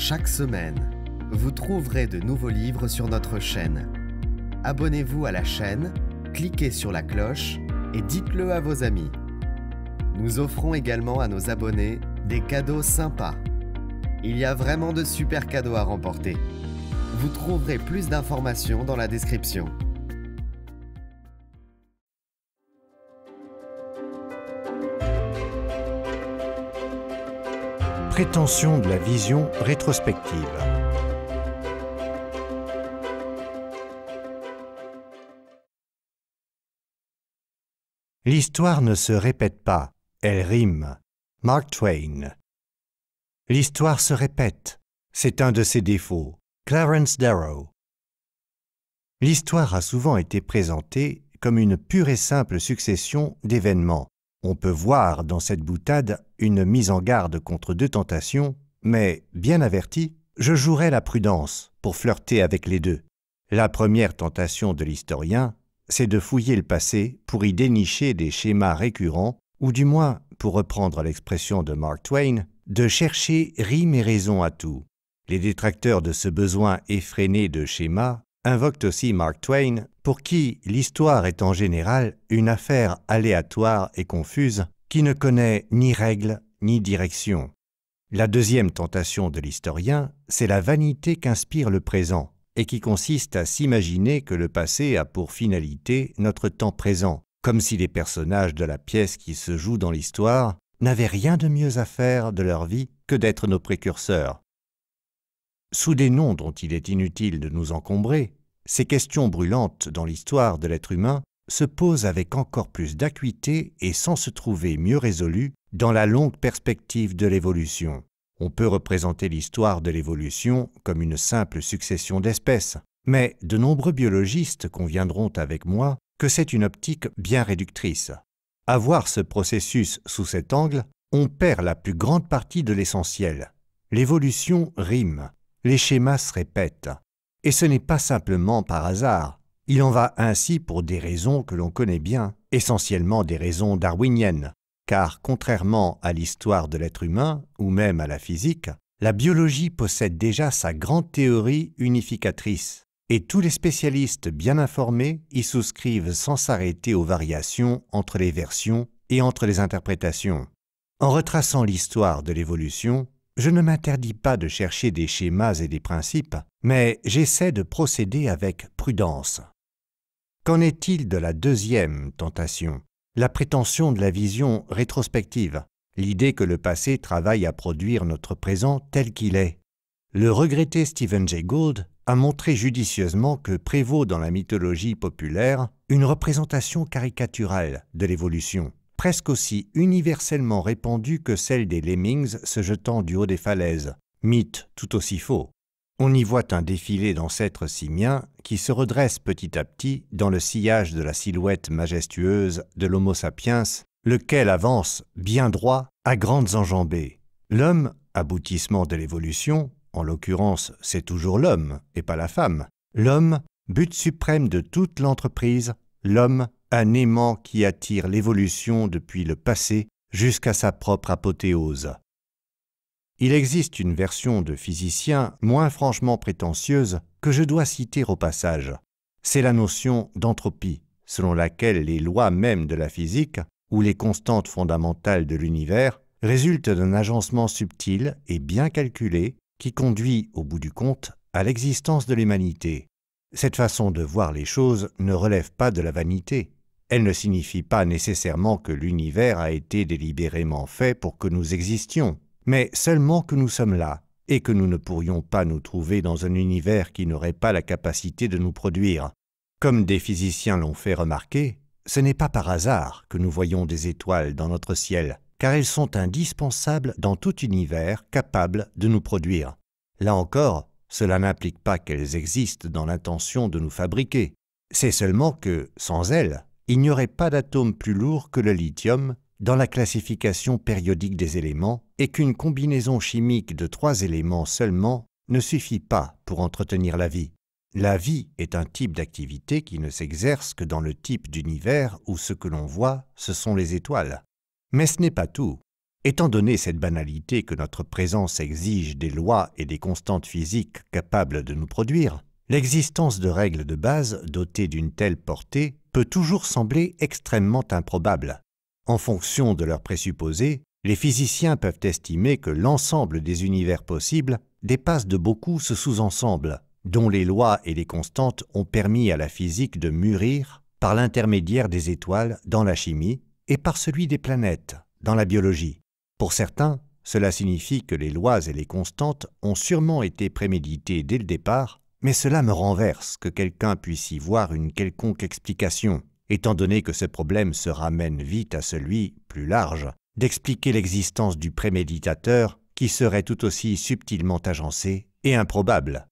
Chaque semaine, vous trouverez de nouveaux livres sur notre chaîne. Abonnez-vous à la chaîne, cliquez sur la cloche et dites-le à vos amis. Nous offrons également à nos abonnés des cadeaux sympas. Il y a vraiment de super cadeaux à remporter. Vous trouverez plus d'informations dans la description. prétention de la vision rétrospective. L'histoire ne se répète pas, elle rime. Mark Twain. L'histoire se répète, c'est un de ses défauts. Clarence Darrow. L'histoire a souvent été présentée comme une pure et simple succession d'événements, on peut voir dans cette boutade une mise en garde contre deux tentations, mais, bien averti, je jouerai la prudence pour flirter avec les deux. La première tentation de l'historien, c'est de fouiller le passé pour y dénicher des schémas récurrents, ou du moins, pour reprendre l'expression de Mark Twain, de chercher rime et raison à tout. Les détracteurs de ce besoin effréné de schémas invoquent aussi Mark Twain pour qui l'histoire est en général une affaire aléatoire et confuse qui ne connaît ni règles ni direction. La deuxième tentation de l'historien, c'est la vanité qu'inspire le présent et qui consiste à s'imaginer que le passé a pour finalité notre temps présent, comme si les personnages de la pièce qui se joue dans l'histoire n'avaient rien de mieux à faire de leur vie que d'être nos précurseurs. Sous des noms dont il est inutile de nous encombrer, ces questions brûlantes dans l'histoire de l'être humain se posent avec encore plus d'acuité et sans se trouver mieux résolues dans la longue perspective de l'évolution. On peut représenter l'histoire de l'évolution comme une simple succession d'espèces, mais de nombreux biologistes conviendront avec moi que c'est une optique bien réductrice. À voir ce processus sous cet angle, on perd la plus grande partie de l'essentiel. L'évolution rime, les schémas se répètent, et ce n'est pas simplement par hasard. Il en va ainsi pour des raisons que l'on connaît bien, essentiellement des raisons darwiniennes, car contrairement à l'histoire de l'être humain ou même à la physique, la biologie possède déjà sa grande théorie unificatrice, et tous les spécialistes bien informés y souscrivent sans s'arrêter aux variations entre les versions et entre les interprétations. En retraçant l'histoire de l'évolution, je ne m'interdis pas de chercher des schémas et des principes, mais j'essaie de procéder avec prudence. Qu'en est-il de la deuxième tentation, la prétention de la vision rétrospective, l'idée que le passé travaille à produire notre présent tel qu'il est Le regretté Stephen Jay Gould a montré judicieusement que prévaut dans la mythologie populaire une représentation caricaturale de l'évolution presque aussi universellement répandue que celle des lemmings se jetant du haut des falaises, mythe tout aussi faux. On y voit un défilé d'ancêtres simiens qui se redresse petit à petit dans le sillage de la silhouette majestueuse de l'Homo sapiens, lequel avance bien droit à grandes enjambées. L'homme, aboutissement de l'évolution, en l'occurrence c'est toujours l'homme et pas la femme, l'homme, but suprême de toute l'entreprise, l'homme un aimant qui attire l'évolution depuis le passé jusqu'à sa propre apothéose. Il existe une version de physicien moins franchement prétentieuse que je dois citer au passage. C'est la notion d'entropie, selon laquelle les lois mêmes de la physique, ou les constantes fondamentales de l'univers, résultent d'un agencement subtil et bien calculé qui conduit, au bout du compte, à l'existence de l'humanité. Cette façon de voir les choses ne relève pas de la vanité, elle ne signifie pas nécessairement que l'univers a été délibérément fait pour que nous existions, mais seulement que nous sommes là, et que nous ne pourrions pas nous trouver dans un univers qui n'aurait pas la capacité de nous produire. Comme des physiciens l'ont fait remarquer, ce n'est pas par hasard que nous voyons des étoiles dans notre ciel, car elles sont indispensables dans tout univers capable de nous produire. Là encore, cela n'implique pas qu'elles existent dans l'intention de nous fabriquer. C'est seulement que, sans elles, il n'y aurait pas d'atome plus lourd que le lithium dans la classification périodique des éléments et qu'une combinaison chimique de trois éléments seulement ne suffit pas pour entretenir la vie. La vie est un type d'activité qui ne s'exerce que dans le type d'univers où ce que l'on voit, ce sont les étoiles. Mais ce n'est pas tout. Étant donné cette banalité que notre présence exige des lois et des constantes physiques capables de nous produire, l'existence de règles de base dotées d'une telle portée toujours sembler extrêmement improbable. En fonction de leurs présupposés, les physiciens peuvent estimer que l'ensemble des univers possibles dépasse de beaucoup ce sous-ensemble, dont les lois et les constantes ont permis à la physique de mûrir par l'intermédiaire des étoiles dans la chimie et par celui des planètes dans la biologie. Pour certains, cela signifie que les lois et les constantes ont sûrement été préméditées dès le départ mais cela me renverse que quelqu'un puisse y voir une quelconque explication, étant donné que ce problème se ramène vite à celui, plus large, d'expliquer l'existence du préméditateur qui serait tout aussi subtilement agencé et improbable.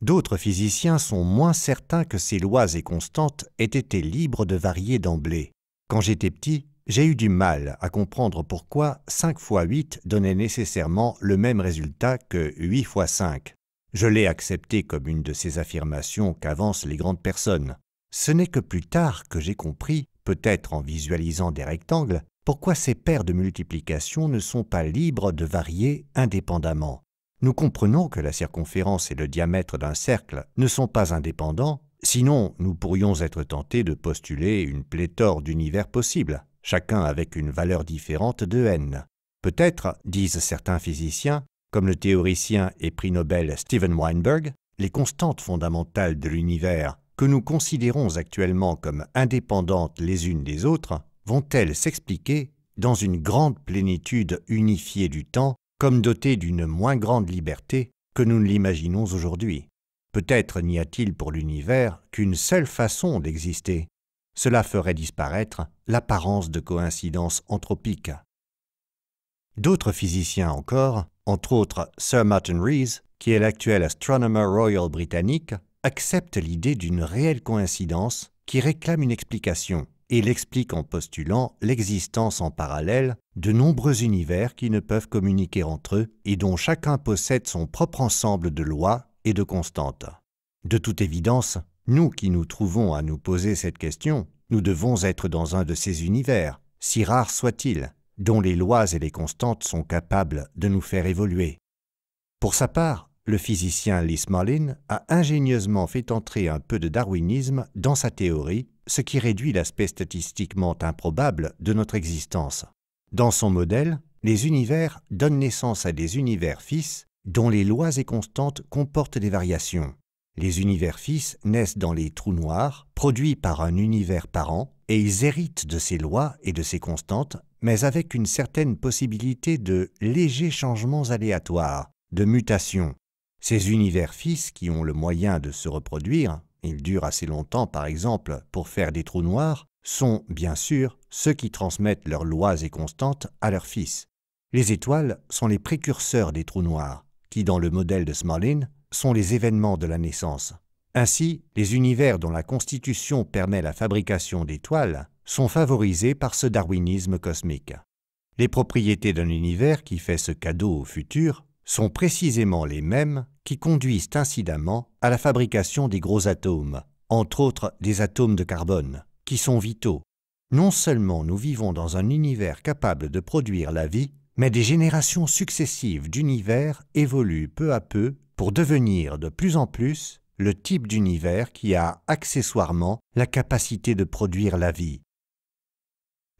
D'autres physiciens sont moins certains que ces lois et constantes aient été libres de varier d'emblée. Quand j'étais petit, j'ai eu du mal à comprendre pourquoi 5 x 8 donnait nécessairement le même résultat que 8 x 5, je l'ai accepté comme une de ces affirmations qu'avancent les grandes personnes. Ce n'est que plus tard que j'ai compris, peut-être en visualisant des rectangles, pourquoi ces paires de multiplications ne sont pas libres de varier indépendamment. Nous comprenons que la circonférence et le diamètre d'un cercle ne sont pas indépendants, sinon nous pourrions être tentés de postuler une pléthore d'univers possibles, chacun avec une valeur différente de n. Peut-être, disent certains physiciens, comme le théoricien et prix Nobel Steven Weinberg, les constantes fondamentales de l'univers que nous considérons actuellement comme indépendantes les unes des autres vont-elles s'expliquer dans une grande plénitude unifiée du temps comme dotée d'une moins grande liberté que nous ne l'imaginons aujourd'hui Peut-être n'y a-t-il pour l'univers qu'une seule façon d'exister. Cela ferait disparaître l'apparence de coïncidence anthropique. D'autres physiciens encore entre autres Sir Martin Rees, qui est l'actuel Astronomer Royal britannique, accepte l'idée d'une réelle coïncidence qui réclame une explication et l'explique en postulant l'existence en parallèle de nombreux univers qui ne peuvent communiquer entre eux et dont chacun possède son propre ensemble de lois et de constantes. De toute évidence, nous qui nous trouvons à nous poser cette question, nous devons être dans un de ces univers, si rare soit-il, dont les lois et les constantes sont capables de nous faire évoluer. Pour sa part, le physicien Lee Smolin a ingénieusement fait entrer un peu de darwinisme dans sa théorie, ce qui réduit l'aspect statistiquement improbable de notre existence. Dans son modèle, les univers donnent naissance à des univers fils dont les lois et constantes comportent des variations. Les univers fils naissent dans les trous noirs, produits par un univers parent, et ils héritent de ces lois et de ces constantes mais avec une certaine possibilité de légers changements aléatoires, de mutations. Ces univers fils qui ont le moyen de se reproduire, ils durent assez longtemps par exemple pour faire des trous noirs, sont bien sûr ceux qui transmettent leurs lois et constantes à leurs fils. Les étoiles sont les précurseurs des trous noirs, qui dans le modèle de Smolin sont les événements de la naissance. Ainsi, les univers dont la constitution permet la fabrication d'étoiles sont favorisés par ce darwinisme cosmique. Les propriétés d'un univers qui fait ce cadeau au futur sont précisément les mêmes qui conduisent incidemment à la fabrication des gros atomes, entre autres des atomes de carbone, qui sont vitaux. Non seulement nous vivons dans un univers capable de produire la vie, mais des générations successives d'univers évoluent peu à peu pour devenir de plus en plus le type d'univers qui a accessoirement la capacité de produire la vie.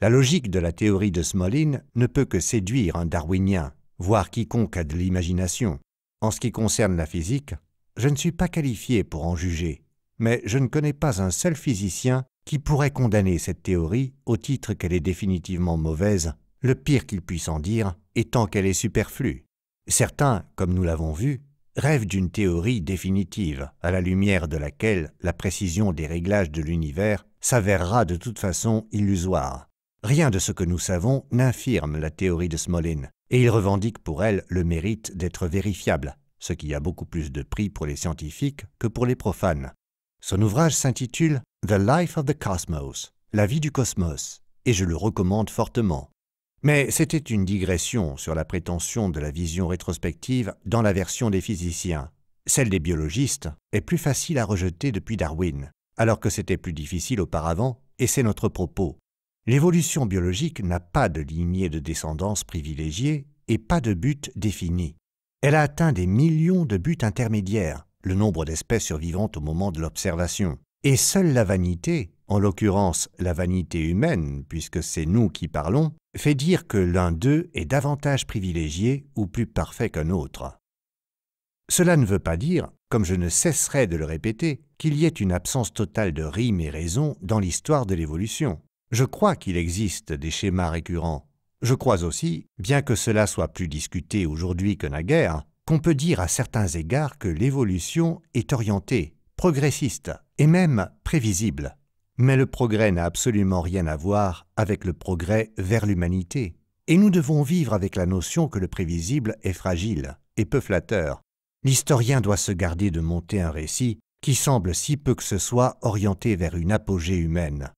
La logique de la théorie de Smolin ne peut que séduire un darwinien, voire quiconque a de l'imagination. En ce qui concerne la physique, je ne suis pas qualifié pour en juger, mais je ne connais pas un seul physicien qui pourrait condamner cette théorie au titre qu'elle est définitivement mauvaise, le pire qu'il puisse en dire étant qu'elle est superflue. Certains, comme nous l'avons vu, rêvent d'une théorie définitive, à la lumière de laquelle la précision des réglages de l'univers s'avérera de toute façon illusoire. Rien de ce que nous savons n'infirme la théorie de Smolin, et il revendique pour elle le mérite d'être vérifiable, ce qui a beaucoup plus de prix pour les scientifiques que pour les profanes. Son ouvrage s'intitule The Life of the Cosmos, la vie du cosmos, et je le recommande fortement. Mais c'était une digression sur la prétention de la vision rétrospective dans la version des physiciens. Celle des biologistes est plus facile à rejeter depuis Darwin, alors que c'était plus difficile auparavant, et c'est notre propos. L'évolution biologique n'a pas de lignée de descendance privilégiée et pas de but défini. Elle a atteint des millions de buts intermédiaires, le nombre d'espèces survivantes au moment de l'observation. Et seule la vanité, en l'occurrence la vanité humaine, puisque c'est nous qui parlons, fait dire que l'un d'eux est davantage privilégié ou plus parfait qu'un autre. Cela ne veut pas dire, comme je ne cesserai de le répéter, qu'il y ait une absence totale de rime et raison dans l'histoire de l'évolution. Je crois qu'il existe des schémas récurrents. Je crois aussi, bien que cela soit plus discuté aujourd'hui que naguère, qu'on peut dire à certains égards que l'évolution est orientée, progressiste et même prévisible. Mais le progrès n'a absolument rien à voir avec le progrès vers l'humanité. Et nous devons vivre avec la notion que le prévisible est fragile et peu flatteur. L'historien doit se garder de monter un récit qui semble si peu que ce soit orienté vers une apogée humaine.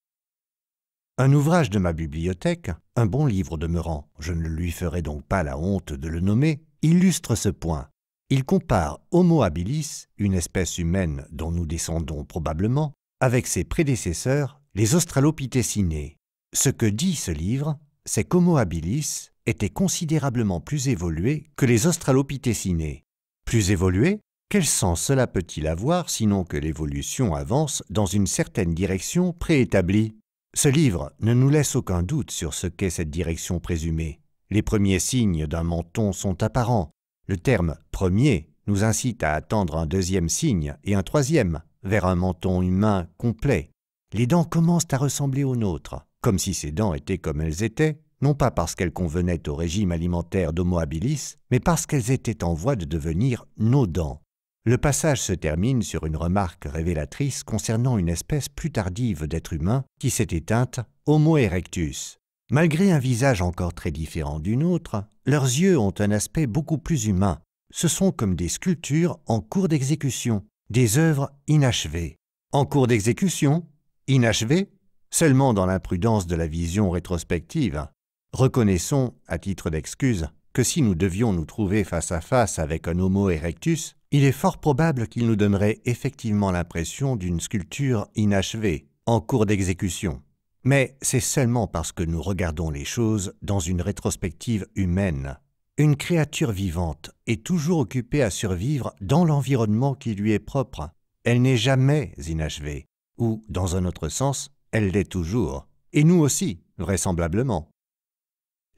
Un ouvrage de ma bibliothèque, un bon livre demeurant, je ne lui ferai donc pas la honte de le nommer, illustre ce point. Il compare Homo habilis, une espèce humaine dont nous descendons probablement, avec ses prédécesseurs, les Australopithécinés. Ce que dit ce livre, c'est qu'Homo habilis était considérablement plus évolué que les Australopithécinés. Plus évolué Quel sens cela peut-il avoir sinon que l'évolution avance dans une certaine direction préétablie ce livre ne nous laisse aucun doute sur ce qu'est cette direction présumée. Les premiers signes d'un menton sont apparents. Le terme premier nous incite à attendre un deuxième signe et un troisième vers un menton humain complet. Les dents commencent à ressembler aux nôtres, comme si ces dents étaient comme elles étaient, non pas parce qu'elles convenaient au régime alimentaire d'Homo habilis, mais parce qu'elles étaient en voie de devenir nos dents. Le passage se termine sur une remarque révélatrice concernant une espèce plus tardive d'être humain qui s'est éteinte, Homo erectus. Malgré un visage encore très différent d'une autre, leurs yeux ont un aspect beaucoup plus humain. Ce sont comme des sculptures en cours d'exécution, des œuvres inachevées. En cours d'exécution, inachevées, seulement dans l'imprudence de la vision rétrospective. Reconnaissons, à titre d'excuse, que si nous devions nous trouver face à face avec un Homo erectus, il est fort probable qu'il nous donnerait effectivement l'impression d'une sculpture inachevée, en cours d'exécution. Mais c'est seulement parce que nous regardons les choses dans une rétrospective humaine. Une créature vivante est toujours occupée à survivre dans l'environnement qui lui est propre. Elle n'est jamais inachevée, ou, dans un autre sens, elle l'est toujours. Et nous aussi, vraisemblablement.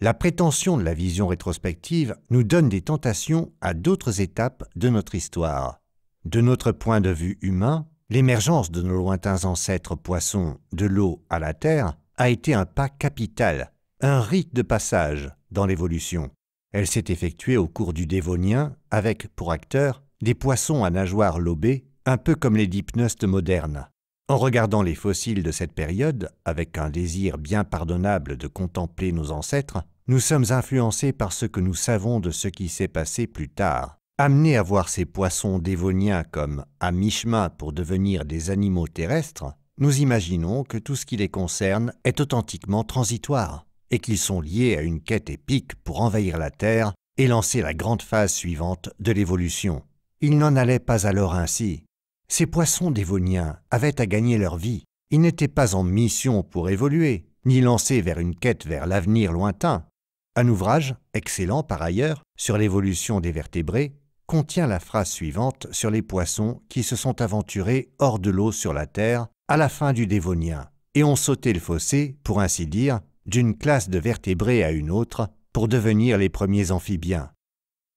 La prétention de la vision rétrospective nous donne des tentations à d'autres étapes de notre histoire. De notre point de vue humain, l'émergence de nos lointains ancêtres poissons de l'eau à la terre a été un pas capital, un rite de passage dans l'évolution. Elle s'est effectuée au cours du Dévonien avec, pour acteurs, des poissons à nageoires lobées, un peu comme les dipneustes modernes. En regardant les fossiles de cette période, avec un désir bien pardonnable de contempler nos ancêtres, nous sommes influencés par ce que nous savons de ce qui s'est passé plus tard. Amenés à voir ces poissons dévoniens comme à mi-chemin pour devenir des animaux terrestres, nous imaginons que tout ce qui les concerne est authentiquement transitoire, et qu'ils sont liés à une quête épique pour envahir la Terre et lancer la grande phase suivante de l'évolution. Il n'en allait pas alors ainsi. Ces poissons dévoniens avaient à gagner leur vie. Ils n'étaient pas en mission pour évoluer, ni lancés vers une quête vers l'avenir lointain. Un ouvrage, excellent par ailleurs, sur l'évolution des vertébrés, contient la phrase suivante sur les poissons qui se sont aventurés hors de l'eau sur la Terre à la fin du Dévonien et ont sauté le fossé, pour ainsi dire, d'une classe de vertébrés à une autre pour devenir les premiers amphibiens.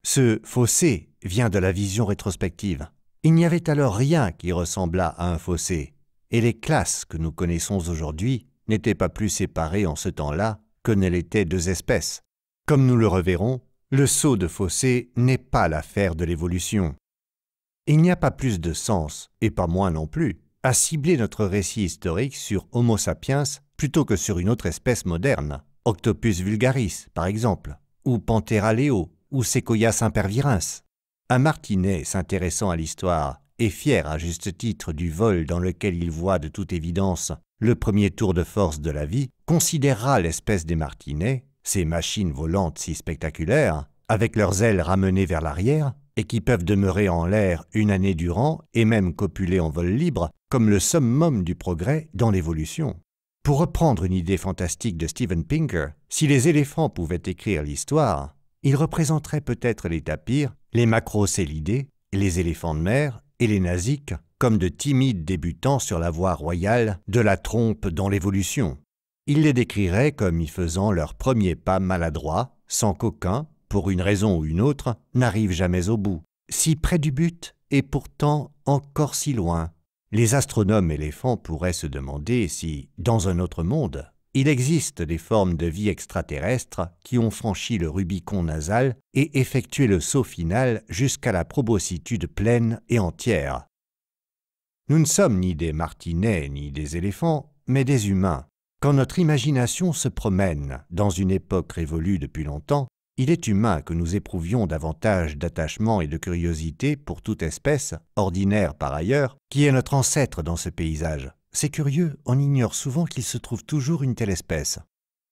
Ce fossé vient de la vision rétrospective. Il n'y avait alors rien qui ressemblât à un fossé, et les classes que nous connaissons aujourd'hui n'étaient pas plus séparées en ce temps-là que ne l'étaient deux espèces. Comme nous le reverrons, le saut de fossé n'est pas l'affaire de l'évolution. Il n'y a pas plus de sens, et pas moins non plus, à cibler notre récit historique sur Homo sapiens plutôt que sur une autre espèce moderne, Octopus vulgaris par exemple, ou Panthera leo, ou Sequoia sempervirens. Un Martinet s'intéressant à l'histoire et fier à juste titre du vol dans lequel il voit de toute évidence le premier tour de force de la vie, considérera l'espèce des martinets, ces machines volantes si spectaculaires, avec leurs ailes ramenées vers l'arrière, et qui peuvent demeurer en l'air une année durant et même copuler en vol libre, comme le summum du progrès dans l'évolution. Pour reprendre une idée fantastique de Steven Pinker, si les éléphants pouvaient écrire l'histoire, ils représenteraient peut-être les tapirs les l'idée, les éléphants de mer et les nasiques comme de timides débutants sur la voie royale de la trompe dans l'évolution. Ils les décriraient comme y faisant leurs premiers pas maladroits, sans qu'aucun, pour une raison ou une autre, n'arrive jamais au bout. Si près du but, et pourtant encore si loin. Les astronomes éléphants pourraient se demander si, dans un autre monde, il existe des formes de vie extraterrestres qui ont franchi le Rubicon nasal et effectué le saut final jusqu'à la probositude pleine et entière. Nous ne sommes ni des martinets ni des éléphants, mais des humains. Quand notre imagination se promène dans une époque révolue depuis longtemps, il est humain que nous éprouvions davantage d'attachement et de curiosité pour toute espèce, ordinaire par ailleurs, qui est notre ancêtre dans ce paysage. C'est curieux, on ignore souvent qu'il se trouve toujours une telle espèce.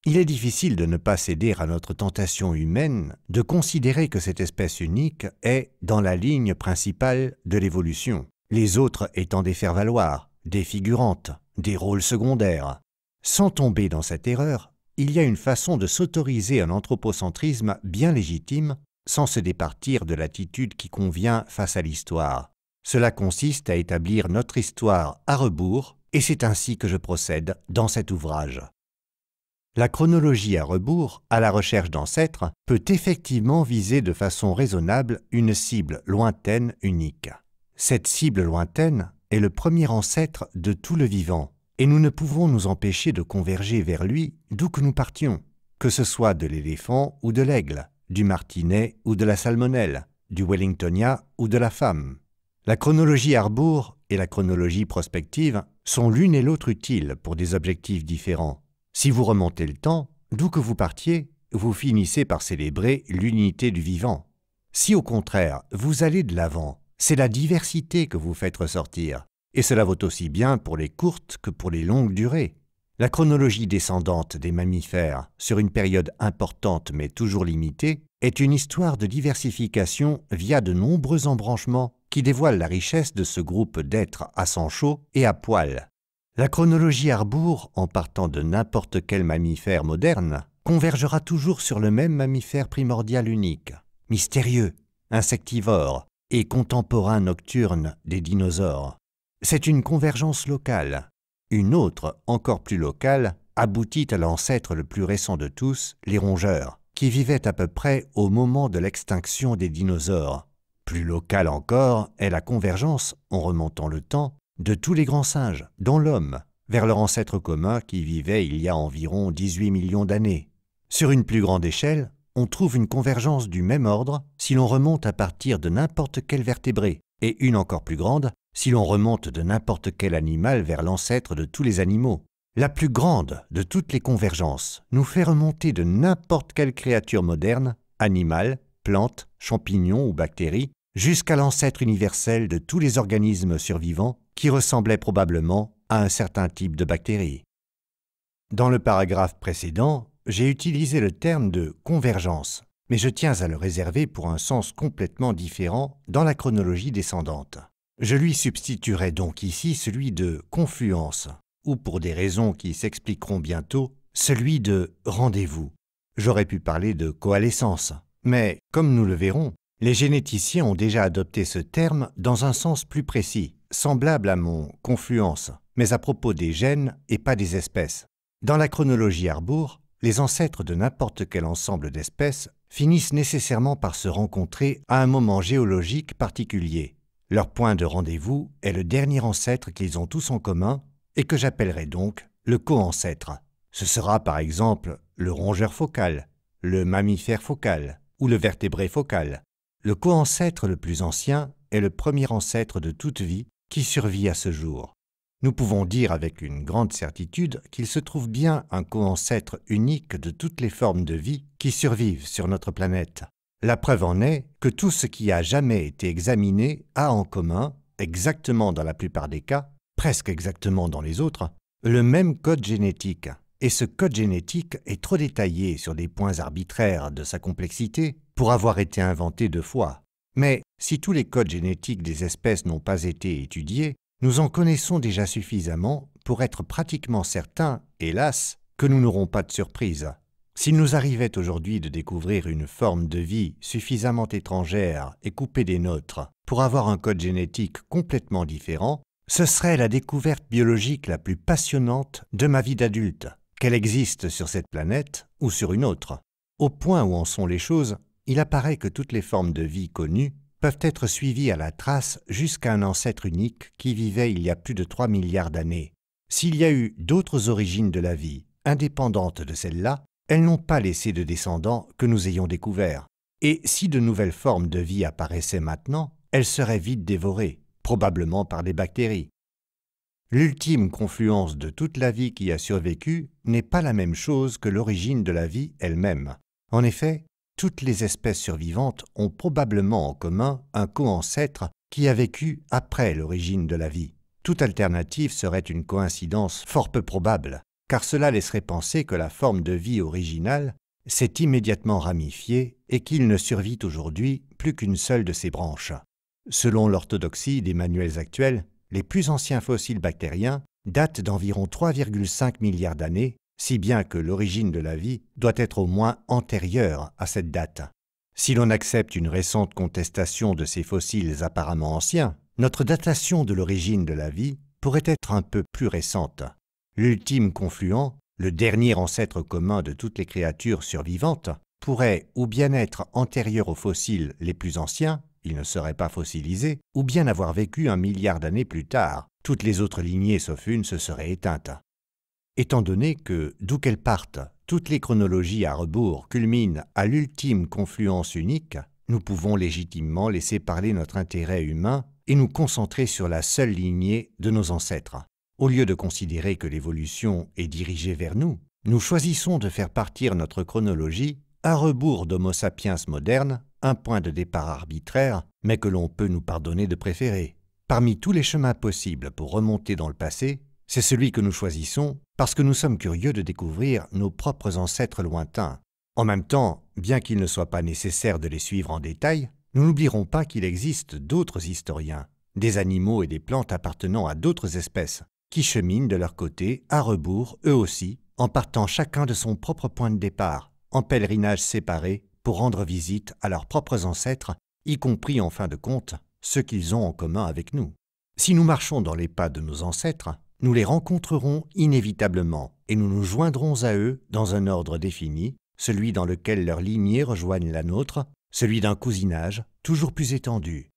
Il est difficile de ne pas céder à notre tentation humaine de considérer que cette espèce unique est dans la ligne principale de l'évolution, les autres étant des faire-valoir, des figurantes, des rôles secondaires. Sans tomber dans cette erreur, il y a une façon de s'autoriser un anthropocentrisme bien légitime sans se départir de l'attitude qui convient face à l'histoire. Cela consiste à établir notre histoire à rebours et c'est ainsi que je procède dans cet ouvrage. La chronologie à rebours, à la recherche d'ancêtres, peut effectivement viser de façon raisonnable une cible lointaine unique. Cette cible lointaine est le premier ancêtre de tout le vivant, et nous ne pouvons nous empêcher de converger vers lui d'où que nous partions, que ce soit de l'éléphant ou de l'aigle, du martinet ou de la salmonelle, du wellingtonia ou de la femme. La chronologie à rebours et la chronologie prospective sont l'une et l'autre utiles pour des objectifs différents. Si vous remontez le temps, d'où que vous partiez, vous finissez par célébrer l'unité du vivant. Si au contraire, vous allez de l'avant, c'est la diversité que vous faites ressortir, et cela vaut aussi bien pour les courtes que pour les longues durées. La chronologie descendante des mammifères, sur une période importante mais toujours limitée, est une histoire de diversification via de nombreux embranchements qui dévoile la richesse de ce groupe d'êtres à sang chaud et à poil. La chronologie arbour, en partant de n'importe quel mammifère moderne, convergera toujours sur le même mammifère primordial unique, mystérieux, insectivore et contemporain nocturne des dinosaures. C'est une convergence locale. Une autre, encore plus locale, aboutit à l'ancêtre le plus récent de tous, les rongeurs, qui vivaient à peu près au moment de l'extinction des dinosaures, plus locale encore est la convergence, en remontant le temps, de tous les grands singes, dont l'homme, vers leur ancêtre commun qui vivait il y a environ 18 millions d'années. Sur une plus grande échelle, on trouve une convergence du même ordre si l'on remonte à partir de n'importe quel vertébré, et une encore plus grande si l'on remonte de n'importe quel animal vers l'ancêtre de tous les animaux. La plus grande de toutes les convergences nous fait remonter de n'importe quelle créature moderne, animal, plante, champignon ou bactérie, jusqu'à l'ancêtre universel de tous les organismes survivants qui ressemblait probablement à un certain type de bactéries. Dans le paragraphe précédent, j'ai utilisé le terme de convergence, mais je tiens à le réserver pour un sens complètement différent dans la chronologie descendante. Je lui substituerai donc ici celui de confluence, ou pour des raisons qui s'expliqueront bientôt, celui de rendez-vous. J'aurais pu parler de coalescence, mais comme nous le verrons, les généticiens ont déjà adopté ce terme dans un sens plus précis, semblable à mon confluence, mais à propos des gènes et pas des espèces. Dans la chronologie Arbour, les ancêtres de n'importe quel ensemble d'espèces finissent nécessairement par se rencontrer à un moment géologique particulier. Leur point de rendez-vous est le dernier ancêtre qu'ils ont tous en commun et que j'appellerai donc le co-ancêtre. Ce sera par exemple le rongeur focal, le mammifère focal ou le vertébré focal. Le co-ancêtre le plus ancien est le premier ancêtre de toute vie qui survit à ce jour. Nous pouvons dire avec une grande certitude qu'il se trouve bien un co-ancêtre unique de toutes les formes de vie qui survivent sur notre planète. La preuve en est que tout ce qui a jamais été examiné a en commun, exactement dans la plupart des cas, presque exactement dans les autres, le même code génétique. Et ce code génétique est trop détaillé sur des points arbitraires de sa complexité pour avoir été inventé deux fois. Mais si tous les codes génétiques des espèces n'ont pas été étudiés, nous en connaissons déjà suffisamment pour être pratiquement certains, hélas, que nous n'aurons pas de surprise. S'il nous arrivait aujourd'hui de découvrir une forme de vie suffisamment étrangère et coupée des nôtres pour avoir un code génétique complètement différent, ce serait la découverte biologique la plus passionnante de ma vie d'adulte, qu'elle existe sur cette planète ou sur une autre. Au point où en sont les choses, il apparaît que toutes les formes de vie connues peuvent être suivies à la trace jusqu'à un ancêtre unique qui vivait il y a plus de 3 milliards d'années. S'il y a eu d'autres origines de la vie, indépendantes de celle-là, elles n'ont pas laissé de descendants que nous ayons découverts. Et si de nouvelles formes de vie apparaissaient maintenant, elles seraient vite dévorées, probablement par des bactéries. L'ultime confluence de toute la vie qui a survécu n'est pas la même chose que l'origine de la vie elle-même. En effet, toutes les espèces survivantes ont probablement en commun un co-ancêtre qui a vécu après l'origine de la vie. Toute alternative serait une coïncidence fort peu probable, car cela laisserait penser que la forme de vie originale s'est immédiatement ramifiée et qu'il ne survit aujourd'hui plus qu'une seule de ses branches. Selon l'orthodoxie des manuels actuels, les plus anciens fossiles bactériens datent d'environ 3,5 milliards d'années si bien que l'origine de la vie doit être au moins antérieure à cette date. Si l'on accepte une récente contestation de ces fossiles apparemment anciens, notre datation de l'origine de la vie pourrait être un peu plus récente. L'ultime confluent, le dernier ancêtre commun de toutes les créatures survivantes, pourrait ou bien être antérieur aux fossiles les plus anciens, il ne serait pas fossilisé, ou bien avoir vécu un milliard d'années plus tard. Toutes les autres lignées sauf une se seraient éteintes. Étant donné que, d'où qu'elles partent, toutes les chronologies à rebours culminent à l'ultime confluence unique, nous pouvons légitimement laisser parler notre intérêt humain et nous concentrer sur la seule lignée de nos ancêtres. Au lieu de considérer que l'évolution est dirigée vers nous, nous choisissons de faire partir notre chronologie à rebours d'Homo sapiens moderne, un point de départ arbitraire, mais que l'on peut nous pardonner de préférer. Parmi tous les chemins possibles pour remonter dans le passé, c'est celui que nous choisissons parce que nous sommes curieux de découvrir nos propres ancêtres lointains. En même temps, bien qu'il ne soit pas nécessaire de les suivre en détail, nous n'oublierons pas qu'il existe d'autres historiens, des animaux et des plantes appartenant à d'autres espèces, qui cheminent de leur côté, à rebours, eux aussi, en partant chacun de son propre point de départ, en pèlerinage séparé, pour rendre visite à leurs propres ancêtres, y compris en fin de compte, ce qu'ils ont en commun avec nous. Si nous marchons dans les pas de nos ancêtres, nous les rencontrerons inévitablement et nous nous joindrons à eux dans un ordre défini, celui dans lequel leurs lignées rejoignent la nôtre, celui d'un cousinage toujours plus étendu.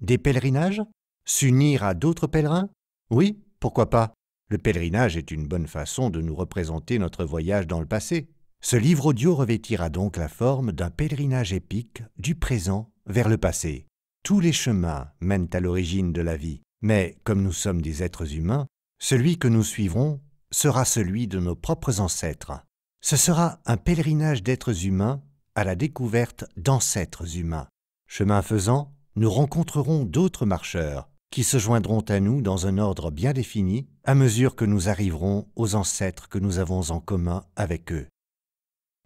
Des pèlerinages S'unir à d'autres pèlerins Oui, pourquoi pas Le pèlerinage est une bonne façon de nous représenter notre voyage dans le passé. Ce livre audio revêtira donc la forme d'un pèlerinage épique du présent vers le passé. Tous les chemins mènent à l'origine de la vie. Mais comme nous sommes des êtres humains, celui que nous suivrons sera celui de nos propres ancêtres. Ce sera un pèlerinage d'êtres humains à la découverte d'ancêtres humains. Chemin faisant, nous rencontrerons d'autres marcheurs qui se joindront à nous dans un ordre bien défini à mesure que nous arriverons aux ancêtres que nous avons en commun avec eux.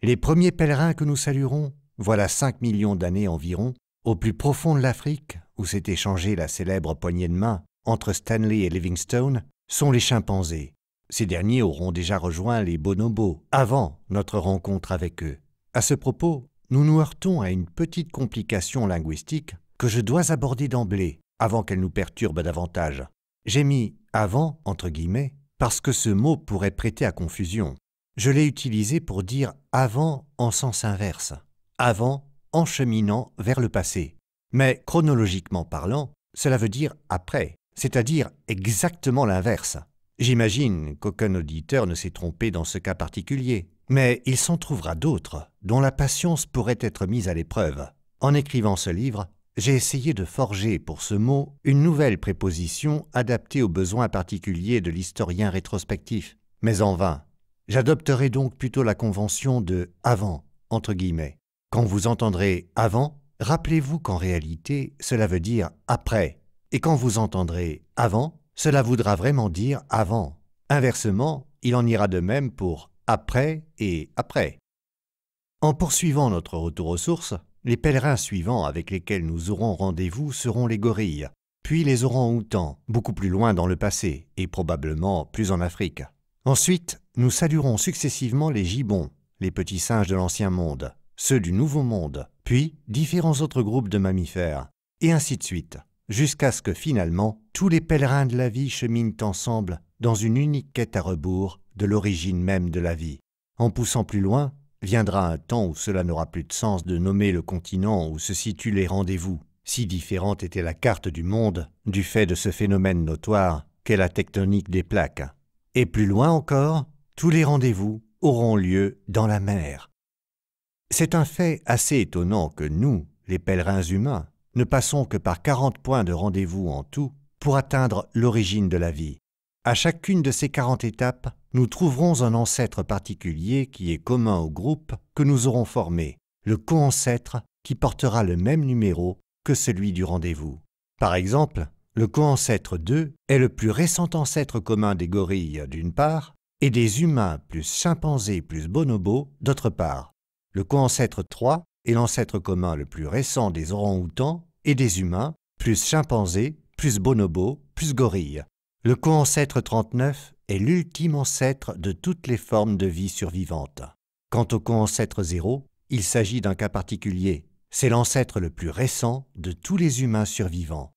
Les premiers pèlerins que nous saluerons, voilà 5 millions d'années environ, au plus profond de l'Afrique, où s'est échangée la célèbre poignée de main entre Stanley et Livingstone sont les chimpanzés. Ces derniers auront déjà rejoint les bonobos avant notre rencontre avec eux. À ce propos, nous nous heurtons à une petite complication linguistique que je dois aborder d'emblée avant qu'elle nous perturbe davantage. J'ai mis avant entre guillemets parce que ce mot pourrait prêter à confusion. Je l'ai utilisé pour dire avant en sens inverse, avant en cheminant vers le passé. Mais chronologiquement parlant, cela veut dire après c'est-à-dire exactement l'inverse. J'imagine qu'aucun auditeur ne s'est trompé dans ce cas particulier, mais il s'en trouvera d'autres dont la patience pourrait être mise à l'épreuve. En écrivant ce livre, j'ai essayé de forger pour ce mot une nouvelle préposition adaptée aux besoins particuliers de l'historien rétrospectif, mais en vain. J'adopterai donc plutôt la convention de avant, entre guillemets. Quand vous entendrez avant, rappelez-vous qu'en réalité, cela veut dire après, et quand vous entendrez avant, cela voudra vraiment dire avant. Inversement, il en ira de même pour après et après. En poursuivant notre retour aux sources, les pèlerins suivants avec lesquels nous aurons rendez-vous seront les gorilles, puis les orangs-outans, beaucoup plus loin dans le passé et probablement plus en Afrique. Ensuite, nous saluerons successivement les gibbons, les petits singes de l'Ancien Monde, ceux du Nouveau Monde, puis différents autres groupes de mammifères, et ainsi de suite jusqu'à ce que finalement tous les pèlerins de la vie cheminent ensemble dans une unique quête à rebours de l'origine même de la vie. En poussant plus loin, viendra un temps où cela n'aura plus de sens de nommer le continent où se situent les rendez-vous, si différente était la carte du monde du fait de ce phénomène notoire qu'est la tectonique des plaques. Et plus loin encore, tous les rendez-vous auront lieu dans la mer. C'est un fait assez étonnant que nous, les pèlerins humains, ne passons que par 40 points de rendez-vous en tout pour atteindre l'origine de la vie. À chacune de ces 40 étapes, nous trouverons un ancêtre particulier qui est commun au groupe que nous aurons formé, le co-ancêtre qui portera le même numéro que celui du rendez-vous. Par exemple, le co-ancêtre 2 est le plus récent ancêtre commun des gorilles d'une part et des humains plus chimpanzés plus bonobos d'autre part. Le co-ancêtre 3 est l'ancêtre commun le plus récent des orang-outans et des humains, plus chimpanzés, plus bonobos, plus gorilles. Le co-ancêtre 39 est l'ultime ancêtre de toutes les formes de vie survivantes. Quant au co-ancêtre 0, il s'agit d'un cas particulier. C'est l'ancêtre le plus récent de tous les humains survivants.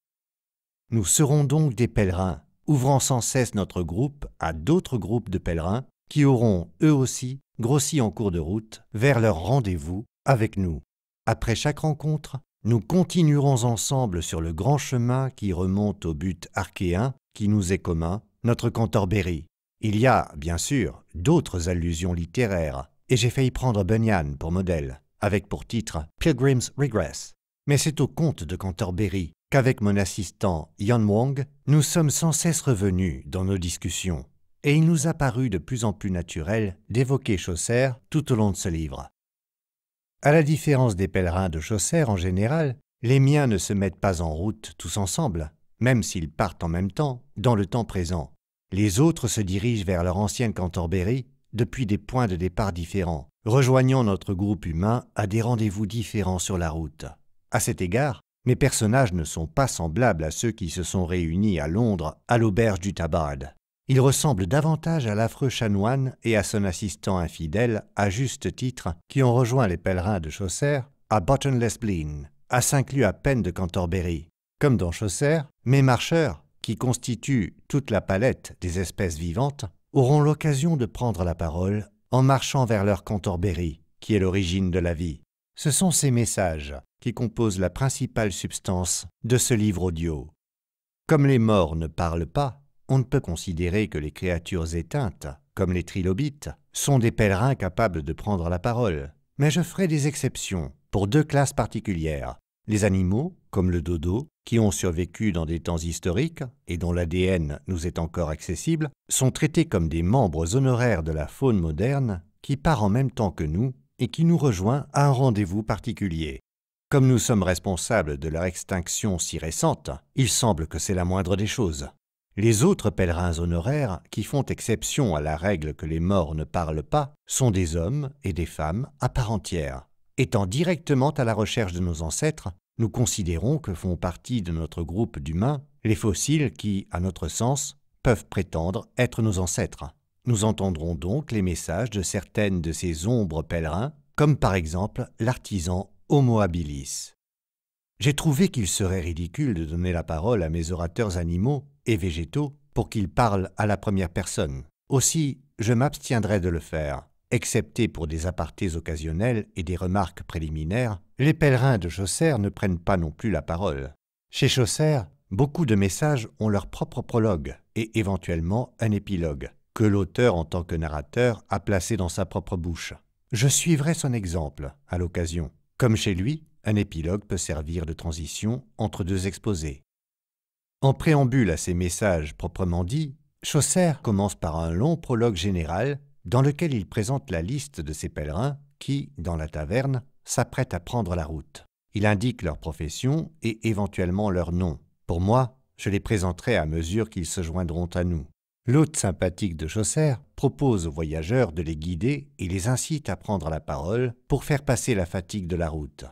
Nous serons donc des pèlerins, ouvrant sans cesse notre groupe à d'autres groupes de pèlerins qui auront, eux aussi, grossi en cours de route vers leur rendez-vous avec nous. Après chaque rencontre, nous continuerons ensemble sur le grand chemin qui remonte au but archéen qui nous est commun, notre Cantorbéry. Il y a, bien sûr, d'autres allusions littéraires, et j'ai failli prendre Bunyan pour modèle, avec pour titre Pilgrim's Regress. Mais c'est au Conte de Cantorbéry qu'avec mon assistant Yan Wong, nous sommes sans cesse revenus dans nos discussions, et il nous a paru de plus en plus naturel d'évoquer Chaucer tout au long de ce livre. À la différence des pèlerins de chaussères en général, les miens ne se mettent pas en route tous ensemble, même s'ils partent en même temps, dans le temps présent. Les autres se dirigent vers leur ancienne Cantorbéry depuis des points de départ différents, rejoignant notre groupe humain à des rendez-vous différents sur la route. À cet égard, mes personnages ne sont pas semblables à ceux qui se sont réunis à Londres à l'auberge du Tabard il ressemble davantage à l'affreux chanoine et à son assistant infidèle, à juste titre, qui ont rejoint les pèlerins de Chaucer à Bottomless Blean, à Saint-Cloud à peine de Cantorbéry. Comme dans Chaucer, mes marcheurs, qui constituent toute la palette des espèces vivantes, auront l'occasion de prendre la parole en marchant vers leur Cantorbéry, qui est l'origine de la vie. Ce sont ces messages qui composent la principale substance de ce livre audio. Comme les morts ne parlent pas, on ne peut considérer que les créatures éteintes, comme les trilobites, sont des pèlerins capables de prendre la parole. Mais je ferai des exceptions pour deux classes particulières. Les animaux, comme le dodo, qui ont survécu dans des temps historiques et dont l'ADN nous est encore accessible, sont traités comme des membres honoraires de la faune moderne qui part en même temps que nous et qui nous rejoint à un rendez-vous particulier. Comme nous sommes responsables de leur extinction si récente, il semble que c'est la moindre des choses. Les autres pèlerins honoraires, qui font exception à la règle que les morts ne parlent pas, sont des hommes et des femmes à part entière. Étant directement à la recherche de nos ancêtres, nous considérons que font partie de notre groupe d'humains les fossiles qui, à notre sens, peuvent prétendre être nos ancêtres. Nous entendrons donc les messages de certaines de ces ombres pèlerins, comme par exemple l'artisan Homo habilis. J'ai trouvé qu'il serait ridicule de donner la parole à mes orateurs animaux et végétaux pour qu'ils parlent à la première personne. Aussi, je m'abstiendrai de le faire. Excepté pour des apartés occasionnels et des remarques préliminaires, les pèlerins de Chaucer ne prennent pas non plus la parole. Chez Chaucer, beaucoup de messages ont leur propre prologue et éventuellement un épilogue, que l'auteur en tant que narrateur a placé dans sa propre bouche. Je suivrai son exemple à l'occasion. Comme chez lui, un épilogue peut servir de transition entre deux exposés. En préambule à ces messages proprement dits, Chaucer commence par un long prologue général dans lequel il présente la liste de ses pèlerins qui, dans la taverne, s'apprêtent à prendre la route. Il indique leur profession et éventuellement leur nom. Pour moi, je les présenterai à mesure qu'ils se joindront à nous. L'hôte sympathique de Chaucer propose aux voyageurs de les guider et les incite à prendre la parole pour faire passer la fatigue de la route.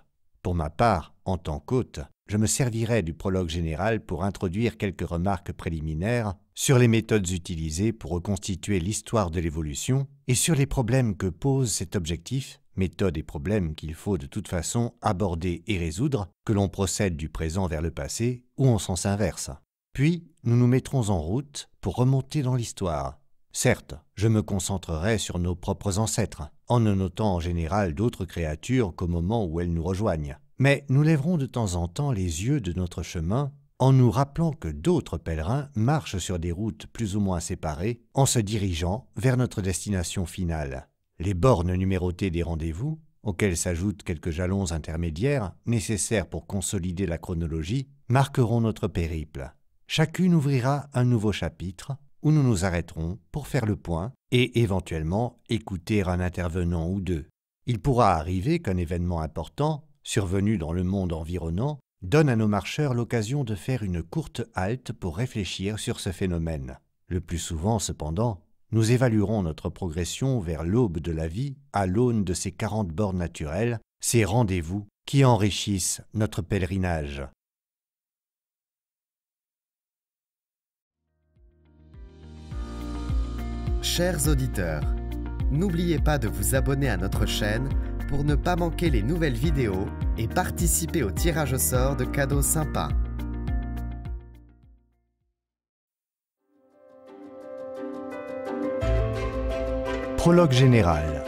Pour ma part, en tant qu'hôte, je me servirai du prologue général pour introduire quelques remarques préliminaires sur les méthodes utilisées pour reconstituer l'histoire de l'évolution et sur les problèmes que pose cet objectif, méthodes et problèmes qu'il faut de toute façon aborder et résoudre, que l'on procède du présent vers le passé ou en sens inverse. Puis, nous nous mettrons en route pour remonter dans l'histoire. Certes, je me concentrerai sur nos propres ancêtres, en ne notant en général d'autres créatures qu'au moment où elles nous rejoignent. Mais nous lèverons de temps en temps les yeux de notre chemin en nous rappelant que d'autres pèlerins marchent sur des routes plus ou moins séparées en se dirigeant vers notre destination finale. Les bornes numérotées des rendez-vous, auxquelles s'ajoutent quelques jalons intermédiaires nécessaires pour consolider la chronologie, marqueront notre périple. Chacune ouvrira un nouveau chapitre où nous nous arrêterons pour faire le point et éventuellement écouter un intervenant ou deux. Il pourra arriver qu'un événement important Survenus dans le monde environnant, donne à nos marcheurs l'occasion de faire une courte halte pour réfléchir sur ce phénomène. Le plus souvent, cependant, nous évaluerons notre progression vers l'aube de la vie à l'aune de ces 40 bornes naturelles, ces rendez-vous qui enrichissent notre pèlerinage. Chers auditeurs, n'oubliez pas de vous abonner à notre chaîne pour ne pas manquer les nouvelles vidéos et participer au tirage au sort de cadeaux sympas. Prologue général.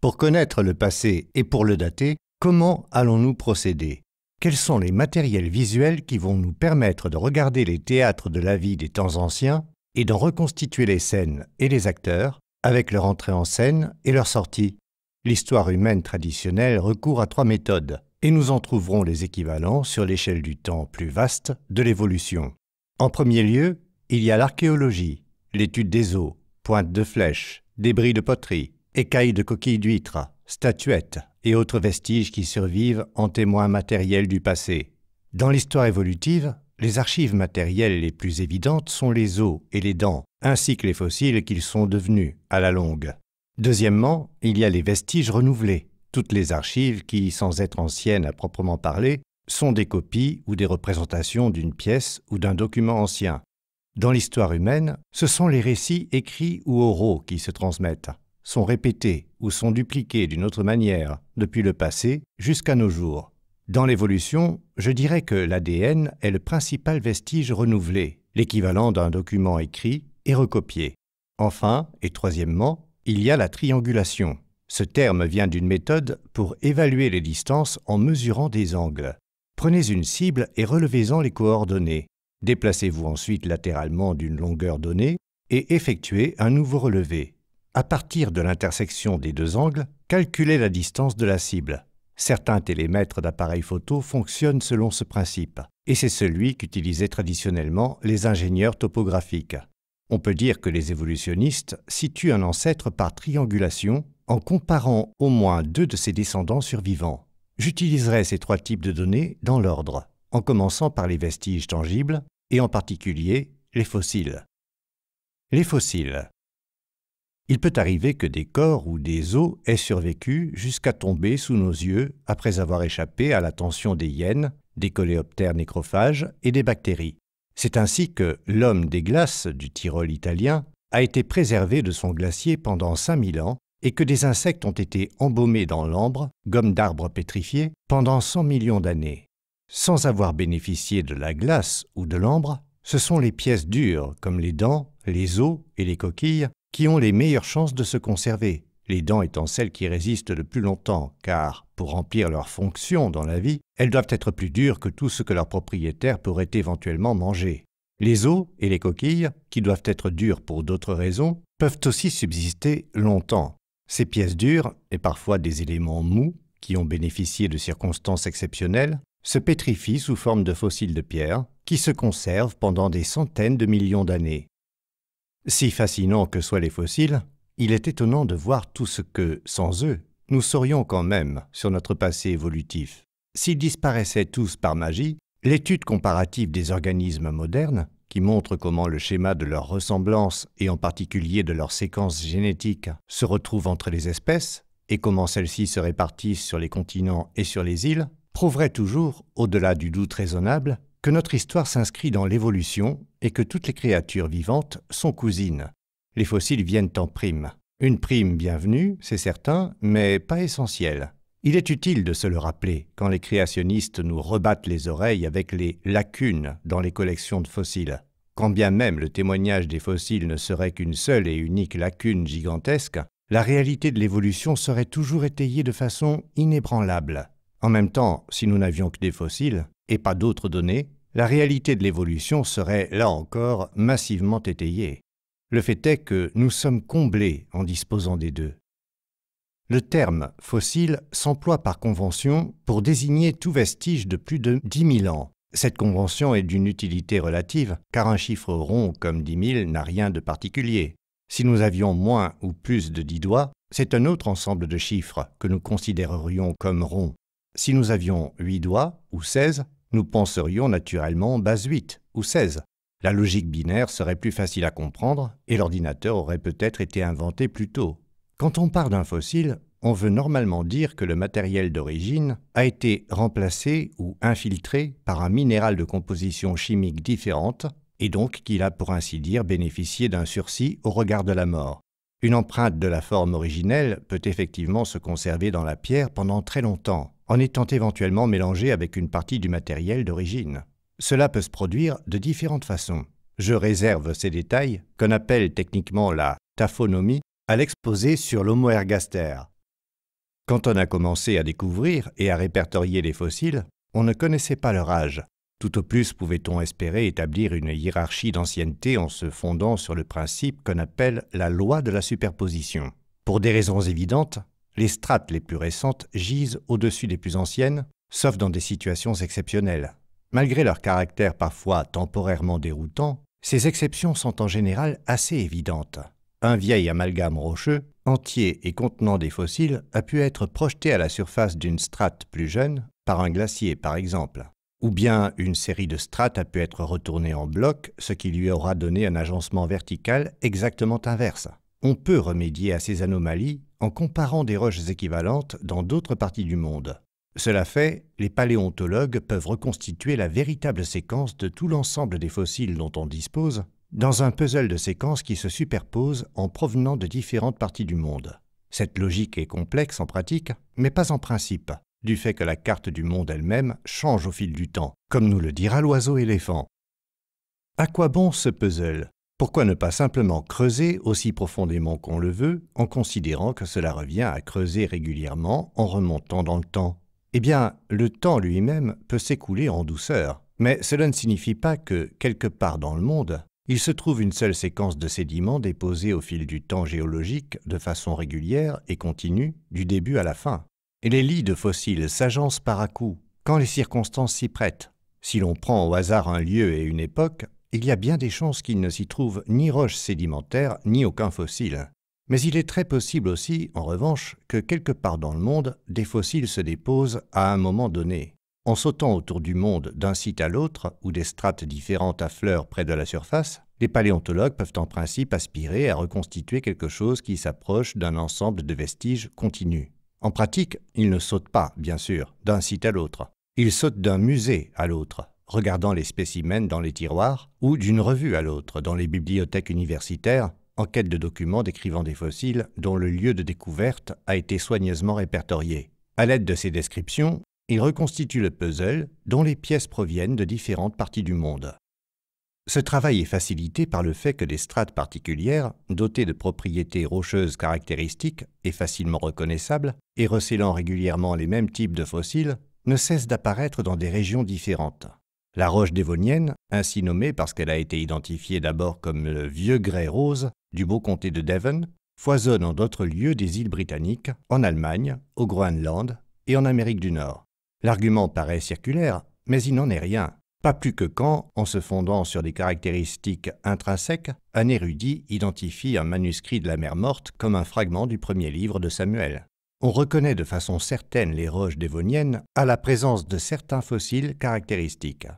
Pour connaître le passé et pour le dater, comment allons-nous procéder quels sont les matériels visuels qui vont nous permettre de regarder les théâtres de la vie des temps anciens et d'en reconstituer les scènes et les acteurs avec leur entrée en scène et leur sortie. L'histoire humaine traditionnelle recourt à trois méthodes et nous en trouverons les équivalents sur l'échelle du temps plus vaste de l'évolution. En premier lieu, il y a l'archéologie, l'étude des eaux, pointes de flèches, débris de poterie, écailles de coquilles d'huîtres, Statuettes et autres vestiges qui survivent en témoins matériels du passé. Dans l'histoire évolutive, les archives matérielles les plus évidentes sont les os et les dents, ainsi que les fossiles qu'ils sont devenus à la longue. Deuxièmement, il y a les vestiges renouvelés, toutes les archives qui, sans être anciennes à proprement parler, sont des copies ou des représentations d'une pièce ou d'un document ancien. Dans l'histoire humaine, ce sont les récits écrits ou oraux qui se transmettent sont répétés ou sont dupliqués d'une autre manière depuis le passé jusqu'à nos jours. Dans l'évolution, je dirais que l'ADN est le principal vestige renouvelé, l'équivalent d'un document écrit et recopié. Enfin, et troisièmement, il y a la triangulation. Ce terme vient d'une méthode pour évaluer les distances en mesurant des angles. Prenez une cible et relevez-en les coordonnées. Déplacez-vous ensuite latéralement d'une longueur donnée et effectuez un nouveau relevé à partir de l'intersection des deux angles, calculer la distance de la cible. Certains télémètres d'appareils photo fonctionnent selon ce principe, et c'est celui qu'utilisaient traditionnellement les ingénieurs topographiques. On peut dire que les évolutionnistes situent un ancêtre par triangulation en comparant au moins deux de ses descendants survivants. J'utiliserai ces trois types de données dans l'ordre, en commençant par les vestiges tangibles, et en particulier les fossiles. Les fossiles, il peut arriver que des corps ou des os aient survécu jusqu'à tomber sous nos yeux après avoir échappé à l'attention des hyènes, des coléoptères nécrophages et des bactéries. C'est ainsi que l'homme des glaces du Tyrol italien a été préservé de son glacier pendant 5000 ans et que des insectes ont été embaumés dans l'ambre, gomme d'arbres pétrifiés, pendant 100 millions d'années. Sans avoir bénéficié de la glace ou de l'ambre, ce sont les pièces dures, comme les dents, les os et les coquilles, qui ont les meilleures chances de se conserver, les dents étant celles qui résistent le plus longtemps, car, pour remplir leur fonction dans la vie, elles doivent être plus dures que tout ce que leur propriétaire pourrait éventuellement manger. Les os et les coquilles, qui doivent être dures pour d'autres raisons, peuvent aussi subsister longtemps. Ces pièces dures, et parfois des éléments mous, qui ont bénéficié de circonstances exceptionnelles, se pétrifient sous forme de fossiles de pierre, qui se conservent pendant des centaines de millions d'années. Si fascinants que soient les fossiles, il est étonnant de voir tout ce que, sans eux, nous saurions quand même sur notre passé évolutif. S'ils disparaissaient tous par magie, l'étude comparative des organismes modernes, qui montre comment le schéma de leur ressemblance et en particulier de leur séquence génétique se retrouve entre les espèces, et comment celles-ci se répartissent sur les continents et sur les îles, prouverait toujours, au-delà du doute raisonnable, que notre histoire s'inscrit dans l'évolution que toutes les créatures vivantes sont cousines. Les fossiles viennent en prime. Une prime bienvenue, c'est certain, mais pas essentielle. Il est utile de se le rappeler quand les créationnistes nous rebattent les oreilles avec les lacunes dans les collections de fossiles. Quand bien même le témoignage des fossiles ne serait qu'une seule et unique lacune gigantesque, la réalité de l'évolution serait toujours étayée de façon inébranlable. En même temps, si nous n'avions que des fossiles, et pas d'autres données, la réalité de l'évolution serait, là encore, massivement étayée. Le fait est que nous sommes comblés en disposant des deux. Le terme fossile s'emploie par convention pour désigner tout vestige de plus de 10 000 ans. Cette convention est d'une utilité relative, car un chiffre rond comme 10 000 n'a rien de particulier. Si nous avions moins ou plus de 10 doigts, c'est un autre ensemble de chiffres que nous considérerions comme rond. Si nous avions 8 doigts ou 16, nous penserions naturellement base 8 ou 16. La logique binaire serait plus facile à comprendre et l'ordinateur aurait peut-être été inventé plus tôt. Quand on parle d'un fossile, on veut normalement dire que le matériel d'origine a été remplacé ou infiltré par un minéral de composition chimique différente et donc qu'il a pour ainsi dire bénéficié d'un sursis au regard de la mort. Une empreinte de la forme originelle peut effectivement se conserver dans la pierre pendant très longtemps en étant éventuellement mélangé avec une partie du matériel d'origine. Cela peut se produire de différentes façons. Je réserve ces détails, qu'on appelle techniquement la taphonomie, à l'exposé sur l'homoergaster. Quand on a commencé à découvrir et à répertorier les fossiles, on ne connaissait pas leur âge. Tout au plus pouvait-on espérer établir une hiérarchie d'ancienneté en se fondant sur le principe qu'on appelle la loi de la superposition. Pour des raisons évidentes, les strates les plus récentes gisent au-dessus des plus anciennes, sauf dans des situations exceptionnelles. Malgré leur caractère parfois temporairement déroutant, ces exceptions sont en général assez évidentes. Un vieil amalgame rocheux, entier et contenant des fossiles, a pu être projeté à la surface d'une strate plus jeune, par un glacier par exemple. Ou bien une série de strates a pu être retournée en bloc, ce qui lui aura donné un agencement vertical exactement inverse. On peut remédier à ces anomalies en comparant des roches équivalentes dans d'autres parties du monde. Cela fait, les paléontologues peuvent reconstituer la véritable séquence de tout l'ensemble des fossiles dont on dispose dans un puzzle de séquences qui se superposent en provenant de différentes parties du monde. Cette logique est complexe en pratique, mais pas en principe, du fait que la carte du monde elle-même change au fil du temps, comme nous le dira l'oiseau éléphant. À quoi bon ce puzzle pourquoi ne pas simplement creuser aussi profondément qu'on le veut, en considérant que cela revient à creuser régulièrement en remontant dans le temps Eh bien, le temps lui-même peut s'écouler en douceur, mais cela ne signifie pas que, quelque part dans le monde, il se trouve une seule séquence de sédiments déposés au fil du temps géologique de façon régulière et continue, du début à la fin. Et les lits de fossiles s'agencent par à coup, quand les circonstances s'y prêtent. Si l'on prend au hasard un lieu et une époque, il y a bien des chances qu'il ne s'y trouve ni roches sédimentaires ni aucun fossile. Mais il est très possible aussi, en revanche, que quelque part dans le monde, des fossiles se déposent à un moment donné. En sautant autour du monde d'un site à l'autre, ou des strates différentes à près de la surface, les paléontologues peuvent en principe aspirer à reconstituer quelque chose qui s'approche d'un ensemble de vestiges continus. En pratique, ils ne sautent pas, bien sûr, d'un site à l'autre. Ils sautent d'un musée à l'autre, regardant les spécimens dans les tiroirs, ou d'une revue à l'autre dans les bibliothèques universitaires, en quête de documents décrivant des fossiles dont le lieu de découverte a été soigneusement répertorié. À l'aide de ces descriptions, il reconstitue le puzzle dont les pièces proviennent de différentes parties du monde. Ce travail est facilité par le fait que des strates particulières, dotées de propriétés rocheuses caractéristiques et facilement reconnaissables, et recélant régulièrement les mêmes types de fossiles, ne cessent d'apparaître dans des régions différentes. La roche dévonienne, ainsi nommée parce qu'elle a été identifiée d'abord comme le vieux grès rose du beau comté de Devon, foisonne en d'autres lieux des îles britanniques, en Allemagne, au Groenland et en Amérique du Nord. L'argument paraît circulaire, mais il n'en est rien. Pas plus que quand, en se fondant sur des caractéristiques intrinsèques, un érudit identifie un manuscrit de la mer morte comme un fragment du premier livre de Samuel. On reconnaît de façon certaine les roches dévoniennes à la présence de certains fossiles caractéristiques.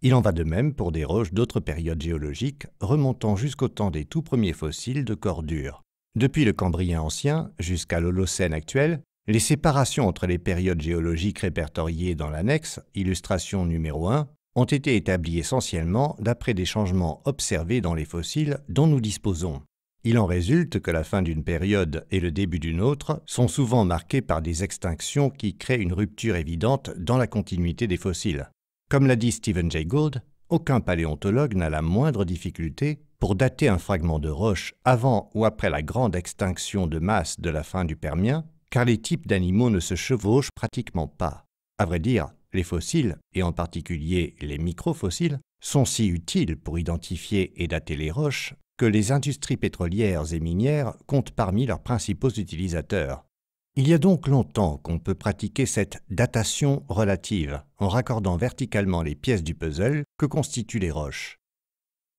Il en va de même pour des roches d'autres périodes géologiques remontant jusqu'au temps des tout premiers fossiles de corps durs. Depuis le Cambrien ancien jusqu'à l'Holocène actuel, les séparations entre les périodes géologiques répertoriées dans l'annexe, illustration numéro 1, ont été établies essentiellement d'après des changements observés dans les fossiles dont nous disposons. Il en résulte que la fin d'une période et le début d'une autre sont souvent marqués par des extinctions qui créent une rupture évidente dans la continuité des fossiles. Comme l'a dit Stephen Jay Gould, aucun paléontologue n'a la moindre difficulté pour dater un fragment de roche avant ou après la grande extinction de masse de la fin du Permien, car les types d'animaux ne se chevauchent pratiquement pas. À vrai dire, les fossiles, et en particulier les microfossiles, sont si utiles pour identifier et dater les roches que les industries pétrolières et minières comptent parmi leurs principaux utilisateurs. Il y a donc longtemps qu'on peut pratiquer cette datation relative en raccordant verticalement les pièces du puzzle que constituent les roches.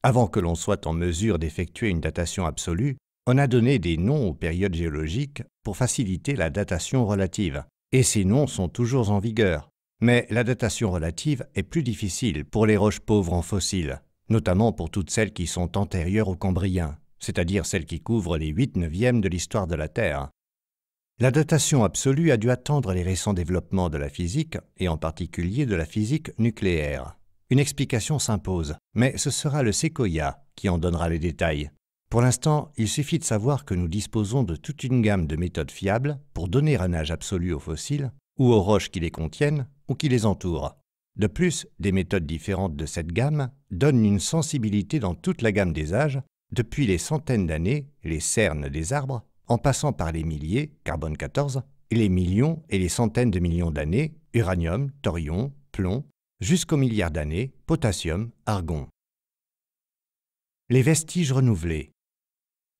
Avant que l'on soit en mesure d'effectuer une datation absolue, on a donné des noms aux périodes géologiques pour faciliter la datation relative, et ces noms sont toujours en vigueur. Mais la datation relative est plus difficile pour les roches pauvres en fossiles, notamment pour toutes celles qui sont antérieures au Cambrien, c'est-à-dire celles qui couvrent les 8 neuvièmes de l'histoire de la Terre. La datation absolue a dû attendre les récents développements de la physique, et en particulier de la physique nucléaire. Une explication s'impose, mais ce sera le séquoia qui en donnera les détails. Pour l'instant, il suffit de savoir que nous disposons de toute une gamme de méthodes fiables pour donner un âge absolu aux fossiles, ou aux roches qui les contiennent, ou qui les entourent. De plus, des méthodes différentes de cette gamme donnent une sensibilité dans toute la gamme des âges, depuis les centaines d'années, les cernes des arbres, en passant par les milliers, carbone 14, et les millions et les centaines de millions d'années, uranium, thorium, plomb, jusqu'aux milliards d'années, potassium, argon. Les vestiges renouvelés.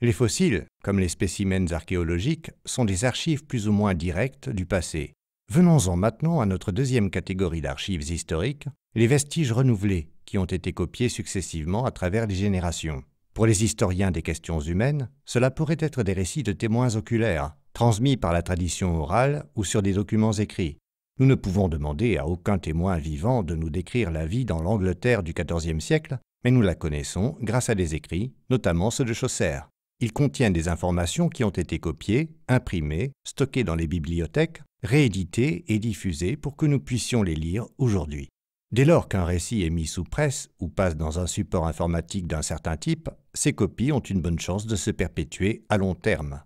Les fossiles, comme les spécimens archéologiques, sont des archives plus ou moins directes du passé. Venons-en maintenant à notre deuxième catégorie d'archives historiques, les vestiges renouvelés, qui ont été copiés successivement à travers les générations. Pour les historiens des questions humaines, cela pourrait être des récits de témoins oculaires, transmis par la tradition orale ou sur des documents écrits. Nous ne pouvons demander à aucun témoin vivant de nous décrire la vie dans l'Angleterre du XIVe siècle, mais nous la connaissons grâce à des écrits, notamment ceux de Chaucer. Ils contiennent des informations qui ont été copiées, imprimées, stockées dans les bibliothèques, rééditées et diffusées pour que nous puissions les lire aujourd'hui. Dès lors qu'un récit est mis sous presse ou passe dans un support informatique d'un certain type, ces copies ont une bonne chance de se perpétuer à long terme.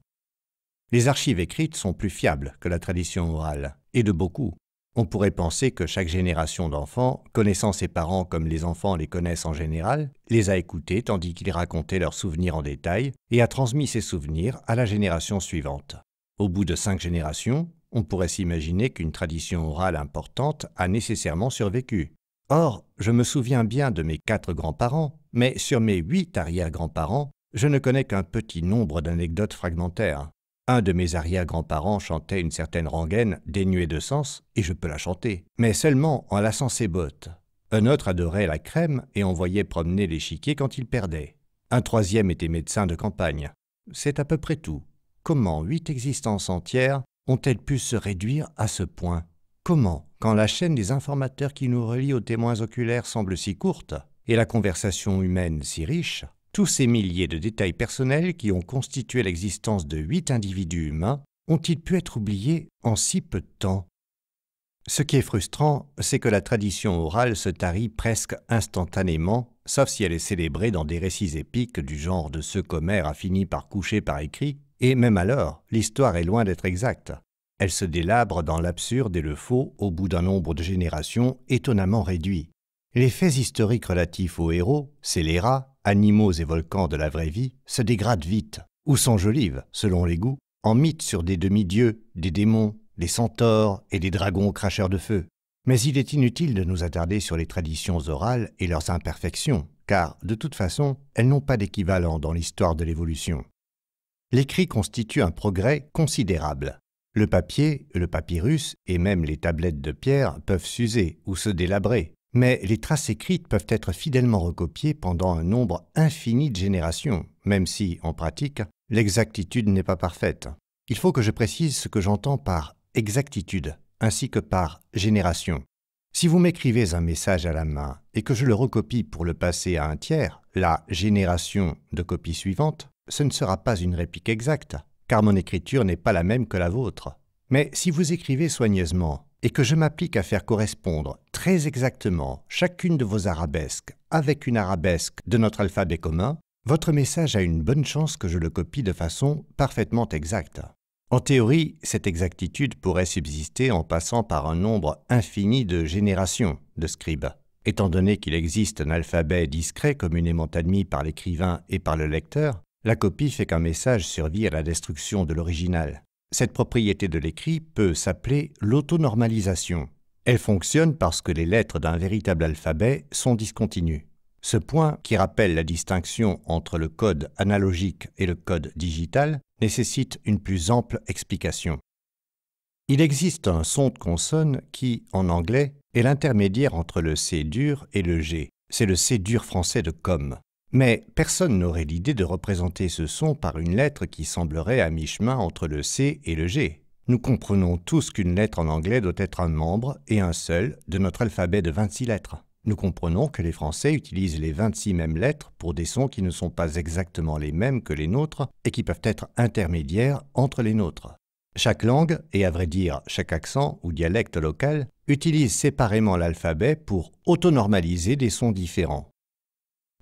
Les archives écrites sont plus fiables que la tradition orale, et de beaucoup. On pourrait penser que chaque génération d'enfants, connaissant ses parents comme les enfants les connaissent en général, les a écoutés tandis qu'ils racontaient leurs souvenirs en détail et a transmis ces souvenirs à la génération suivante. Au bout de cinq générations, on pourrait s'imaginer qu'une tradition orale importante a nécessairement survécu. Or, je me souviens bien de mes quatre grands-parents, mais sur mes huit arrière-grands-parents, je ne connais qu'un petit nombre d'anecdotes fragmentaires. Un de mes arrière-grands-parents chantait une certaine rengaine dénuée de sens, et je peux la chanter, mais seulement en lassant ses bottes. Un autre adorait la crème et envoyait promener l'échiquier quand il perdait. Un troisième était médecin de campagne. C'est à peu près tout. Comment huit existences entières ont-elles pu se réduire à ce point Comment, quand la chaîne des informateurs qui nous relient aux témoins oculaires semble si courte, et la conversation humaine si riche, tous ces milliers de détails personnels qui ont constitué l'existence de huit individus humains ont-ils pu être oubliés en si peu de temps Ce qui est frustrant, c'est que la tradition orale se tarit presque instantanément, sauf si elle est célébrée dans des récits épiques du genre de ceux qu'Homère a fini par coucher par écrit et même alors, l'histoire est loin d'être exacte. Elle se délabre dans l'absurde et le faux au bout d'un nombre de générations étonnamment réduit. Les faits historiques relatifs aux héros, scélérats, animaux et volcans de la vraie vie, se dégradent vite, ou s'enjolivent, selon les goûts, en mythes sur des demi-dieux, des démons, des centaures et des dragons cracheurs de feu. Mais il est inutile de nous attarder sur les traditions orales et leurs imperfections, car, de toute façon, elles n'ont pas d'équivalent dans l'histoire de l'évolution l'écrit constitue un progrès considérable. Le papier, le papyrus et même les tablettes de pierre peuvent s'user ou se délabrer, mais les traces écrites peuvent être fidèlement recopiées pendant un nombre infini de générations, même si, en pratique, l'exactitude n'est pas parfaite. Il faut que je précise ce que j'entends par exactitude, ainsi que par génération. Si vous m'écrivez un message à la main et que je le recopie pour le passer à un tiers, la génération de copie suivante, ce ne sera pas une réplique exacte, car mon écriture n'est pas la même que la vôtre. Mais si vous écrivez soigneusement, et que je m'applique à faire correspondre très exactement chacune de vos arabesques avec une arabesque de notre alphabet commun, votre message a une bonne chance que je le copie de façon parfaitement exacte. En théorie, cette exactitude pourrait subsister en passant par un nombre infini de générations de scribes. Étant donné qu'il existe un alphabet discret communément admis par l'écrivain et par le lecteur, la copie fait qu'un message survit à la destruction de l'original. Cette propriété de l'écrit peut s'appeler l'autonormalisation. Elle fonctionne parce que les lettres d'un véritable alphabet sont discontinues. Ce point, qui rappelle la distinction entre le code analogique et le code digital, nécessite une plus ample explication. Il existe un son de consonne qui, en anglais, est l'intermédiaire entre le C dur et le G. C'est le C dur français de com. Mais personne n'aurait l'idée de représenter ce son par une lettre qui semblerait à mi-chemin entre le C et le G. Nous comprenons tous qu'une lettre en anglais doit être un membre, et un seul, de notre alphabet de 26 lettres. Nous comprenons que les Français utilisent les 26 mêmes lettres pour des sons qui ne sont pas exactement les mêmes que les nôtres et qui peuvent être intermédiaires entre les nôtres. Chaque langue, et à vrai dire chaque accent ou dialecte local, utilise séparément l'alphabet pour autonormaliser des sons différents.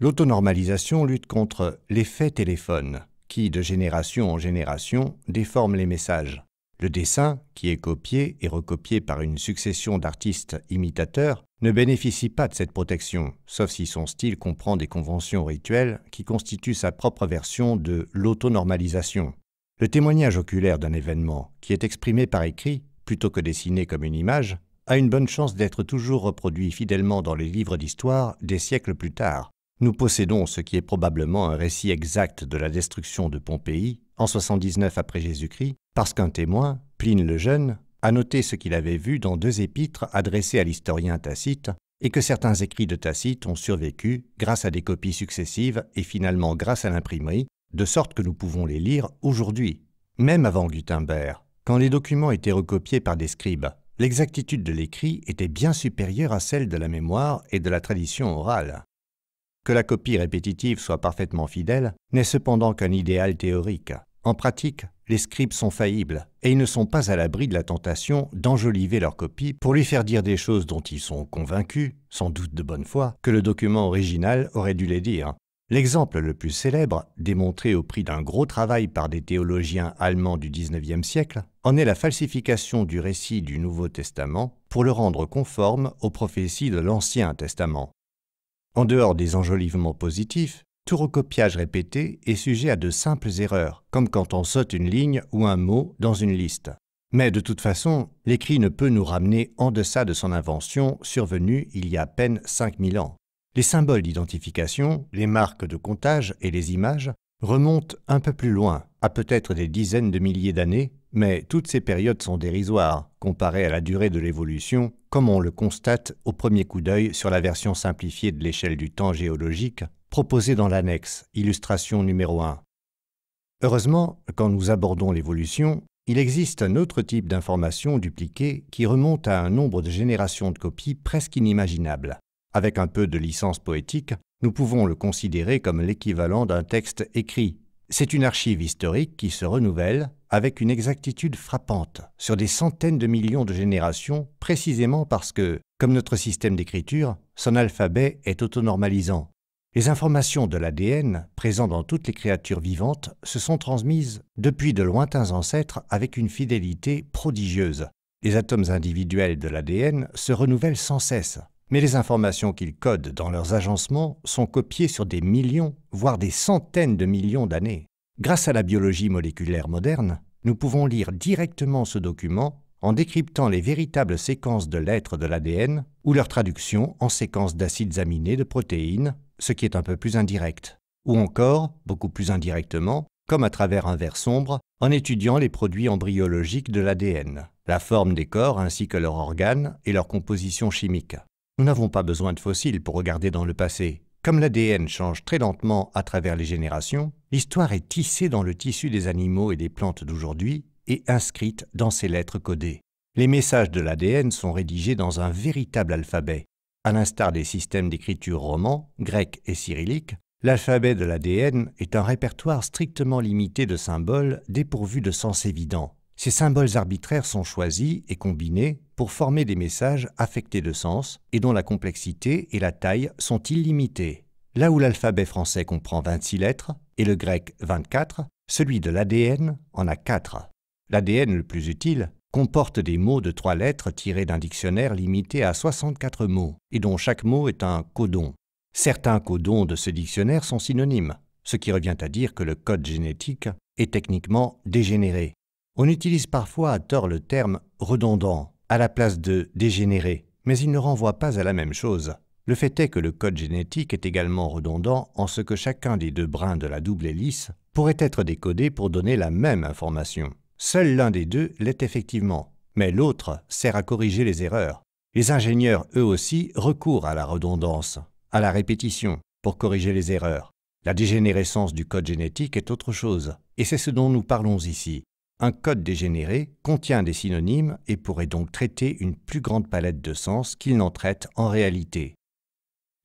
L'autonormalisation lutte contre l'effet téléphone, qui, de génération en génération, déforme les messages. Le dessin, qui est copié et recopié par une succession d'artistes imitateurs, ne bénéficie pas de cette protection, sauf si son style comprend des conventions rituelles qui constituent sa propre version de l'autonormalisation. Le témoignage oculaire d'un événement, qui est exprimé par écrit, plutôt que dessiné comme une image, a une bonne chance d'être toujours reproduit fidèlement dans les livres d'histoire des siècles plus tard, nous possédons ce qui est probablement un récit exact de la destruction de Pompéi en 79 après Jésus-Christ, parce qu'un témoin, Pline le Jeune, a noté ce qu'il avait vu dans deux épîtres adressées à l'historien Tacite, et que certains écrits de Tacite ont survécu grâce à des copies successives et finalement grâce à l'imprimerie, de sorte que nous pouvons les lire aujourd'hui, même avant Gutenberg, quand les documents étaient recopiés par des scribes. L'exactitude de l'écrit était bien supérieure à celle de la mémoire et de la tradition orale. Que la copie répétitive soit parfaitement fidèle n'est cependant qu'un idéal théorique. En pratique, les scribes sont faillibles et ils ne sont pas à l'abri de la tentation d'enjoliver leur copie pour lui faire dire des choses dont ils sont convaincus, sans doute de bonne foi, que le document original aurait dû les dire. L'exemple le plus célèbre, démontré au prix d'un gros travail par des théologiens allemands du XIXe siècle, en est la falsification du récit du Nouveau Testament pour le rendre conforme aux prophéties de l'Ancien Testament. En dehors des enjolivements positifs, tout recopiage répété est sujet à de simples erreurs, comme quand on saute une ligne ou un mot dans une liste. Mais de toute façon, l'écrit ne peut nous ramener en deçà de son invention survenue il y a à peine 5000 ans. Les symboles d'identification, les marques de comptage et les images remontent un peu plus loin, à peut-être des dizaines de milliers d'années, mais toutes ces périodes sont dérisoires, comparées à la durée de l'évolution, comme on le constate au premier coup d'œil sur la version simplifiée de l'échelle du temps géologique proposée dans l'annexe, illustration numéro 1. Heureusement, quand nous abordons l'évolution, il existe un autre type d'information dupliquée qui remonte à un nombre de générations de copies presque inimaginable. Avec un peu de licence poétique, nous pouvons le considérer comme l'équivalent d'un texte écrit, c'est une archive historique qui se renouvelle avec une exactitude frappante sur des centaines de millions de générations, précisément parce que, comme notre système d'écriture, son alphabet est autonormalisant. Les informations de l'ADN, présentes dans toutes les créatures vivantes, se sont transmises depuis de lointains ancêtres avec une fidélité prodigieuse. Les atomes individuels de l'ADN se renouvellent sans cesse, mais les informations qu'ils codent dans leurs agencements sont copiées sur des millions, voire des centaines de millions d'années. Grâce à la biologie moléculaire moderne, nous pouvons lire directement ce document en décryptant les véritables séquences de lettres de l'ADN ou leur traduction en séquences d'acides aminés de protéines, ce qui est un peu plus indirect, ou encore, beaucoup plus indirectement, comme à travers un verre sombre, en étudiant les produits embryologiques de l'ADN, la forme des corps ainsi que leurs organes et leur composition chimique. Nous n'avons pas besoin de fossiles pour regarder dans le passé. Comme l'ADN change très lentement à travers les générations, l'histoire est tissée dans le tissu des animaux et des plantes d'aujourd'hui et inscrite dans ces lettres codées. Les messages de l'ADN sont rédigés dans un véritable alphabet. À l'instar des systèmes d'écriture roman, grec et cyrillique, l'alphabet de l'ADN est un répertoire strictement limité de symboles dépourvus de sens évident. Ces symboles arbitraires sont choisis et combinés pour former des messages affectés de sens et dont la complexité et la taille sont illimitées. Là où l'alphabet français comprend 26 lettres et le grec 24, celui de l'ADN en a 4. L'ADN le plus utile comporte des mots de trois lettres tirés d'un dictionnaire limité à 64 mots et dont chaque mot est un codon. Certains codons de ce dictionnaire sont synonymes, ce qui revient à dire que le code génétique est techniquement dégénéré. On utilise parfois à tort le terme redondant à la place de dégénérer, mais il ne renvoie pas à la même chose. Le fait est que le code génétique est également redondant en ce que chacun des deux brins de la double hélice pourrait être décodé pour donner la même information. Seul l'un des deux l'est effectivement, mais l'autre sert à corriger les erreurs. Les ingénieurs, eux aussi, recourent à la redondance, à la répétition, pour corriger les erreurs. La dégénérescence du code génétique est autre chose, et c'est ce dont nous parlons ici. Un code dégénéré contient des synonymes et pourrait donc traiter une plus grande palette de sens qu'il n'en traite en réalité.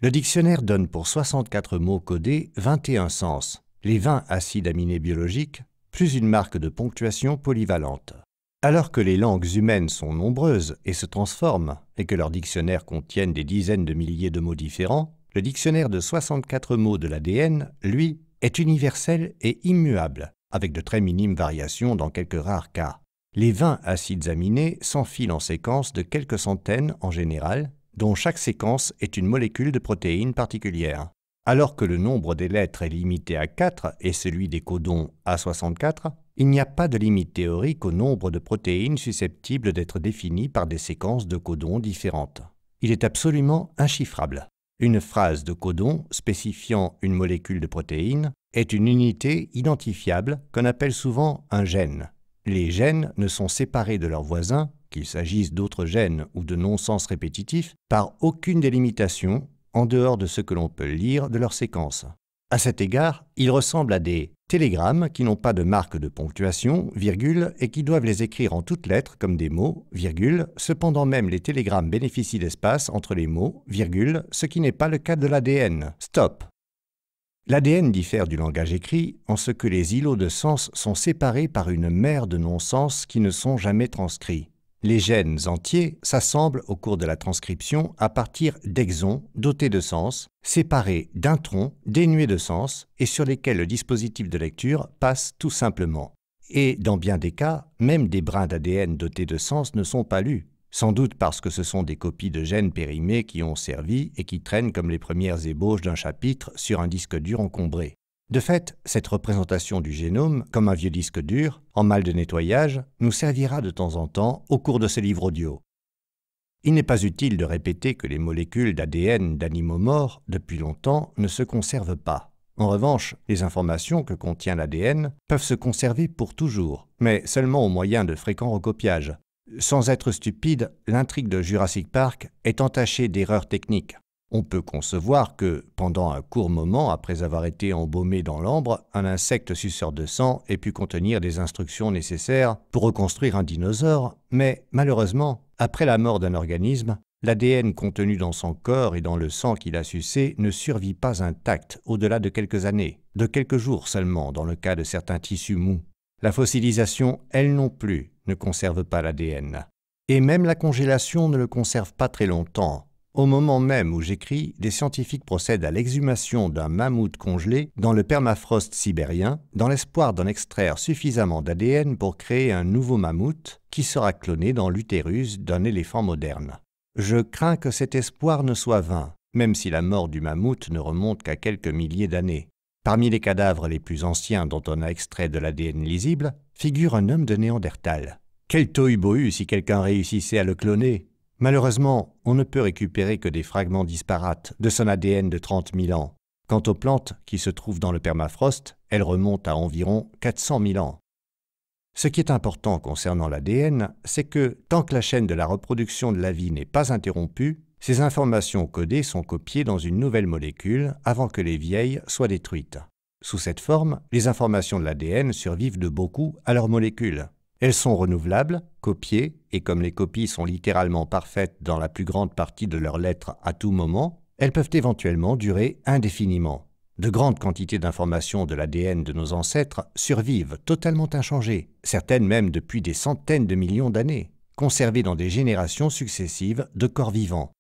Le dictionnaire donne pour 64 mots codés 21 sens, les 20 acides aminés biologiques, plus une marque de ponctuation polyvalente. Alors que les langues humaines sont nombreuses et se transforment, et que leurs dictionnaires contiennent des dizaines de milliers de mots différents, le dictionnaire de 64 mots de l'ADN, lui, est universel et immuable, avec de très minimes variations dans quelques rares cas. Les 20 acides aminés s'enfilent en séquences de quelques centaines en général, dont chaque séquence est une molécule de protéine particulière. Alors que le nombre des lettres est limité à 4 et celui des codons à 64, il n'y a pas de limite théorique au nombre de protéines susceptibles d'être définies par des séquences de codons différentes. Il est absolument inchiffrable. Une phrase de codon spécifiant une molécule de protéine est une unité identifiable qu'on appelle souvent un gène. Les gènes ne sont séparés de leurs voisins, qu'il s'agisse d'autres gènes ou de non-sens répétitifs, par aucune délimitation en dehors de ce que l'on peut lire de leur séquence. À cet égard, ils ressemblent à des télégrammes qui n'ont pas de marque de ponctuation, virgule, et qui doivent les écrire en toutes lettres comme des mots, virgule. Cependant même, les télégrammes bénéficient d'espace entre les mots, virgule, ce qui n'est pas le cas de l'ADN. Stop. L'ADN diffère du langage écrit en ce que les îlots de sens sont séparés par une mer de non-sens qui ne sont jamais transcrits les gènes entiers s'assemblent au cours de la transcription à partir d'exons dotés de sens, séparés d'introns dénués de sens et sur lesquels le dispositif de lecture passe tout simplement. Et dans bien des cas, même des brins d'ADN dotés de sens ne sont pas lus, sans doute parce que ce sont des copies de gènes périmés qui ont servi et qui traînent comme les premières ébauches d'un chapitre sur un disque dur encombré. De fait, cette représentation du génome, comme un vieux disque dur, en mal de nettoyage, nous servira de temps en temps au cours de ces livres audio. Il n'est pas utile de répéter que les molécules d'ADN d'animaux morts, depuis longtemps, ne se conservent pas. En revanche, les informations que contient l'ADN peuvent se conserver pour toujours, mais seulement au moyen de fréquents recopiages. Sans être stupide, l'intrigue de Jurassic Park est entachée d'erreurs techniques. On peut concevoir que, pendant un court moment après avoir été embaumé dans l'ambre, un insecte suceur de sang ait pu contenir les instructions nécessaires pour reconstruire un dinosaure, mais malheureusement, après la mort d'un organisme, l'ADN contenu dans son corps et dans le sang qu'il a sucé ne survit pas intact au-delà de quelques années, de quelques jours seulement dans le cas de certains tissus mous. La fossilisation, elle non plus, ne conserve pas l'ADN. Et même la congélation ne le conserve pas très longtemps, au moment même où j'écris, des scientifiques procèdent à l'exhumation d'un mammouth congelé dans le permafrost sibérien, dans l'espoir d'en extraire suffisamment d'ADN pour créer un nouveau mammouth qui sera cloné dans l'utérus d'un éléphant moderne. Je crains que cet espoir ne soit vain, même si la mort du mammouth ne remonte qu'à quelques milliers d'années. Parmi les cadavres les plus anciens dont on a extrait de l'ADN lisible, figure un homme de Néandertal. Quel tohu-bohu si quelqu'un réussissait à le cloner Malheureusement, on ne peut récupérer que des fragments disparates de son ADN de 30 000 ans. Quant aux plantes qui se trouvent dans le permafrost, elles remontent à environ 400 000 ans. Ce qui est important concernant l'ADN, c'est que tant que la chaîne de la reproduction de la vie n'est pas interrompue, ces informations codées sont copiées dans une nouvelle molécule avant que les vieilles soient détruites. Sous cette forme, les informations de l'ADN survivent de beaucoup à leur molécule. Elles sont renouvelables, copiées, et comme les copies sont littéralement parfaites dans la plus grande partie de leurs lettres à tout moment, elles peuvent éventuellement durer indéfiniment. De grandes quantités d'informations de l'ADN de nos ancêtres survivent totalement inchangées, certaines même depuis des centaines de millions d'années, conservées dans des générations successives de corps vivants.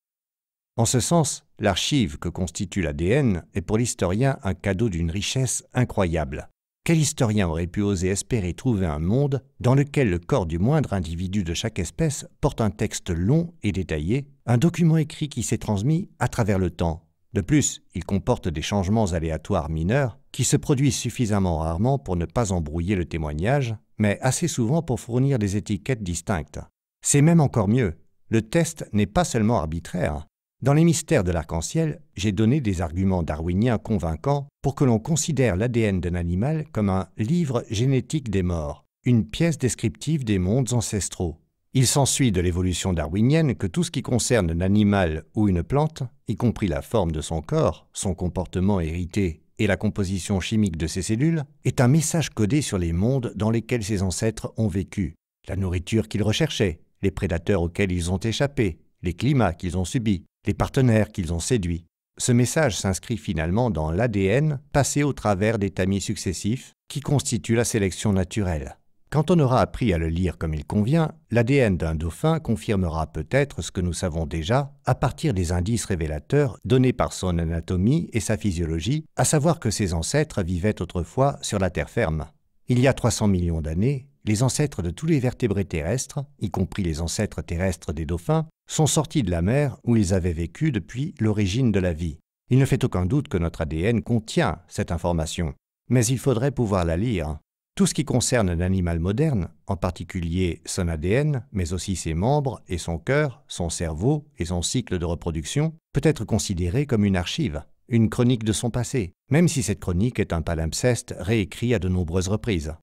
En ce sens, l'archive que constitue l'ADN est pour l'historien un cadeau d'une richesse incroyable. Quel historien aurait pu oser espérer trouver un monde dans lequel le corps du moindre individu de chaque espèce porte un texte long et détaillé, un document écrit qui s'est transmis à travers le temps De plus, il comporte des changements aléatoires mineurs qui se produisent suffisamment rarement pour ne pas embrouiller le témoignage, mais assez souvent pour fournir des étiquettes distinctes. C'est même encore mieux. Le test n'est pas seulement arbitraire, dans les mystères de l'arc-en-ciel, j'ai donné des arguments darwiniens convaincants pour que l'on considère l'ADN d'un animal comme un livre génétique des morts, une pièce descriptive des mondes ancestraux. Il s'ensuit de l'évolution darwinienne que tout ce qui concerne un animal ou une plante, y compris la forme de son corps, son comportement hérité et la composition chimique de ses cellules, est un message codé sur les mondes dans lesquels ses ancêtres ont vécu, la nourriture qu'ils recherchaient, les prédateurs auxquels ils ont échappé, les climats qu'ils ont subis, les partenaires qu'ils ont séduits. Ce message s'inscrit finalement dans l'ADN passé au travers des tamis successifs qui constituent la sélection naturelle. Quand on aura appris à le lire comme il convient, l'ADN d'un dauphin confirmera peut-être ce que nous savons déjà à partir des indices révélateurs donnés par son anatomie et sa physiologie, à savoir que ses ancêtres vivaient autrefois sur la terre ferme. Il y a 300 millions d'années, les ancêtres de tous les vertébrés terrestres, y compris les ancêtres terrestres des dauphins, sont sortis de la mer où ils avaient vécu depuis l'origine de la vie. Il ne fait aucun doute que notre ADN contient cette information, mais il faudrait pouvoir la lire. Tout ce qui concerne l'animal moderne, en particulier son ADN, mais aussi ses membres et son cœur, son cerveau et son cycle de reproduction, peut être considéré comme une archive, une chronique de son passé, même si cette chronique est un palimpseste réécrit à de nombreuses reprises.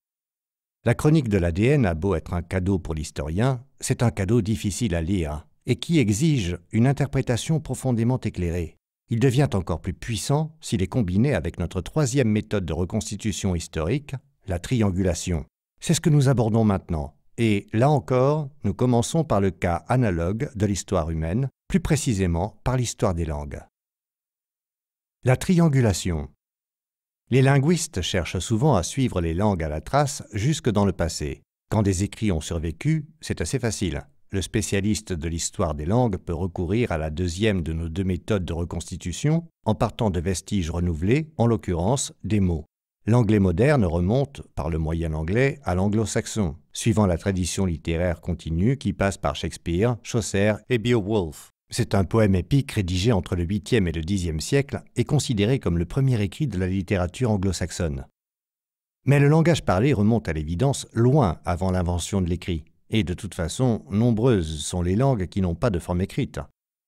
La chronique de l'ADN a beau être un cadeau pour l'historien, c'est un cadeau difficile à lire et qui exige une interprétation profondément éclairée. Il devient encore plus puissant s'il est combiné avec notre troisième méthode de reconstitution historique, la triangulation. C'est ce que nous abordons maintenant. Et là encore, nous commençons par le cas analogue de l'histoire humaine, plus précisément par l'histoire des langues. La triangulation les linguistes cherchent souvent à suivre les langues à la trace jusque dans le passé. Quand des écrits ont survécu, c'est assez facile. Le spécialiste de l'histoire des langues peut recourir à la deuxième de nos deux méthodes de reconstitution en partant de vestiges renouvelés, en l'occurrence des mots. L'anglais moderne remonte, par le moyen anglais, à l'anglo-saxon, suivant la tradition littéraire continue qui passe par Shakespeare, Chaucer et Beowulf. C'est un poème épique rédigé entre le 8e et le 10e siècle et considéré comme le premier écrit de la littérature anglo-saxonne. Mais le langage parlé remonte à l'évidence loin avant l'invention de l'écrit, et de toute façon, nombreuses sont les langues qui n'ont pas de forme écrite.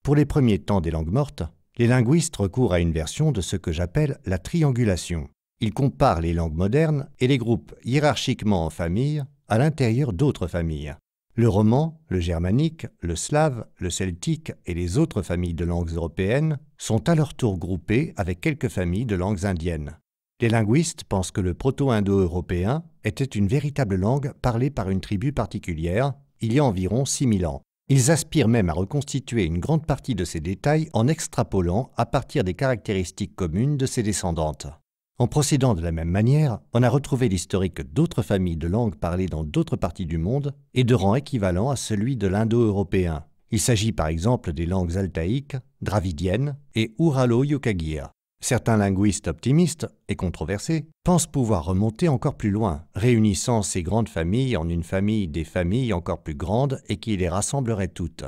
Pour les premiers temps des langues mortes, les linguistes recourent à une version de ce que j'appelle la triangulation. Ils comparent les langues modernes et les groupent hiérarchiquement en famille à l'intérieur d'autres familles. Le roman, le germanique, le slave, le celtique et les autres familles de langues européennes sont à leur tour groupées avec quelques familles de langues indiennes. Les linguistes pensent que le proto-indo-européen était une véritable langue parlée par une tribu particulière il y a environ 6000 ans. Ils aspirent même à reconstituer une grande partie de ces détails en extrapolant à partir des caractéristiques communes de ses descendantes. En procédant de la même manière, on a retrouvé l'historique d'autres familles de langues parlées dans d'autres parties du monde et de rang équivalent à celui de l'indo-européen. Il s'agit par exemple des langues altaïques, dravidiennes et uralo yukagir Certains linguistes optimistes et controversés pensent pouvoir remonter encore plus loin, réunissant ces grandes familles en une famille des familles encore plus grandes et qui les rassemblerait toutes.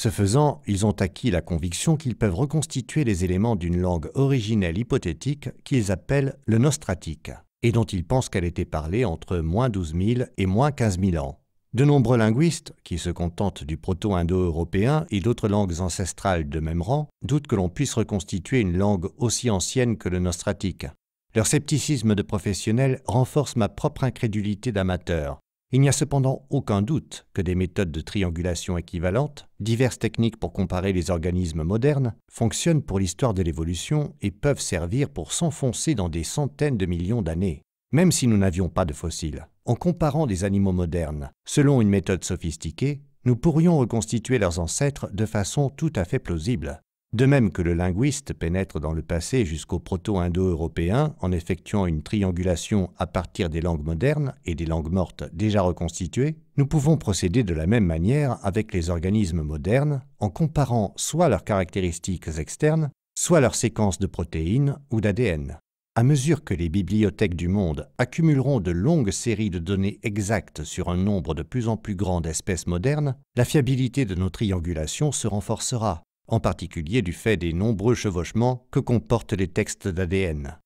Ce faisant, ils ont acquis la conviction qu'ils peuvent reconstituer les éléments d'une langue originelle hypothétique qu'ils appellent le nostratique, et dont ils pensent qu'elle était parlée entre moins 12 000 et moins 15 000 ans. De nombreux linguistes, qui se contentent du proto-indo-européen et d'autres langues ancestrales de même rang, doutent que l'on puisse reconstituer une langue aussi ancienne que le nostratique. Leur scepticisme de professionnel renforce ma propre incrédulité d'amateur, il n'y a cependant aucun doute que des méthodes de triangulation équivalentes, diverses techniques pour comparer les organismes modernes, fonctionnent pour l'histoire de l'évolution et peuvent servir pour s'enfoncer dans des centaines de millions d'années, même si nous n'avions pas de fossiles. En comparant des animaux modernes, selon une méthode sophistiquée, nous pourrions reconstituer leurs ancêtres de façon tout à fait plausible. De même que le linguiste pénètre dans le passé jusqu'au proto-indo-européen en effectuant une triangulation à partir des langues modernes et des langues mortes déjà reconstituées, nous pouvons procéder de la même manière avec les organismes modernes en comparant soit leurs caractéristiques externes, soit leurs séquences de protéines ou d'ADN. À mesure que les bibliothèques du monde accumuleront de longues séries de données exactes sur un nombre de plus en plus grand d'espèces modernes, la fiabilité de nos triangulations se renforcera, en particulier du fait des nombreux chevauchements que comportent les textes d'ADN.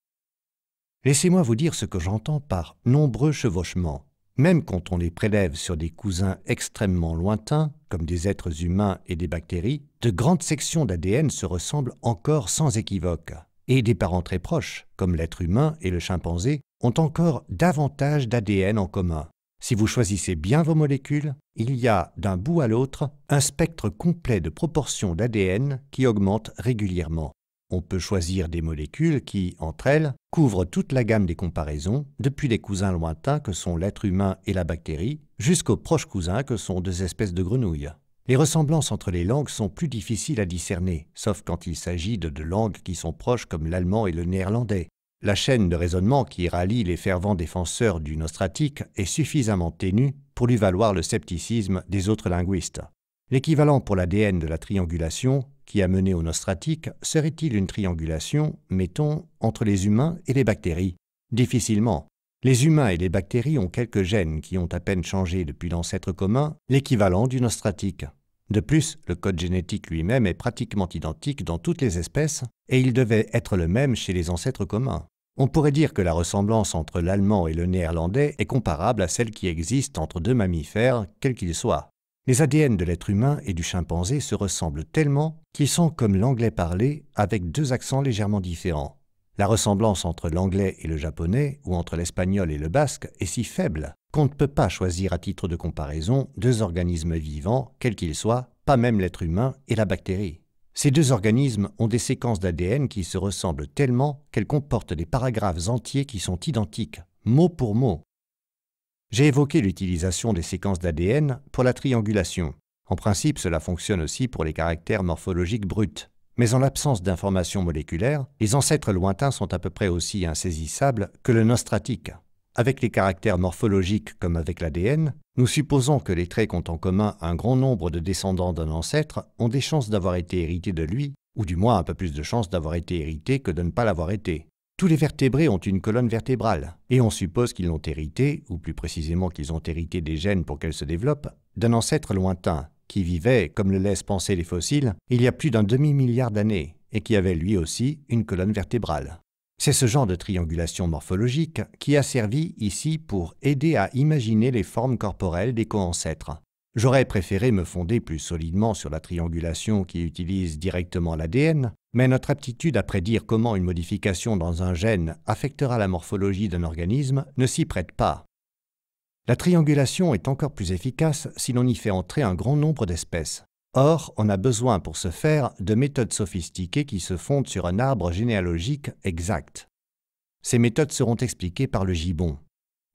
Laissez-moi vous dire ce que j'entends par nombreux chevauchements, même quand on les prélève sur des cousins extrêmement lointains, comme des êtres humains et des bactéries, de grandes sections d'ADN se ressemblent encore sans équivoque, et des parents très proches, comme l'être humain et le chimpanzé, ont encore davantage d'ADN en commun. Si vous choisissez bien vos molécules, il y a, d'un bout à l'autre, un spectre complet de proportions d'ADN qui augmente régulièrement. On peut choisir des molécules qui, entre elles, couvrent toute la gamme des comparaisons, depuis les cousins lointains que sont l'être humain et la bactérie, jusqu'aux proches cousins que sont deux espèces de grenouilles. Les ressemblances entre les langues sont plus difficiles à discerner, sauf quand il s'agit de deux langues qui sont proches comme l'allemand et le néerlandais, la chaîne de raisonnement qui rallie les fervents défenseurs du nostratique est suffisamment ténue pour lui valoir le scepticisme des autres linguistes. L'équivalent pour l'ADN de la triangulation qui a mené au nostratique serait-il une triangulation, mettons, entre les humains et les bactéries Difficilement. Les humains et les bactéries ont quelques gènes qui ont à peine changé depuis l'ancêtre commun, l'équivalent du nostratique. De plus, le code génétique lui-même est pratiquement identique dans toutes les espèces, et il devait être le même chez les ancêtres communs. On pourrait dire que la ressemblance entre l'allemand et le néerlandais est comparable à celle qui existe entre deux mammifères, quels qu'ils soient. Les ADN de l'être humain et du chimpanzé se ressemblent tellement qu'ils sont comme l'anglais parlé avec deux accents légèrement différents. La ressemblance entre l'anglais et le japonais ou entre l'espagnol et le basque est si faible qu'on ne peut pas choisir à titre de comparaison deux organismes vivants, quels qu'ils soient, pas même l'être humain et la bactérie. Ces deux organismes ont des séquences d'ADN qui se ressemblent tellement qu'elles comportent des paragraphes entiers qui sont identiques, mot pour mot. J'ai évoqué l'utilisation des séquences d'ADN pour la triangulation. En principe, cela fonctionne aussi pour les caractères morphologiques bruts. Mais en l'absence d'informations moléculaires, les ancêtres lointains sont à peu près aussi insaisissables que le nostratique. Avec les caractères morphologiques comme avec l'ADN, nous supposons que les traits ont en commun un grand nombre de descendants d'un ancêtre ont des chances d'avoir été hérités de lui, ou du moins un peu plus de chances d'avoir été hérités que de ne pas l'avoir été. Tous les vertébrés ont une colonne vertébrale, et on suppose qu'ils l'ont héritée, ou plus précisément qu'ils ont hérité des gènes pour qu'elle se développe, d'un ancêtre lointain, qui vivait, comme le laissent penser les fossiles, il y a plus d'un demi-milliard d'années, et qui avait lui aussi une colonne vertébrale. C'est ce genre de triangulation morphologique qui a servi ici pour aider à imaginer les formes corporelles des co-ancêtres. J'aurais préféré me fonder plus solidement sur la triangulation qui utilise directement l'ADN, mais notre aptitude à prédire comment une modification dans un gène affectera la morphologie d'un organisme ne s'y prête pas. La triangulation est encore plus efficace si l'on y fait entrer un grand nombre d'espèces. Or, on a besoin pour ce faire de méthodes sophistiquées qui se fondent sur un arbre généalogique exact. Ces méthodes seront expliquées par le gibon.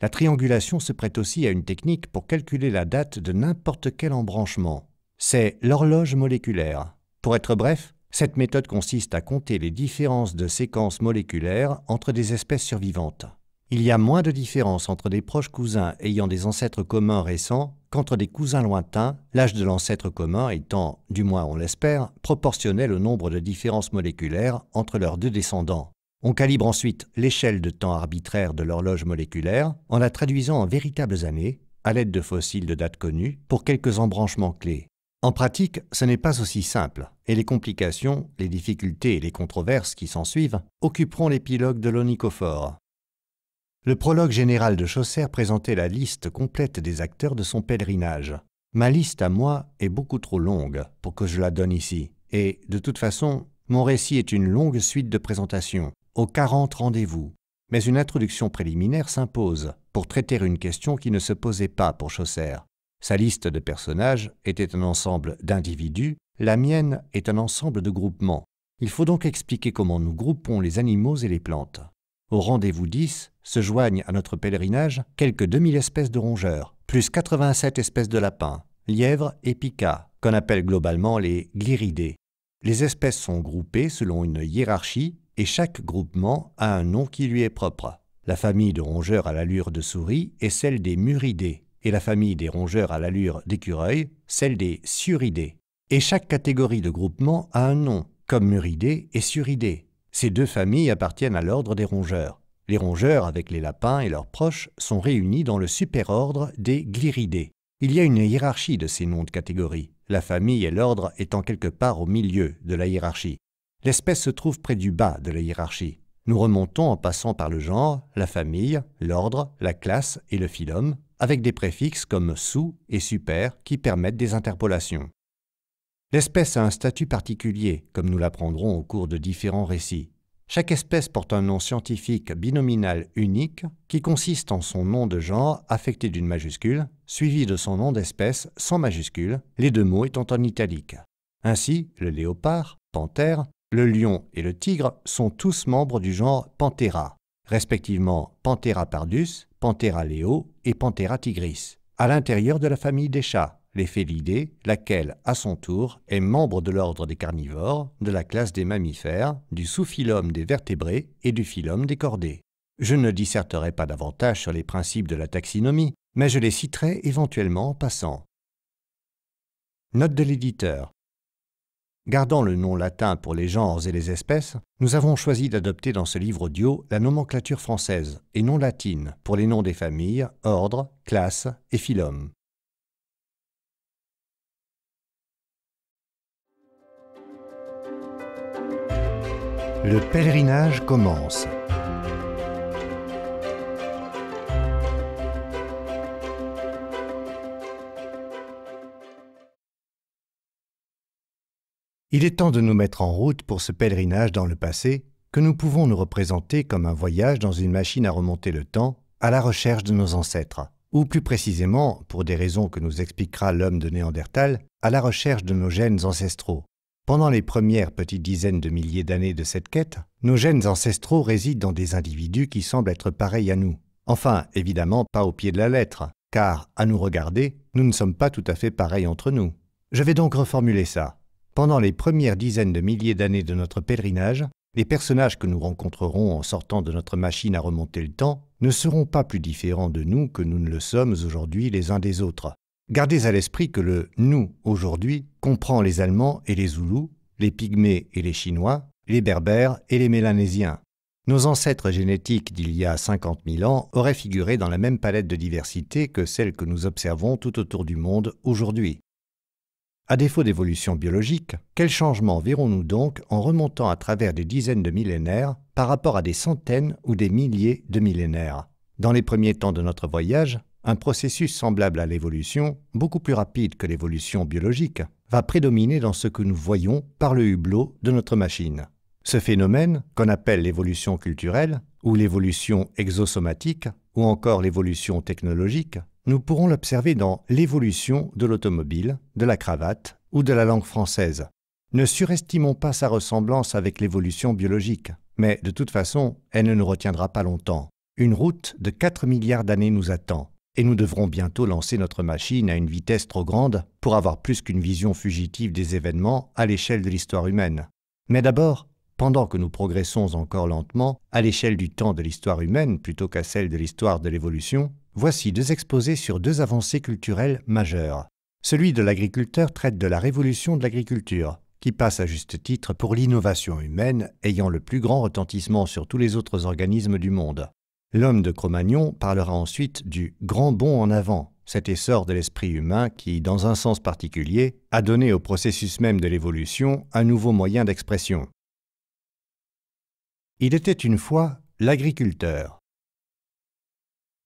La triangulation se prête aussi à une technique pour calculer la date de n'importe quel embranchement. C'est l'horloge moléculaire. Pour être bref, cette méthode consiste à compter les différences de séquences moléculaires entre des espèces survivantes. Il y a moins de différence entre des proches cousins ayant des ancêtres communs récents qu'entre des cousins lointains, l'âge de l'ancêtre commun étant, du moins on l'espère, proportionnel au nombre de différences moléculaires entre leurs deux descendants. On calibre ensuite l'échelle de temps arbitraire de l'horloge moléculaire en la traduisant en véritables années, à l'aide de fossiles de date connues, pour quelques embranchements clés. En pratique, ce n'est pas aussi simple, et les complications, les difficultés et les controverses qui s'ensuivent occuperont l'épilogue de l'onicophore. Le prologue général de Chaucer présentait la liste complète des acteurs de son pèlerinage. Ma liste à moi est beaucoup trop longue pour que je la donne ici, et, de toute façon, mon récit est une longue suite de présentations, aux 40 rendez-vous. Mais une introduction préliminaire s'impose pour traiter une question qui ne se posait pas pour Chaucer. Sa liste de personnages était un ensemble d'individus, la mienne est un ensemble de groupements. Il faut donc expliquer comment nous groupons les animaux et les plantes. Au rendez-vous 10, se joignent à notre pèlerinage quelques 2000 espèces de rongeurs, plus 87 espèces de lapins, lièvres et picas, qu'on appelle globalement les gliridés. Les espèces sont groupées selon une hiérarchie et chaque groupement a un nom qui lui est propre. La famille de rongeurs à l'allure de souris est celle des muridés et la famille des rongeurs à l'allure d'écureuil, celle des suridés. Et chaque catégorie de groupement a un nom, comme muridés et suridés. Ces deux familles appartiennent à l'ordre des rongeurs. Les rongeurs, avec les lapins et leurs proches, sont réunis dans le superordre des gliridés. Il y a une hiérarchie de ces noms de catégories, la famille et l'ordre étant quelque part au milieu de la hiérarchie. L'espèce se trouve près du bas de la hiérarchie. Nous remontons en passant par le genre, la famille, l'ordre, la classe et le phylum, avec des préfixes comme sous et super qui permettent des interpolations. L'espèce a un statut particulier, comme nous l'apprendrons au cours de différents récits. Chaque espèce porte un nom scientifique binominal unique qui consiste en son nom de genre affecté d'une majuscule, suivi de son nom d'espèce sans majuscule, les deux mots étant en italique. Ainsi, le léopard, panthère, le lion et le tigre sont tous membres du genre Panthera, respectivement Panthera pardus, Panthera leo et Panthera tigris, à l'intérieur de la famille des chats, les l'idée laquelle, à son tour, est membre de l'ordre des carnivores, de la classe des mammifères, du sous-phylum des vertébrés et du phylum des cordés. Je ne disserterai pas davantage sur les principes de la taxinomie, mais je les citerai éventuellement en passant. Note de l'éditeur. Gardant le nom latin pour les genres et les espèces, nous avons choisi d'adopter dans ce livre audio la nomenclature française et non latine pour les noms des familles, ordres, classes et phylums. Le pèlerinage commence. Il est temps de nous mettre en route pour ce pèlerinage dans le passé que nous pouvons nous représenter comme un voyage dans une machine à remonter le temps à la recherche de nos ancêtres, ou plus précisément, pour des raisons que nous expliquera l'homme de Néandertal, à la recherche de nos gènes ancestraux, pendant les premières petites dizaines de milliers d'années de cette quête, nos gènes ancestraux résident dans des individus qui semblent être pareils à nous. Enfin, évidemment, pas au pied de la lettre, car, à nous regarder, nous ne sommes pas tout à fait pareils entre nous. Je vais donc reformuler ça. Pendant les premières dizaines de milliers d'années de notre pèlerinage, les personnages que nous rencontrerons en sortant de notre machine à remonter le temps ne seront pas plus différents de nous que nous ne le sommes aujourd'hui les uns des autres. Gardez à l'esprit que le nous aujourd'hui comprend les Allemands et les Zoulous, les Pygmées et les Chinois, les Berbères et les Mélanésiens. Nos ancêtres génétiques d'il y a 50 000 ans auraient figuré dans la même palette de diversité que celle que nous observons tout autour du monde aujourd'hui. À défaut d'évolution biologique, quels changements verrons-nous donc en remontant à travers des dizaines de millénaires par rapport à des centaines ou des milliers de millénaires Dans les premiers temps de notre voyage, un processus semblable à l'évolution, beaucoup plus rapide que l'évolution biologique, va prédominer dans ce que nous voyons par le hublot de notre machine. Ce phénomène, qu'on appelle l'évolution culturelle, ou l'évolution exosomatique, ou encore l'évolution technologique, nous pourrons l'observer dans l'évolution de l'automobile, de la cravate ou de la langue française. Ne surestimons pas sa ressemblance avec l'évolution biologique, mais de toute façon, elle ne nous retiendra pas longtemps. Une route de 4 milliards d'années nous attend et nous devrons bientôt lancer notre machine à une vitesse trop grande pour avoir plus qu'une vision fugitive des événements à l'échelle de l'histoire humaine. Mais d'abord, pendant que nous progressons encore lentement à l'échelle du temps de l'histoire humaine plutôt qu'à celle de l'histoire de l'évolution, voici deux exposés sur deux avancées culturelles majeures. Celui de l'agriculteur traite de la révolution de l'agriculture, qui passe à juste titre pour l'innovation humaine ayant le plus grand retentissement sur tous les autres organismes du monde. L'homme de Cro-Magnon parlera ensuite du grand bond en avant, cet essor de l'esprit humain qui, dans un sens particulier, a donné au processus même de l'évolution un nouveau moyen d'expression. Il était une fois l'agriculteur.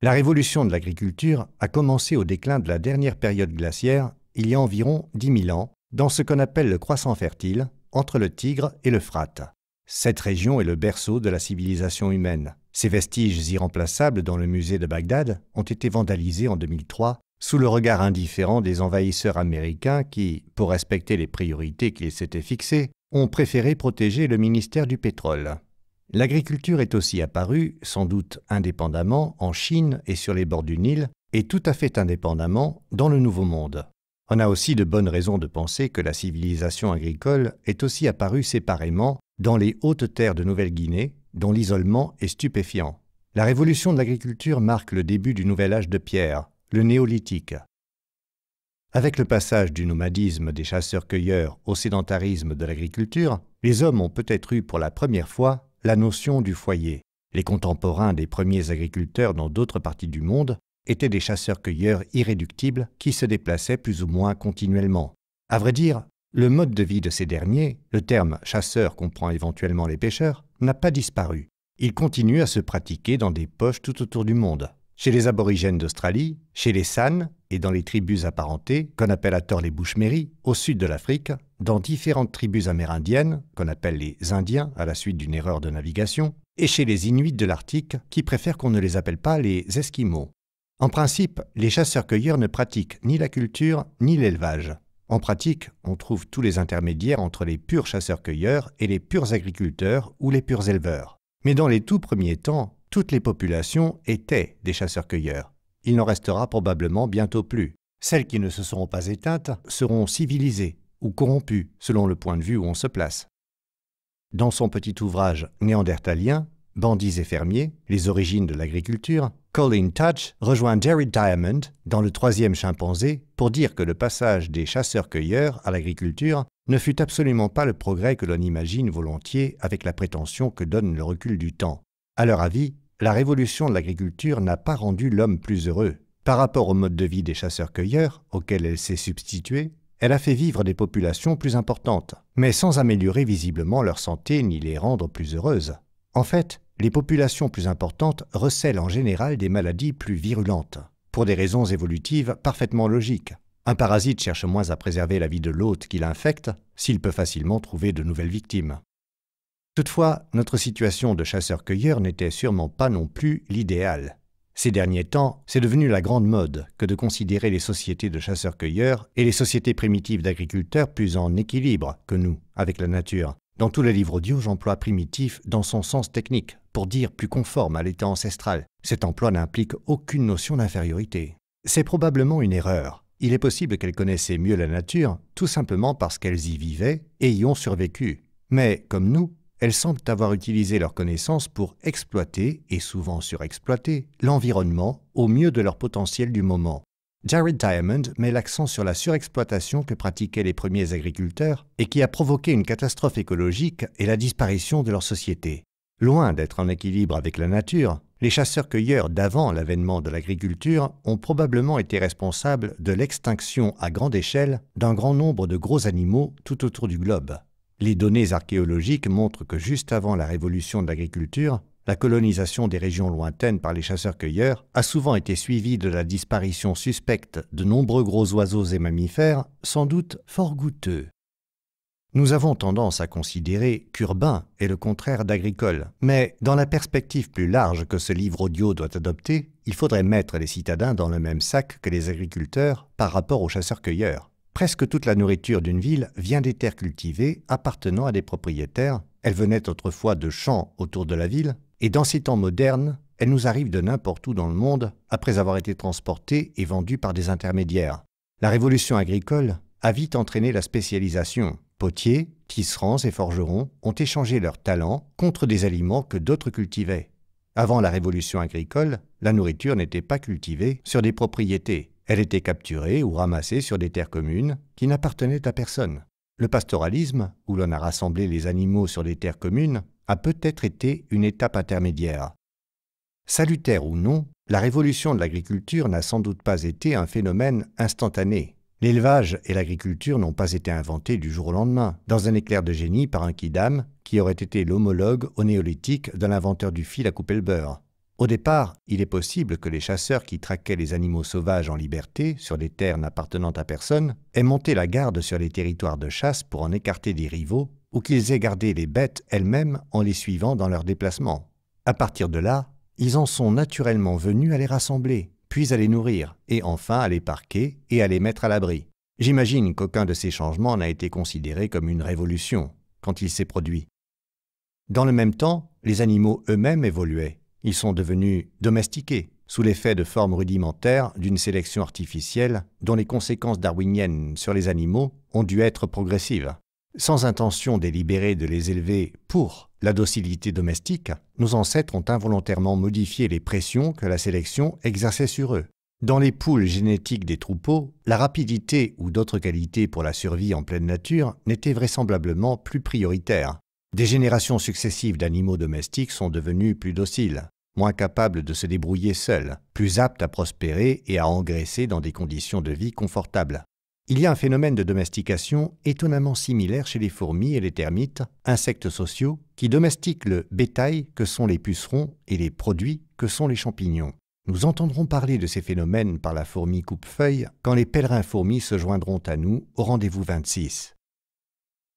La révolution de l'agriculture a commencé au déclin de la dernière période glaciaire, il y a environ 10 000 ans, dans ce qu'on appelle le croissant fertile, entre le Tigre et l'Euphrate. Cette région est le berceau de la civilisation humaine. Ces vestiges irremplaçables dans le musée de Bagdad ont été vandalisés en 2003 sous le regard indifférent des envahisseurs américains qui, pour respecter les priorités qu'ils s'étaient fixées, ont préféré protéger le ministère du pétrole. L'agriculture est aussi apparue, sans doute indépendamment, en Chine et sur les bords du Nil, et tout à fait indépendamment dans le Nouveau Monde. On a aussi de bonnes raisons de penser que la civilisation agricole est aussi apparue séparément dans les hautes terres de Nouvelle-Guinée, dont l'isolement est stupéfiant. La révolution de l'agriculture marque le début du nouvel âge de pierre, le néolithique. Avec le passage du nomadisme des chasseurs-cueilleurs au sédentarisme de l'agriculture, les hommes ont peut-être eu pour la première fois la notion du foyer. Les contemporains des premiers agriculteurs dans d'autres parties du monde étaient des chasseurs-cueilleurs irréductibles qui se déplaçaient plus ou moins continuellement. À vrai dire, le mode de vie de ces derniers, le terme chasseur comprend éventuellement les pêcheurs, n'a pas disparu. Il continue à se pratiquer dans des poches tout autour du monde, chez les aborigènes d'Australie, chez les San et dans les tribus apparentées, qu'on appelle à tort les Bushmeri, au sud de l'Afrique, dans différentes tribus amérindiennes, qu'on appelle les Indiens à la suite d'une erreur de navigation, et chez les Inuits de l'Arctique, qui préfèrent qu'on ne les appelle pas les Esquimaux. En principe, les chasseurs-cueilleurs ne pratiquent ni la culture ni l'élevage. En pratique, on trouve tous les intermédiaires entre les purs chasseurs-cueilleurs et les purs agriculteurs ou les purs éleveurs. Mais dans les tout premiers temps, toutes les populations étaient des chasseurs-cueilleurs. Il n'en restera probablement bientôt plus. Celles qui ne se seront pas éteintes seront civilisées ou corrompues, selon le point de vue où on se place. Dans son petit ouvrage Néandertalien, Bandits et fermiers, les origines de l'agriculture, Colin Touch rejoint Jerry Diamond dans Le Troisième Chimpanzé pour dire que le passage des chasseurs-cueilleurs à l'agriculture ne fut absolument pas le progrès que l'on imagine volontiers avec la prétention que donne le recul du temps. À leur avis, la révolution de l'agriculture n'a pas rendu l'homme plus heureux. Par rapport au mode de vie des chasseurs-cueilleurs, auquel elle s'est substituée, elle a fait vivre des populations plus importantes, mais sans améliorer visiblement leur santé ni les rendre plus heureuses. En fait, les populations plus importantes recèlent en général des maladies plus virulentes, pour des raisons évolutives parfaitement logiques. Un parasite cherche moins à préserver la vie de l'hôte qu'il infecte s'il peut facilement trouver de nouvelles victimes. Toutefois, notre situation de chasseurs-cueilleurs n'était sûrement pas non plus l'idéal. Ces derniers temps, c'est devenu la grande mode que de considérer les sociétés de chasseurs-cueilleurs et les sociétés primitives d'agriculteurs plus en équilibre que nous avec la nature. Dans tous les livres audio, j'emploie primitif dans son sens technique, pour dire plus conforme à l'état ancestral. Cet emploi n'implique aucune notion d'infériorité. C'est probablement une erreur. Il est possible qu'elles connaissaient mieux la nature, tout simplement parce qu'elles y vivaient et y ont survécu. Mais, comme nous, elles semblent avoir utilisé leurs connaissances pour exploiter, et souvent surexploiter, l'environnement au mieux de leur potentiel du moment. Jared Diamond met l'accent sur la surexploitation que pratiquaient les premiers agriculteurs et qui a provoqué une catastrophe écologique et la disparition de leur société. Loin d'être en équilibre avec la nature, les chasseurs-cueilleurs d'avant l'avènement de l'agriculture ont probablement été responsables de l'extinction à grande échelle d'un grand nombre de gros animaux tout autour du globe. Les données archéologiques montrent que juste avant la révolution de l'agriculture, la colonisation des régions lointaines par les chasseurs-cueilleurs a souvent été suivie de la disparition suspecte de nombreux gros oiseaux et mammifères, sans doute fort goûteux nous avons tendance à considérer qu'urbain est le contraire d'agricole, mais dans la perspective plus large que ce livre audio doit adopter, il faudrait mettre les citadins dans le même sac que les agriculteurs par rapport aux chasseurs-cueilleurs. Presque toute la nourriture d'une ville vient des terres cultivées appartenant à des propriétaires, elle venait autrefois de champs autour de la ville, et dans ces temps modernes, elle nous arrive de n'importe où dans le monde après avoir été transportée et vendue par des intermédiaires. La révolution agricole a vite entraîné la spécialisation, Potiers, tisserands et forgerons ont échangé leurs talents contre des aliments que d'autres cultivaient. Avant la révolution agricole, la nourriture n'était pas cultivée sur des propriétés. Elle était capturée ou ramassée sur des terres communes qui n'appartenaient à personne. Le pastoralisme, où l'on a rassemblé les animaux sur des terres communes, a peut-être été une étape intermédiaire. Salutaire ou non, la révolution de l'agriculture n'a sans doute pas été un phénomène instantané. L'élevage et l'agriculture n'ont pas été inventés du jour au lendemain, dans un éclair de génie par un quidam qui aurait été l'homologue au néolithique de l'inventeur du fil à couper le beurre. Au départ, il est possible que les chasseurs qui traquaient les animaux sauvages en liberté sur des terres n'appartenant à personne aient monté la garde sur les territoires de chasse pour en écarter des rivaux ou qu'ils aient gardé les bêtes elles-mêmes en les suivant dans leurs déplacements. À partir de là, ils en sont naturellement venus à les rassembler, puis à les nourrir, et enfin à les parquer et à les mettre à l'abri. J'imagine qu'aucun de ces changements n'a été considéré comme une révolution quand il s'est produit. Dans le même temps, les animaux eux-mêmes évoluaient. Ils sont devenus domestiqués, sous l'effet de formes rudimentaires d'une sélection artificielle dont les conséquences darwiniennes sur les animaux ont dû être progressives. Sans intention délibérée de les élever pour la docilité domestique, nos ancêtres ont involontairement modifié les pressions que la sélection exerçait sur eux. Dans les poules génétiques des troupeaux, la rapidité ou d'autres qualités pour la survie en pleine nature n'étaient vraisemblablement plus prioritaires. Des générations successives d'animaux domestiques sont devenus plus dociles, moins capables de se débrouiller seuls, plus aptes à prospérer et à engraisser dans des conditions de vie confortables. Il y a un phénomène de domestication étonnamment similaire chez les fourmis et les termites, insectes sociaux, qui domestiquent le bétail que sont les pucerons et les produits que sont les champignons. Nous entendrons parler de ces phénomènes par la fourmi coupe-feuille quand les pèlerins fourmis se joindront à nous au rendez-vous 26.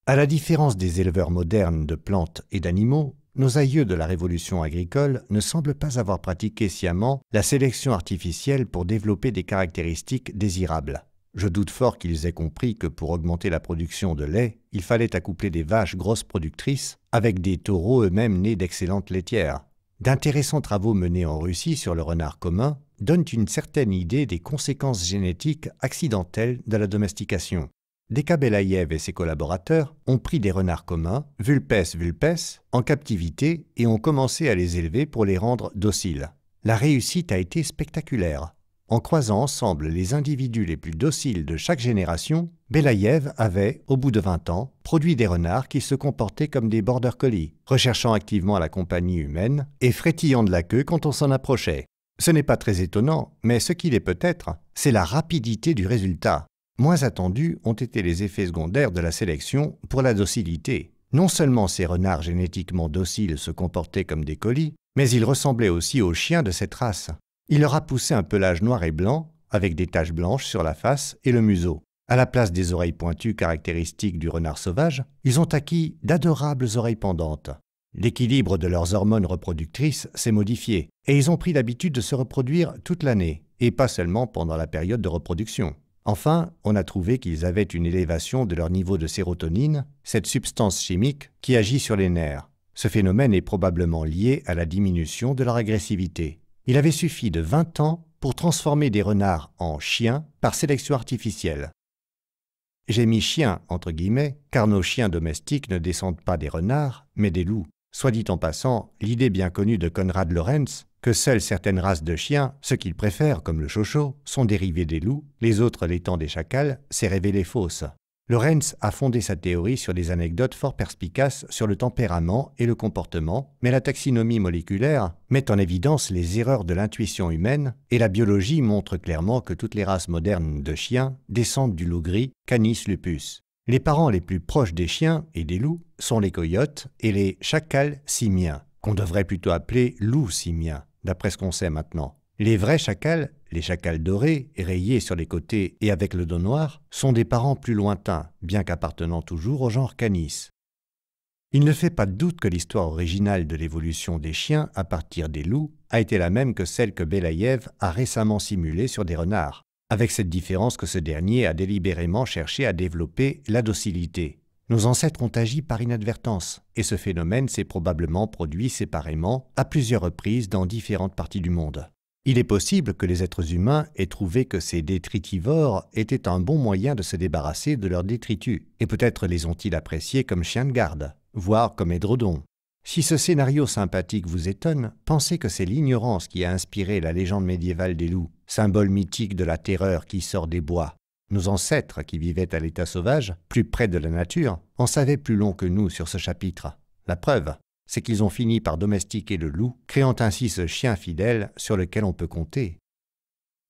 À la différence des éleveurs modernes de plantes et d'animaux, nos aïeux de la révolution agricole ne semblent pas avoir pratiqué sciemment la sélection artificielle pour développer des caractéristiques désirables. Je doute fort qu'ils aient compris que pour augmenter la production de lait, il fallait accoupler des vaches grosses productrices avec des taureaux eux-mêmes nés d'excellentes laitières. D'intéressants travaux menés en Russie sur le renard commun donnent une certaine idée des conséquences génétiques accidentelles de la domestication. Dekabelaïev et ses collaborateurs ont pris des renards communs, vulpes vulpes, en captivité et ont commencé à les élever pour les rendre dociles. La réussite a été spectaculaire. En croisant ensemble les individus les plus dociles de chaque génération, Belaïev avait, au bout de 20 ans, produit des renards qui se comportaient comme des border collies, recherchant activement la compagnie humaine et frétillant de la queue quand on s'en approchait. Ce n'est pas très étonnant, mais ce qu'il est peut-être, c'est la rapidité du résultat. Moins attendus ont été les effets secondaires de la sélection pour la docilité. Non seulement ces renards génétiquement dociles se comportaient comme des colis, mais ils ressemblaient aussi aux chiens de cette race, il leur a poussé un pelage noir et blanc, avec des taches blanches sur la face et le museau. À la place des oreilles pointues caractéristiques du renard sauvage, ils ont acquis d'adorables oreilles pendantes. L'équilibre de leurs hormones reproductrices s'est modifié, et ils ont pris l'habitude de se reproduire toute l'année, et pas seulement pendant la période de reproduction. Enfin, on a trouvé qu'ils avaient une élévation de leur niveau de sérotonine, cette substance chimique qui agit sur les nerfs. Ce phénomène est probablement lié à la diminution de leur agressivité il avait suffi de 20 ans pour transformer des renards en chiens par sélection artificielle. J'ai mis chien entre guillemets, car nos chiens domestiques ne descendent pas des renards, mais des loups. Soit dit en passant, l'idée bien connue de Conrad Lorenz que seules certaines races de chiens, ceux qu'ils préfèrent comme le chocho, sont dérivés des loups, les autres l'étant des chacals, s'est révélée fausse. Lorenz a fondé sa théorie sur des anecdotes fort perspicaces sur le tempérament et le comportement, mais la taxinomie moléculaire met en évidence les erreurs de l'intuition humaine et la biologie montre clairement que toutes les races modernes de chiens descendent du loup gris Canis lupus. Les parents les plus proches des chiens et des loups sont les coyotes et les chacals simiens, qu'on devrait plutôt appeler loups simiens, d'après ce qu'on sait maintenant. Les vrais chacals, les chacals dorés, rayés sur les côtés et avec le dos noir, sont des parents plus lointains, bien qu'appartenant toujours au genre Canis. Il ne fait pas de doute que l'histoire originale de l'évolution des chiens à partir des loups a été la même que celle que Belaïev a récemment simulée sur des renards, avec cette différence que ce dernier a délibérément cherché à développer la docilité. Nos ancêtres ont agi par inadvertance, et ce phénomène s'est probablement produit séparément à plusieurs reprises dans différentes parties du monde. Il est possible que les êtres humains aient trouvé que ces détritivores étaient un bon moyen de se débarrasser de leurs détritus, et peut-être les ont-ils appréciés comme chiens de garde, voire comme édredons. Si ce scénario sympathique vous étonne, pensez que c'est l'ignorance qui a inspiré la légende médiévale des loups, symbole mythique de la terreur qui sort des bois. Nos ancêtres, qui vivaient à l'état sauvage, plus près de la nature, en savaient plus long que nous sur ce chapitre. La preuve, c'est qu'ils ont fini par domestiquer le loup, créant ainsi ce chien fidèle sur lequel on peut compter.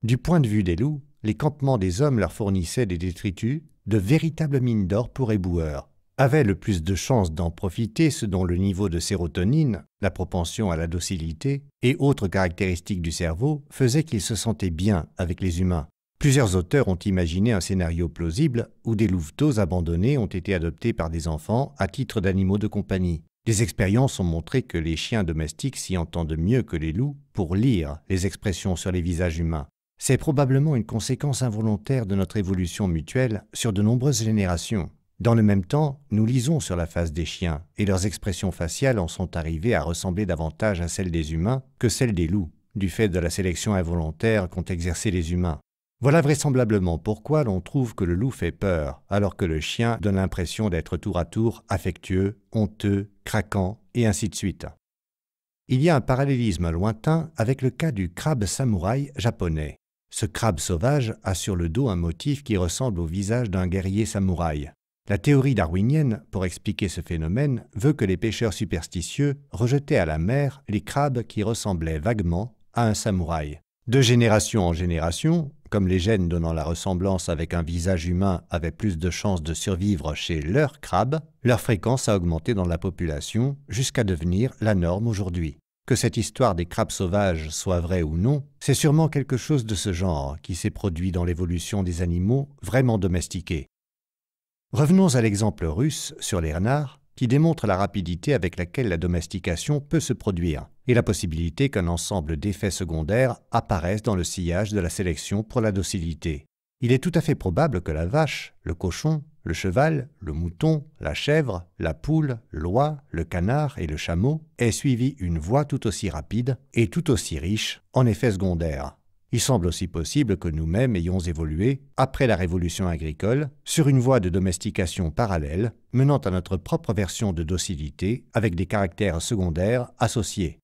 Du point de vue des loups, les campements des hommes leur fournissaient des détritus, de véritables mines d'or pour éboueurs. Avaient le plus de chances d'en profiter ce dont le niveau de sérotonine, la propension à la docilité et autres caractéristiques du cerveau faisaient qu'ils se sentaient bien avec les humains. Plusieurs auteurs ont imaginé un scénario plausible où des louveteaux abandonnés ont été adoptés par des enfants à titre d'animaux de compagnie. Des expériences ont montré que les chiens domestiques s'y entendent mieux que les loups pour lire les expressions sur les visages humains. C'est probablement une conséquence involontaire de notre évolution mutuelle sur de nombreuses générations. Dans le même temps, nous lisons sur la face des chiens, et leurs expressions faciales en sont arrivées à ressembler davantage à celles des humains que celles des loups, du fait de la sélection involontaire qu'ont exercée les humains. Voilà vraisemblablement pourquoi l'on trouve que le loup fait peur, alors que le chien donne l'impression d'être tour à tour affectueux, honteux craquant, et ainsi de suite. Il y a un parallélisme lointain avec le cas du crabe samouraï japonais. Ce crabe sauvage a sur le dos un motif qui ressemble au visage d'un guerrier samouraï. La théorie darwinienne, pour expliquer ce phénomène, veut que les pêcheurs superstitieux rejetaient à la mer les crabes qui ressemblaient vaguement à un samouraï. De génération en génération, comme les gènes donnant la ressemblance avec un visage humain avaient plus de chances de survivre chez leurs crabes, leur fréquence a augmenté dans la population jusqu'à devenir la norme aujourd'hui. Que cette histoire des crabes sauvages soit vraie ou non, c'est sûrement quelque chose de ce genre qui s'est produit dans l'évolution des animaux vraiment domestiqués. Revenons à l'exemple russe sur les renards, qui démontre la rapidité avec laquelle la domestication peut se produire et la possibilité qu'un ensemble d'effets secondaires apparaissent dans le sillage de la sélection pour la docilité. Il est tout à fait probable que la vache, le cochon, le cheval, le mouton, la chèvre, la poule, l'oie, le canard et le chameau aient suivi une voie tout aussi rapide et tout aussi riche en effets secondaires. Il semble aussi possible que nous-mêmes ayons évolué, après la révolution agricole, sur une voie de domestication parallèle, menant à notre propre version de docilité avec des caractères secondaires associés.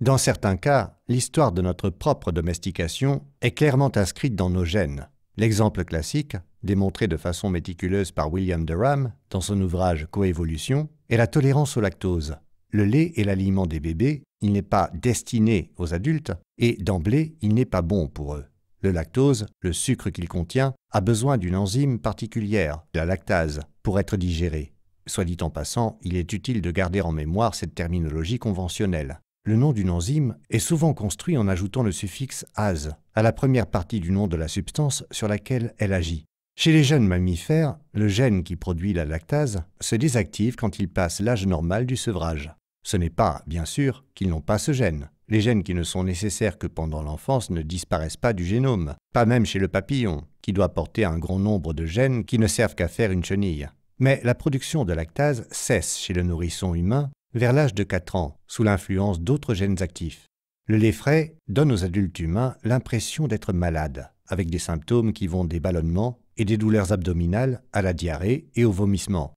Dans certains cas, l'histoire de notre propre domestication est clairement inscrite dans nos gènes. L'exemple classique, démontré de façon méticuleuse par William Durham dans son ouvrage Coévolution, est la tolérance au lactose. Le lait est l'aliment des bébés il n'est pas destiné aux adultes et d'emblée, il n'est pas bon pour eux. Le lactose, le sucre qu'il contient, a besoin d'une enzyme particulière, la lactase, pour être digéré. Soit dit en passant, il est utile de garder en mémoire cette terminologie conventionnelle. Le nom d'une enzyme est souvent construit en ajoutant le suffixe ase à la première partie du nom de la substance sur laquelle elle agit. Chez les jeunes mammifères, le gène qui produit la lactase se désactive quand il passe l'âge normal du sevrage. Ce n'est pas, bien sûr, qu'ils n'ont pas ce gène. Les gènes qui ne sont nécessaires que pendant l'enfance ne disparaissent pas du génome, pas même chez le papillon, qui doit porter un grand nombre de gènes qui ne servent qu'à faire une chenille. Mais la production de lactase cesse chez le nourrisson humain vers l'âge de 4 ans, sous l'influence d'autres gènes actifs. Le lait frais donne aux adultes humains l'impression d'être malade, avec des symptômes qui vont des ballonnements et des douleurs abdominales à la diarrhée et au vomissement.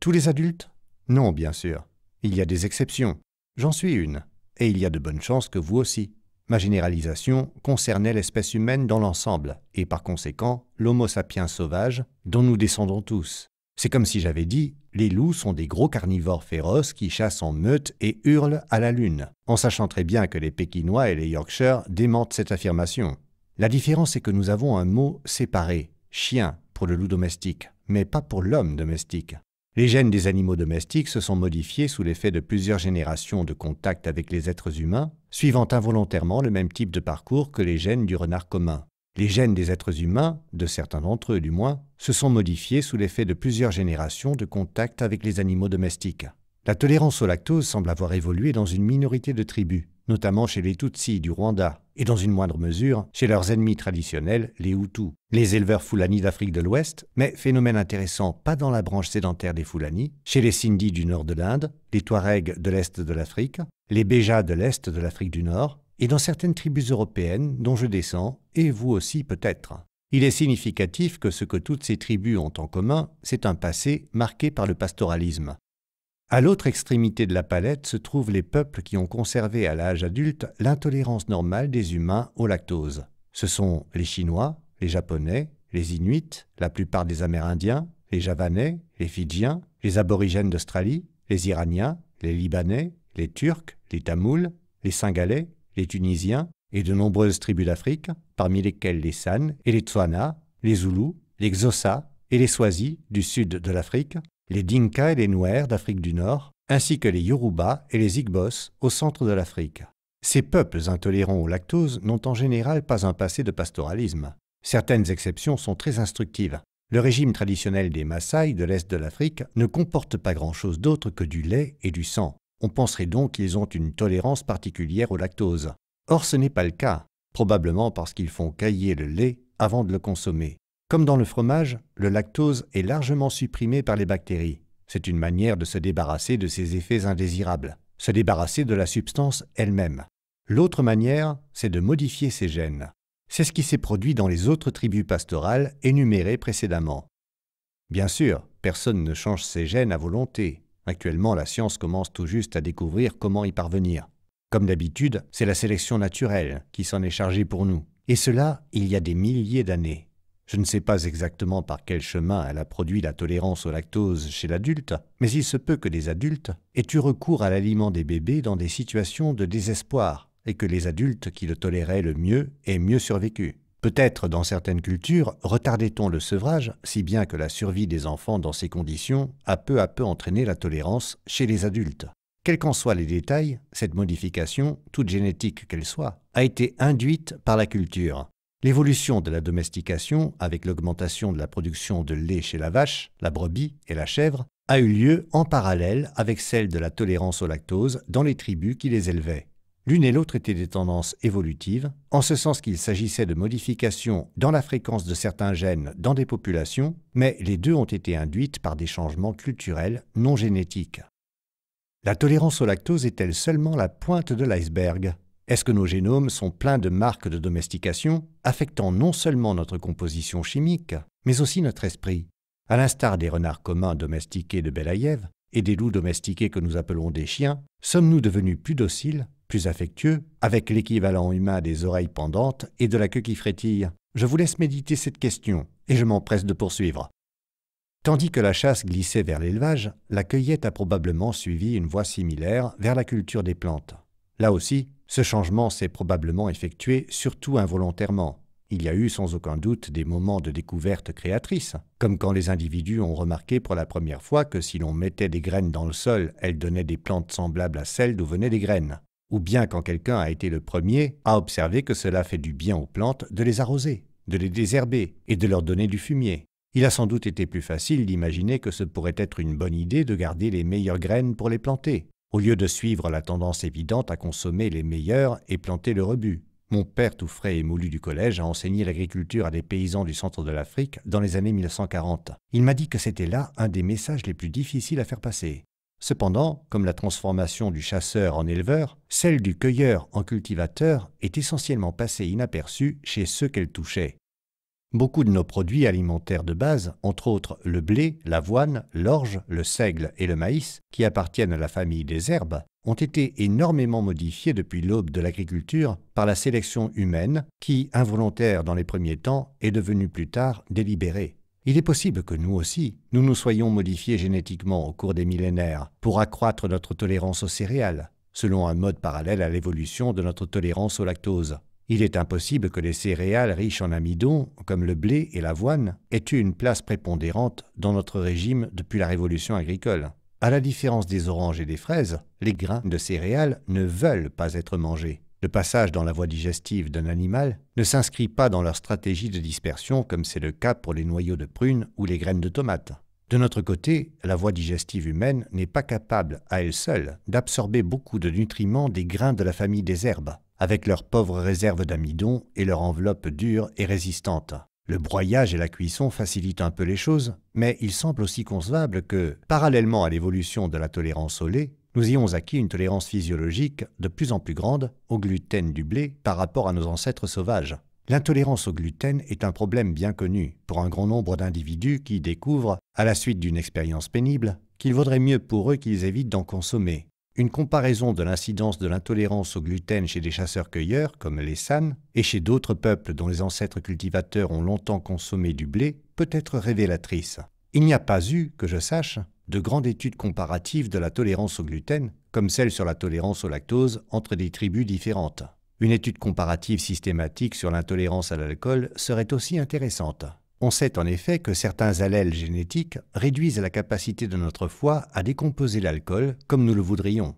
Tous les adultes Non, bien sûr. Il y a des exceptions. J'en suis une. Et il y a de bonnes chances que vous aussi. Ma généralisation concernait l'espèce humaine dans l'ensemble, et par conséquent l'Homo sapiens sauvage, dont nous descendons tous. C'est comme si j'avais dit les loups sont des gros carnivores féroces qui chassent en meute et hurlent à la lune, en sachant très bien que les Pékinois et les Yorkshire démentent cette affirmation. La différence est que nous avons un mot séparé, chien, pour le loup domestique, mais pas pour l'homme domestique. Les gènes des animaux domestiques se sont modifiés sous l'effet de plusieurs générations de contact avec les êtres humains, suivant involontairement le même type de parcours que les gènes du renard commun. Les gènes des êtres humains, de certains d'entre eux du moins, se sont modifiés sous l'effet de plusieurs générations de contact avec les animaux domestiques. La tolérance au lactose semble avoir évolué dans une minorité de tribus, notamment chez les Tutsis du Rwanda et dans une moindre mesure chez leurs ennemis traditionnels, les Hutus, les éleveurs Fulani d'Afrique de l'Ouest, mais phénomène intéressant pas dans la branche sédentaire des Fulani, chez les Sindhi du nord de l'Inde, les Touaregs de l'Est de l'Afrique, les Béjas de l'Est de l'Afrique du Nord, et dans certaines tribus européennes dont je descends, et vous aussi peut-être. Il est significatif que ce que toutes ces tribus ont en commun, c'est un passé marqué par le pastoralisme, à l'autre extrémité de la palette se trouvent les peuples qui ont conservé à l'âge adulte l'intolérance normale des humains au lactose. Ce sont les Chinois, les Japonais, les Inuits, la plupart des Amérindiens, les Javanais, les Fidjiens, les aborigènes d'Australie, les Iraniens, les Libanais, les Turcs, les Tamouls, les Singalais, les Tunisiens et de nombreuses tribus d'Afrique, parmi lesquelles les San et les Tswana, les Zoulous, les Xhosa et les Swazis du sud de l'Afrique, les Dinka et les Nuer d'Afrique du Nord, ainsi que les Yoruba et les Igbos au centre de l'Afrique. Ces peuples intolérants au lactose n'ont en général pas un passé de pastoralisme. Certaines exceptions sont très instructives. Le régime traditionnel des Maasai de l'Est de l'Afrique ne comporte pas grand-chose d'autre que du lait et du sang. On penserait donc qu'ils ont une tolérance particulière au lactose. Or ce n'est pas le cas, probablement parce qu'ils font cailler le lait avant de le consommer. Comme dans le fromage, le lactose est largement supprimé par les bactéries. C'est une manière de se débarrasser de ses effets indésirables, se débarrasser de la substance elle-même. L'autre manière, c'est de modifier ses gènes. C'est ce qui s'est produit dans les autres tribus pastorales énumérées précédemment. Bien sûr, personne ne change ses gènes à volonté. Actuellement, la science commence tout juste à découvrir comment y parvenir. Comme d'habitude, c'est la sélection naturelle qui s'en est chargée pour nous. Et cela, il y a des milliers d'années. Je ne sais pas exactement par quel chemin elle a produit la tolérance au lactose chez l'adulte, mais il se peut que des adultes aient eu recours à l'aliment des bébés dans des situations de désespoir, et que les adultes qui le toléraient le mieux aient mieux survécu. Peut-être dans certaines cultures retardait-on le sevrage, si bien que la survie des enfants dans ces conditions a peu à peu entraîné la tolérance chez les adultes. Quels qu'en soient les détails, cette modification, toute génétique qu'elle soit, a été induite par la culture. L'évolution de la domestication, avec l'augmentation de la production de lait chez la vache, la brebis et la chèvre, a eu lieu en parallèle avec celle de la tolérance au lactose dans les tribus qui les élevaient. L'une et l'autre étaient des tendances évolutives, en ce sens qu'il s'agissait de modifications dans la fréquence de certains gènes dans des populations, mais les deux ont été induites par des changements culturels non génétiques. La tolérance au lactose est-elle seulement la pointe de l'iceberg est-ce que nos génomes sont pleins de marques de domestication affectant non seulement notre composition chimique, mais aussi notre esprit À l'instar des renards communs domestiqués de Belaïev et des loups domestiqués que nous appelons des chiens, sommes-nous devenus plus dociles, plus affectueux, avec l'équivalent humain des oreilles pendantes et de la queue qui frétille Je vous laisse méditer cette question et je m'empresse de poursuivre. Tandis que la chasse glissait vers l'élevage, la cueillette a probablement suivi une voie similaire vers la culture des plantes. Là aussi, ce changement s'est probablement effectué surtout involontairement. Il y a eu sans aucun doute des moments de découverte créatrice, comme quand les individus ont remarqué pour la première fois que si l'on mettait des graines dans le sol, elles donnaient des plantes semblables à celles d'où venaient les graines, ou bien quand quelqu'un a été le premier à observer que cela fait du bien aux plantes de les arroser, de les désherber et de leur donner du fumier. Il a sans doute été plus facile d'imaginer que ce pourrait être une bonne idée de garder les meilleures graines pour les planter, au lieu de suivre la tendance évidente à consommer les meilleurs et planter le rebut. Mon père tout frais et moulu du collège a enseigné l'agriculture à des paysans du centre de l'Afrique dans les années 1940. Il m'a dit que c'était là un des messages les plus difficiles à faire passer. Cependant, comme la transformation du chasseur en éleveur, celle du cueilleur en cultivateur est essentiellement passée inaperçue chez ceux qu'elle touchait. Beaucoup de nos produits alimentaires de base, entre autres le blé, l'avoine, l'orge, le seigle et le maïs, qui appartiennent à la famille des herbes, ont été énormément modifiés depuis l'aube de l'agriculture par la sélection humaine qui, involontaire dans les premiers temps, est devenue plus tard délibérée. Il est possible que nous aussi, nous nous soyons modifiés génétiquement au cours des millénaires pour accroître notre tolérance aux céréales, selon un mode parallèle à l'évolution de notre tolérance au lactose. Il est impossible que les céréales riches en amidon, comme le blé et l'avoine, aient eu une place prépondérante dans notre régime depuis la révolution agricole. À la différence des oranges et des fraises, les grains de céréales ne veulent pas être mangés. Le passage dans la voie digestive d'un animal ne s'inscrit pas dans leur stratégie de dispersion comme c'est le cas pour les noyaux de prunes ou les graines de tomates. De notre côté, la voie digestive humaine n'est pas capable à elle seule d'absorber beaucoup de nutriments des grains de la famille des herbes avec leurs pauvres réserves d'amidon et leur enveloppe dure et résistante. Le broyage et la cuisson facilitent un peu les choses, mais il semble aussi concevable que, parallèlement à l'évolution de la tolérance au lait, nous ayons acquis une tolérance physiologique de plus en plus grande au gluten du blé par rapport à nos ancêtres sauvages. L'intolérance au gluten est un problème bien connu pour un grand nombre d'individus qui découvrent, à la suite d'une expérience pénible, qu'il vaudrait mieux pour eux qu'ils évitent d'en consommer, une comparaison de l'incidence de l'intolérance au gluten chez des chasseurs-cueilleurs, comme les San, et chez d'autres peuples dont les ancêtres cultivateurs ont longtemps consommé du blé, peut être révélatrice. Il n'y a pas eu, que je sache, de grandes études comparatives de la tolérance au gluten, comme celle sur la tolérance au lactose, entre des tribus différentes. Une étude comparative systématique sur l'intolérance à l'alcool serait aussi intéressante. On sait en effet que certains allèles génétiques réduisent la capacité de notre foie à décomposer l'alcool comme nous le voudrions.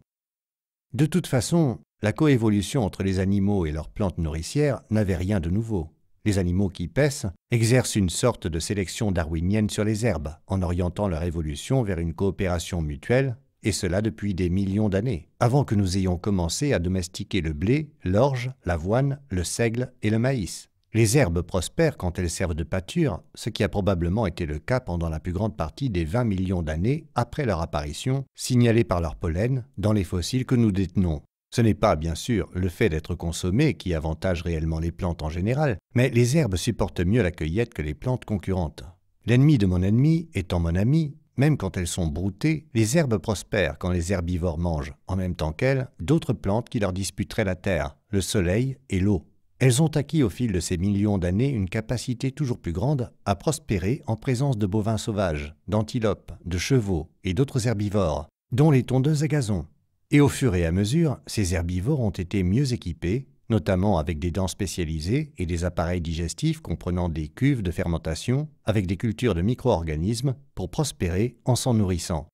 De toute façon, la coévolution entre les animaux et leurs plantes nourricières n'avait rien de nouveau. Les animaux qui paissent exercent une sorte de sélection darwinienne sur les herbes, en orientant leur évolution vers une coopération mutuelle, et cela depuis des millions d'années, avant que nous ayons commencé à domestiquer le blé, l'orge, l'avoine, le seigle et le maïs. Les herbes prospèrent quand elles servent de pâture, ce qui a probablement été le cas pendant la plus grande partie des 20 millions d'années après leur apparition, signalée par leur pollen, dans les fossiles que nous détenons. Ce n'est pas, bien sûr, le fait d'être consommé qui avantage réellement les plantes en général, mais les herbes supportent mieux la cueillette que les plantes concurrentes. L'ennemi de mon ennemi étant mon ami, même quand elles sont broutées, les herbes prospèrent quand les herbivores mangent, en même temps qu'elles, d'autres plantes qui leur disputeraient la terre, le soleil et l'eau. Elles ont acquis au fil de ces millions d'années une capacité toujours plus grande à prospérer en présence de bovins sauvages, d'antilopes, de chevaux et d'autres herbivores, dont les tondeuses à gazon. Et au fur et à mesure, ces herbivores ont été mieux équipés, notamment avec des dents spécialisées et des appareils digestifs comprenant des cuves de fermentation avec des cultures de micro-organismes pour prospérer en s'en nourrissant.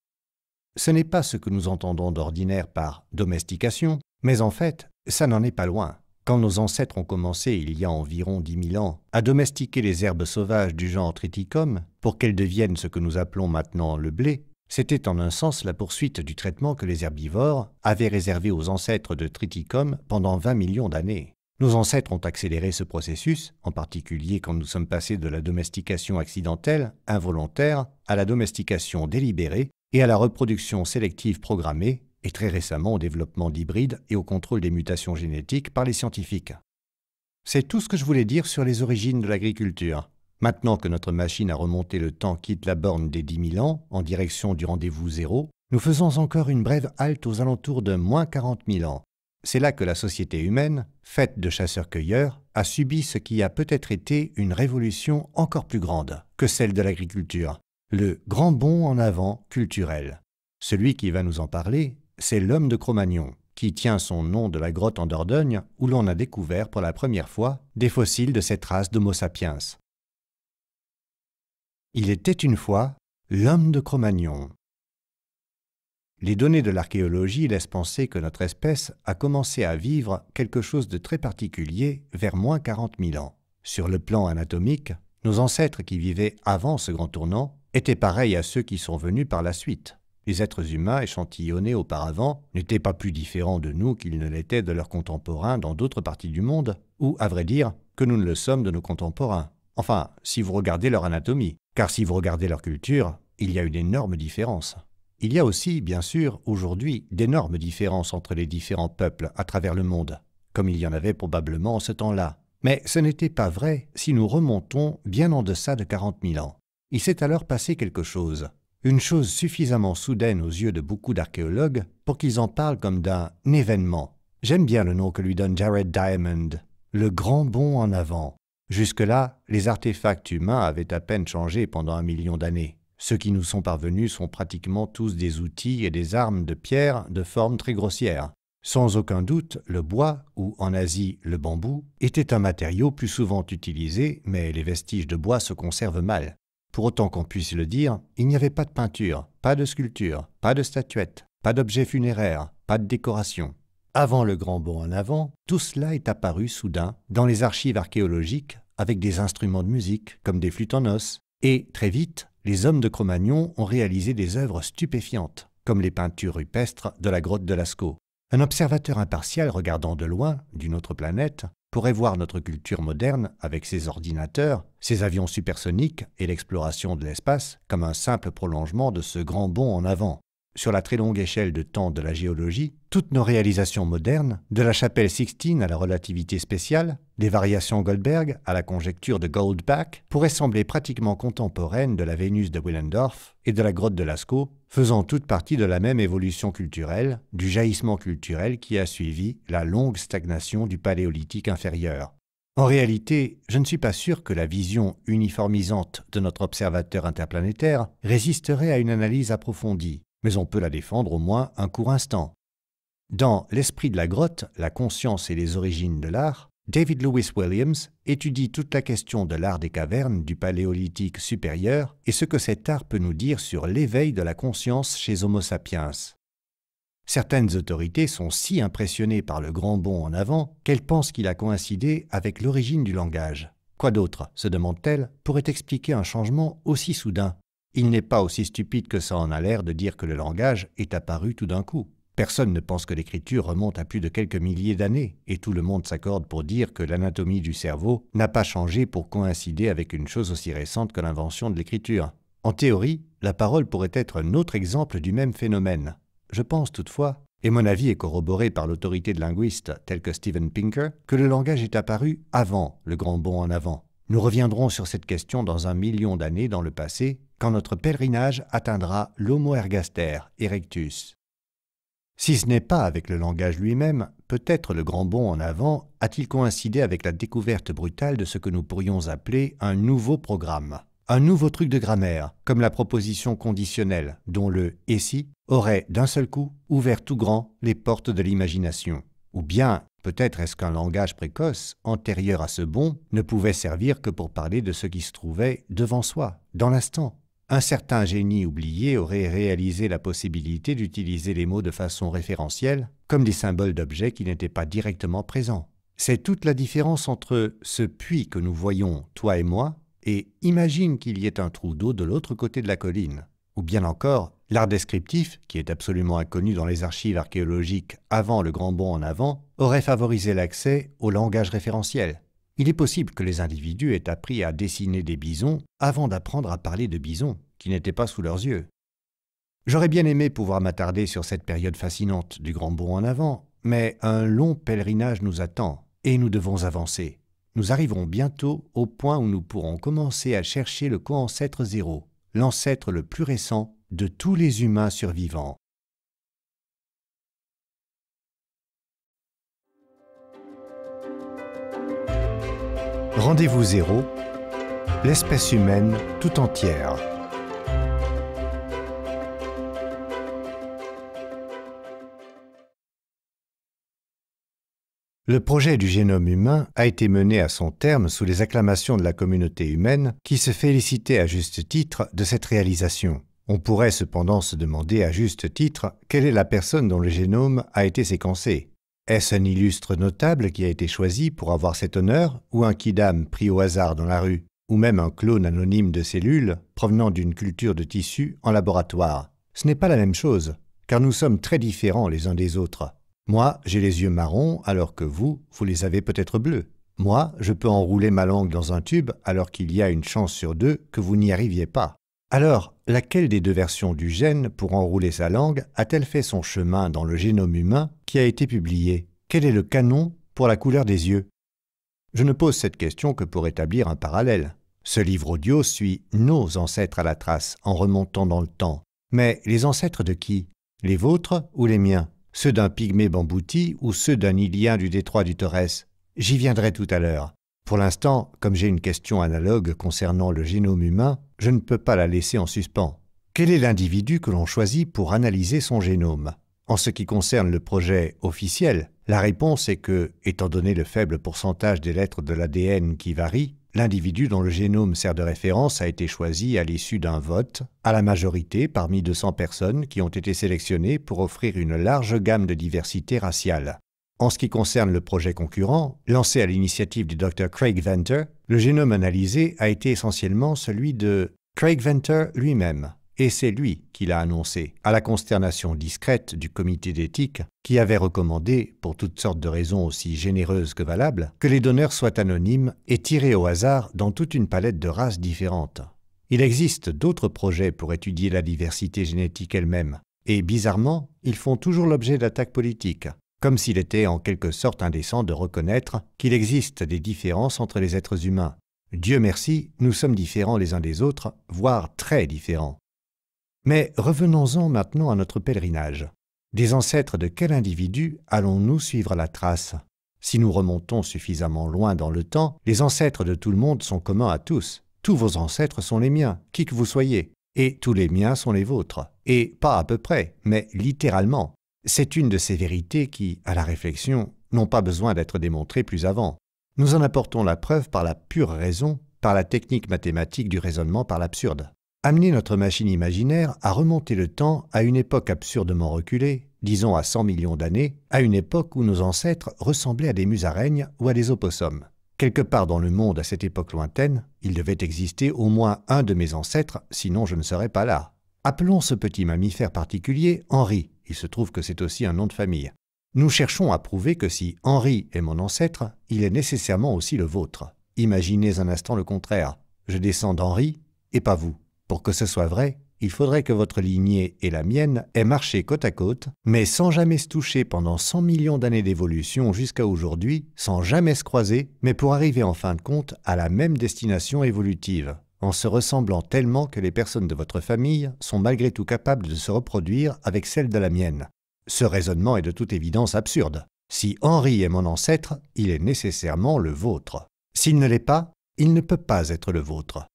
Ce n'est pas ce que nous entendons d'ordinaire par domestication, mais en fait, ça n'en est pas loin. Quand nos ancêtres ont commencé, il y a environ 10 000 ans, à domestiquer les herbes sauvages du genre triticum pour qu'elles deviennent ce que nous appelons maintenant le blé, c'était en un sens la poursuite du traitement que les herbivores avaient réservé aux ancêtres de triticum pendant 20 millions d'années. Nos ancêtres ont accéléré ce processus, en particulier quand nous sommes passés de la domestication accidentelle, involontaire, à la domestication délibérée et à la reproduction sélective programmée, et très récemment au développement d'hybrides et au contrôle des mutations génétiques par les scientifiques. C'est tout ce que je voulais dire sur les origines de l'agriculture. Maintenant que notre machine a remonté le temps quitte la borne des 10 000 ans, en direction du rendez-vous zéro, nous faisons encore une brève halte aux alentours de moins 40 000 ans. C'est là que la société humaine, faite de chasseurs-cueilleurs, a subi ce qui a peut-être été une révolution encore plus grande que celle de l'agriculture, le grand bond en avant culturel. Celui qui va nous en parler c'est l'homme de Cro-Magnon, qui tient son nom de la grotte en Dordogne où l'on a découvert pour la première fois des fossiles de cette race d'Homo sapiens. Il était une fois l'homme de Cro-Magnon. Les données de l'archéologie laissent penser que notre espèce a commencé à vivre quelque chose de très particulier vers moins 40 000 ans. Sur le plan anatomique, nos ancêtres qui vivaient avant ce grand tournant étaient pareils à ceux qui sont venus par la suite. Les êtres humains échantillonnés auparavant n'étaient pas plus différents de nous qu'ils ne l'étaient de leurs contemporains dans d'autres parties du monde, ou, à vrai dire, que nous ne le sommes de nos contemporains. Enfin, si vous regardez leur anatomie, car si vous regardez leur culture, il y a une énorme différence. Il y a aussi, bien sûr, aujourd'hui, d'énormes différences entre les différents peuples à travers le monde, comme il y en avait probablement en ce temps-là. Mais ce n'était pas vrai si nous remontons bien en deçà de 40 000 ans. Il s'est alors passé quelque chose, une chose suffisamment soudaine aux yeux de beaucoup d'archéologues pour qu'ils en parlent comme d'un événement. J'aime bien le nom que lui donne Jared Diamond, le grand bond en avant. Jusque-là, les artefacts humains avaient à peine changé pendant un million d'années. Ceux qui nous sont parvenus sont pratiquement tous des outils et des armes de pierre de forme très grossière. Sans aucun doute, le bois, ou en Asie le bambou, était un matériau plus souvent utilisé, mais les vestiges de bois se conservent mal. Pour autant qu'on puisse le dire, il n'y avait pas de peinture, pas de sculpture, pas de statuette, pas d'objets funéraires, pas de décoration. Avant le grand bond en avant, tout cela est apparu soudain dans les archives archéologiques avec des instruments de musique comme des flûtes en os. Et très vite, les hommes de Cro-Magnon ont réalisé des œuvres stupéfiantes, comme les peintures rupestres de la grotte de Lascaux. Un observateur impartial regardant de loin, d'une autre planète, pourrait voir notre culture moderne, avec ses ordinateurs, ses avions supersoniques et l'exploration de l'espace, comme un simple prolongement de ce grand bond en avant sur la très longue échelle de temps de la géologie, toutes nos réalisations modernes, de la chapelle Sixtine à la relativité spéciale, des variations Goldberg à la conjecture de Goldbach, pourraient sembler pratiquement contemporaines de la Vénus de Willendorf et de la grotte de Lascaux, faisant toutes partie de la même évolution culturelle, du jaillissement culturel qui a suivi la longue stagnation du Paléolithique inférieur. En réalité, je ne suis pas sûr que la vision uniformisante de notre observateur interplanétaire résisterait à une analyse approfondie, mais on peut la défendre au moins un court instant. Dans L'esprit de la grotte, la conscience et les origines de l'art, David Lewis Williams étudie toute la question de l'art des cavernes du Paléolithique supérieur et ce que cet art peut nous dire sur l'éveil de la conscience chez Homo sapiens. Certaines autorités sont si impressionnées par le grand bond en avant qu'elles pensent qu'il a coïncidé avec l'origine du langage. Quoi d'autre, se demande-t-elle, pourrait expliquer un changement aussi soudain il n'est pas aussi stupide que ça en a l'air de dire que le langage est apparu tout d'un coup. Personne ne pense que l'écriture remonte à plus de quelques milliers d'années, et tout le monde s'accorde pour dire que l'anatomie du cerveau n'a pas changé pour coïncider avec une chose aussi récente que l'invention de l'écriture. En théorie, la parole pourrait être un autre exemple du même phénomène. Je pense toutefois, et mon avis est corroboré par l'autorité de linguistes tels que Steven Pinker, que le langage est apparu avant le grand bond en avant. Nous reviendrons sur cette question dans un million d'années dans le passé, quand notre pèlerinage atteindra l'Homo ergaster erectus. Si ce n'est pas avec le langage lui-même, peut-être le grand bond en avant a-t-il coïncidé avec la découverte brutale de ce que nous pourrions appeler un nouveau programme, un nouveau truc de grammaire, comme la proposition conditionnelle, dont le et si aurait d'un seul coup ouvert tout grand les portes de l'imagination. Ou bien, peut-être est-ce qu'un langage précoce, antérieur à ce bond, ne pouvait servir que pour parler de ce qui se trouvait devant soi, dans l'instant, un certain génie oublié aurait réalisé la possibilité d'utiliser les mots de façon référentielle, comme des symboles d'objets qui n'étaient pas directement présents. C'est toute la différence entre ce puits que nous voyons, toi et moi, et imagine qu'il y ait un trou d'eau de l'autre côté de la colline. Ou bien encore, l'art descriptif, qui est absolument inconnu dans les archives archéologiques avant le grand bond en avant, aurait favorisé l'accès au langage référentiel. Il est possible que les individus aient appris à dessiner des bisons avant d'apprendre à parler de bisons qui n'étaient pas sous leurs yeux. J'aurais bien aimé pouvoir m'attarder sur cette période fascinante du grand bond en avant, mais un long pèlerinage nous attend et nous devons avancer. Nous arriverons bientôt au point où nous pourrons commencer à chercher le co-ancêtre zéro, l'ancêtre le plus récent de tous les humains survivants. Rendez-vous zéro, l'espèce humaine tout entière. Le projet du génome humain a été mené à son terme sous les acclamations de la communauté humaine qui se félicitait à juste titre de cette réalisation. On pourrait cependant se demander à juste titre quelle est la personne dont le génome a été séquencé. Est-ce un illustre notable qui a été choisi pour avoir cet honneur, ou un kidam pris au hasard dans la rue, ou même un clone anonyme de cellules provenant d'une culture de tissu en laboratoire Ce n'est pas la même chose, car nous sommes très différents les uns des autres. Moi, j'ai les yeux marrons, alors que vous, vous les avez peut-être bleus. Moi, je peux enrouler ma langue dans un tube, alors qu'il y a une chance sur deux que vous n'y arriviez pas. Alors, laquelle des deux versions du gène pour enrouler sa langue a-t-elle fait son chemin dans le génome humain qui a été publié Quel est le canon pour la couleur des yeux Je ne pose cette question que pour établir un parallèle. Ce livre audio suit nos ancêtres à la trace en remontant dans le temps. Mais les ancêtres de qui Les vôtres ou les miens Ceux d'un pygmée bambouti ou ceux d'un ilien du détroit du Torres J'y viendrai tout à l'heure. Pour l'instant, comme j'ai une question analogue concernant le génome humain, je ne peux pas la laisser en suspens. Quel est l'individu que l'on choisit pour analyser son génome en ce qui concerne le projet officiel, la réponse est que, étant donné le faible pourcentage des lettres de l'ADN qui varient, l'individu dont le génome sert de référence a été choisi à l'issue d'un vote, à la majorité parmi 200 personnes qui ont été sélectionnées pour offrir une large gamme de diversité raciale. En ce qui concerne le projet concurrent, lancé à l'initiative du Dr Craig Venter, le génome analysé a été essentiellement celui de Craig Venter lui-même et c'est lui qui l'a annoncé, à la consternation discrète du comité d'éthique, qui avait recommandé, pour toutes sortes de raisons aussi généreuses que valables, que les donneurs soient anonymes et tirés au hasard dans toute une palette de races différentes. Il existe d'autres projets pour étudier la diversité génétique elle-même, et bizarrement, ils font toujours l'objet d'attaques politiques, comme s'il était en quelque sorte indécent de reconnaître qu'il existe des différences entre les êtres humains. Dieu merci, nous sommes différents les uns des autres, voire très différents. Mais revenons-en maintenant à notre pèlerinage. Des ancêtres de quel individu allons-nous suivre la trace Si nous remontons suffisamment loin dans le temps, les ancêtres de tout le monde sont communs à tous. Tous vos ancêtres sont les miens, qui que vous soyez, et tous les miens sont les vôtres. Et pas à peu près, mais littéralement. C'est une de ces vérités qui, à la réflexion, n'ont pas besoin d'être démontrées plus avant. Nous en apportons la preuve par la pure raison, par la technique mathématique du raisonnement par l'absurde amener notre machine imaginaire à remonter le temps à une époque absurdement reculée, disons à 100 millions d'années, à une époque où nos ancêtres ressemblaient à des musaraignes ou à des opossums. Quelque part dans le monde à cette époque lointaine, il devait exister au moins un de mes ancêtres, sinon je ne serais pas là. Appelons ce petit mammifère particulier Henri, il se trouve que c'est aussi un nom de famille. Nous cherchons à prouver que si Henri est mon ancêtre, il est nécessairement aussi le vôtre. Imaginez un instant le contraire. Je descends d'Henri et pas vous. Pour que ce soit vrai, il faudrait que votre lignée et la mienne aient marché côte à côte, mais sans jamais se toucher pendant 100 millions d'années d'évolution jusqu'à aujourd'hui, sans jamais se croiser, mais pour arriver en fin de compte à la même destination évolutive, en se ressemblant tellement que les personnes de votre famille sont malgré tout capables de se reproduire avec celles de la mienne. Ce raisonnement est de toute évidence absurde. Si Henri est mon ancêtre, il est nécessairement le vôtre. S'il ne l'est pas, il ne peut pas être le vôtre.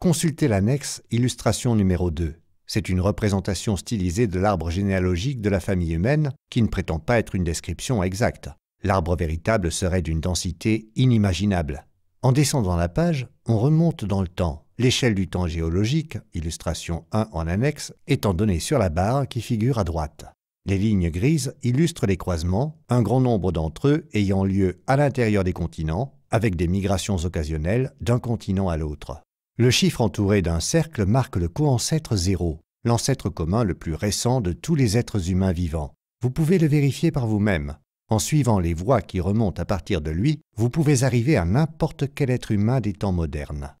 Consultez l'annexe illustration numéro 2. C'est une représentation stylisée de l'arbre généalogique de la famille humaine qui ne prétend pas être une description exacte. L'arbre véritable serait d'une densité inimaginable. En descendant la page, on remonte dans le temps. L'échelle du temps géologique, illustration 1 en annexe, étant donnée sur la barre qui figure à droite. Les lignes grises illustrent les croisements, un grand nombre d'entre eux ayant lieu à l'intérieur des continents, avec des migrations occasionnelles d'un continent à l'autre. Le chiffre entouré d'un cercle marque le co-ancêtre zéro, l'ancêtre commun le plus récent de tous les êtres humains vivants. Vous pouvez le vérifier par vous-même. En suivant les voies qui remontent à partir de lui, vous pouvez arriver à n'importe quel être humain des temps modernes.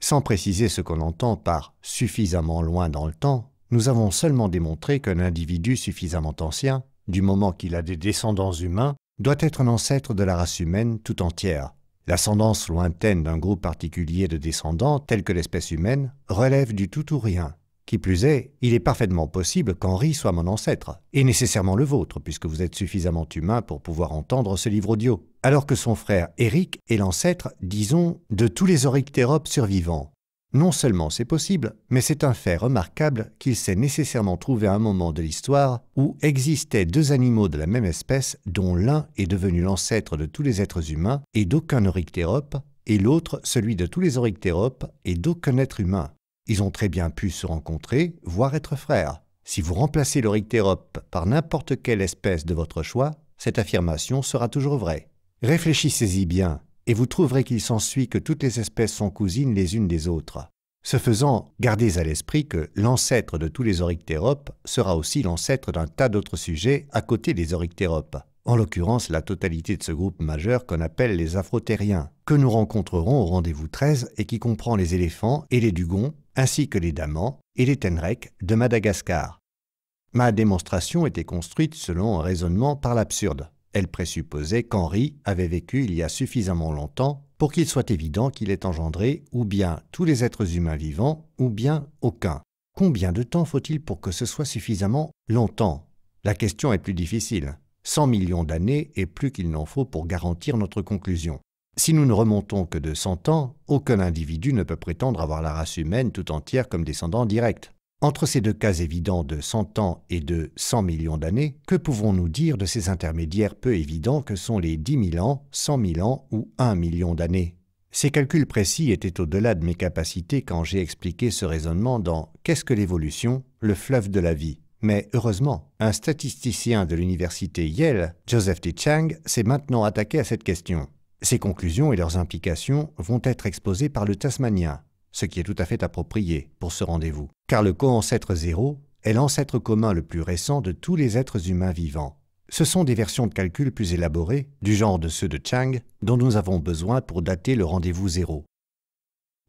Sans préciser ce qu'on entend par suffisamment loin dans le temps, nous avons seulement démontré qu'un individu suffisamment ancien, du moment qu'il a des descendants humains, doit être un ancêtre de la race humaine tout entière, L'ascendance lointaine d'un groupe particulier de descendants, tel que l'espèce humaine, relève du tout ou rien. Qui plus est, il est parfaitement possible qu'Henri soit mon ancêtre, et nécessairement le vôtre, puisque vous êtes suffisamment humain pour pouvoir entendre ce livre audio, alors que son frère Eric est l'ancêtre, disons, de tous les oryctéropes survivants. Non seulement c'est possible, mais c'est un fait remarquable qu'il s'est nécessairement trouvé un moment de l'histoire où existaient deux animaux de la même espèce dont l'un est devenu l'ancêtre de tous les êtres humains et d'aucun oryctérope, et l'autre celui de tous les oryctéropes et d'aucun être humain. Ils ont très bien pu se rencontrer, voire être frères. Si vous remplacez l'orictérope par n'importe quelle espèce de votre choix, cette affirmation sera toujours vraie. Réfléchissez-y bien, et vous trouverez qu'il s'ensuit que toutes les espèces sont cousines les unes des autres. Ce faisant, gardez à l'esprit que l'ancêtre de tous les oryctéropes sera aussi l'ancêtre d'un tas d'autres sujets à côté des oryctéropes. en l'occurrence la totalité de ce groupe majeur qu'on appelle les afrotériens, que nous rencontrerons au rendez-vous 13 et qui comprend les éléphants et les dugons, ainsi que les damans et les tenrecs de Madagascar. Ma démonstration était construite selon un raisonnement par l'absurde. Elle présupposait qu'Henri avait vécu il y a suffisamment longtemps pour qu'il soit évident qu'il ait engendré ou bien tous les êtres humains vivants ou bien aucun. Combien de temps faut-il pour que ce soit suffisamment longtemps La question est plus difficile. 100 millions d'années et plus qu'il n'en faut pour garantir notre conclusion. Si nous ne remontons que de 100 ans, aucun individu ne peut prétendre avoir la race humaine tout entière comme descendant direct. Entre ces deux cas évidents de 100 ans et de 100 millions d'années, que pouvons-nous dire de ces intermédiaires peu évidents que sont les 10 000 ans, 100 000 ans ou 1 million d'années Ces calculs précis étaient au-delà de mes capacités quand j'ai expliqué ce raisonnement dans Qu'est-ce que l'évolution Le fleuve de la vie. Mais heureusement, un statisticien de l'université Yale, Joseph T. Chang, s'est maintenant attaqué à cette question. Ses conclusions et leurs implications vont être exposées par le Tasmanien, ce qui est tout à fait approprié pour ce rendez-vous car le co-ancêtre zéro est l'ancêtre commun le plus récent de tous les êtres humains vivants. Ce sont des versions de calcul plus élaborées, du genre de ceux de Chang, dont nous avons besoin pour dater le rendez-vous zéro.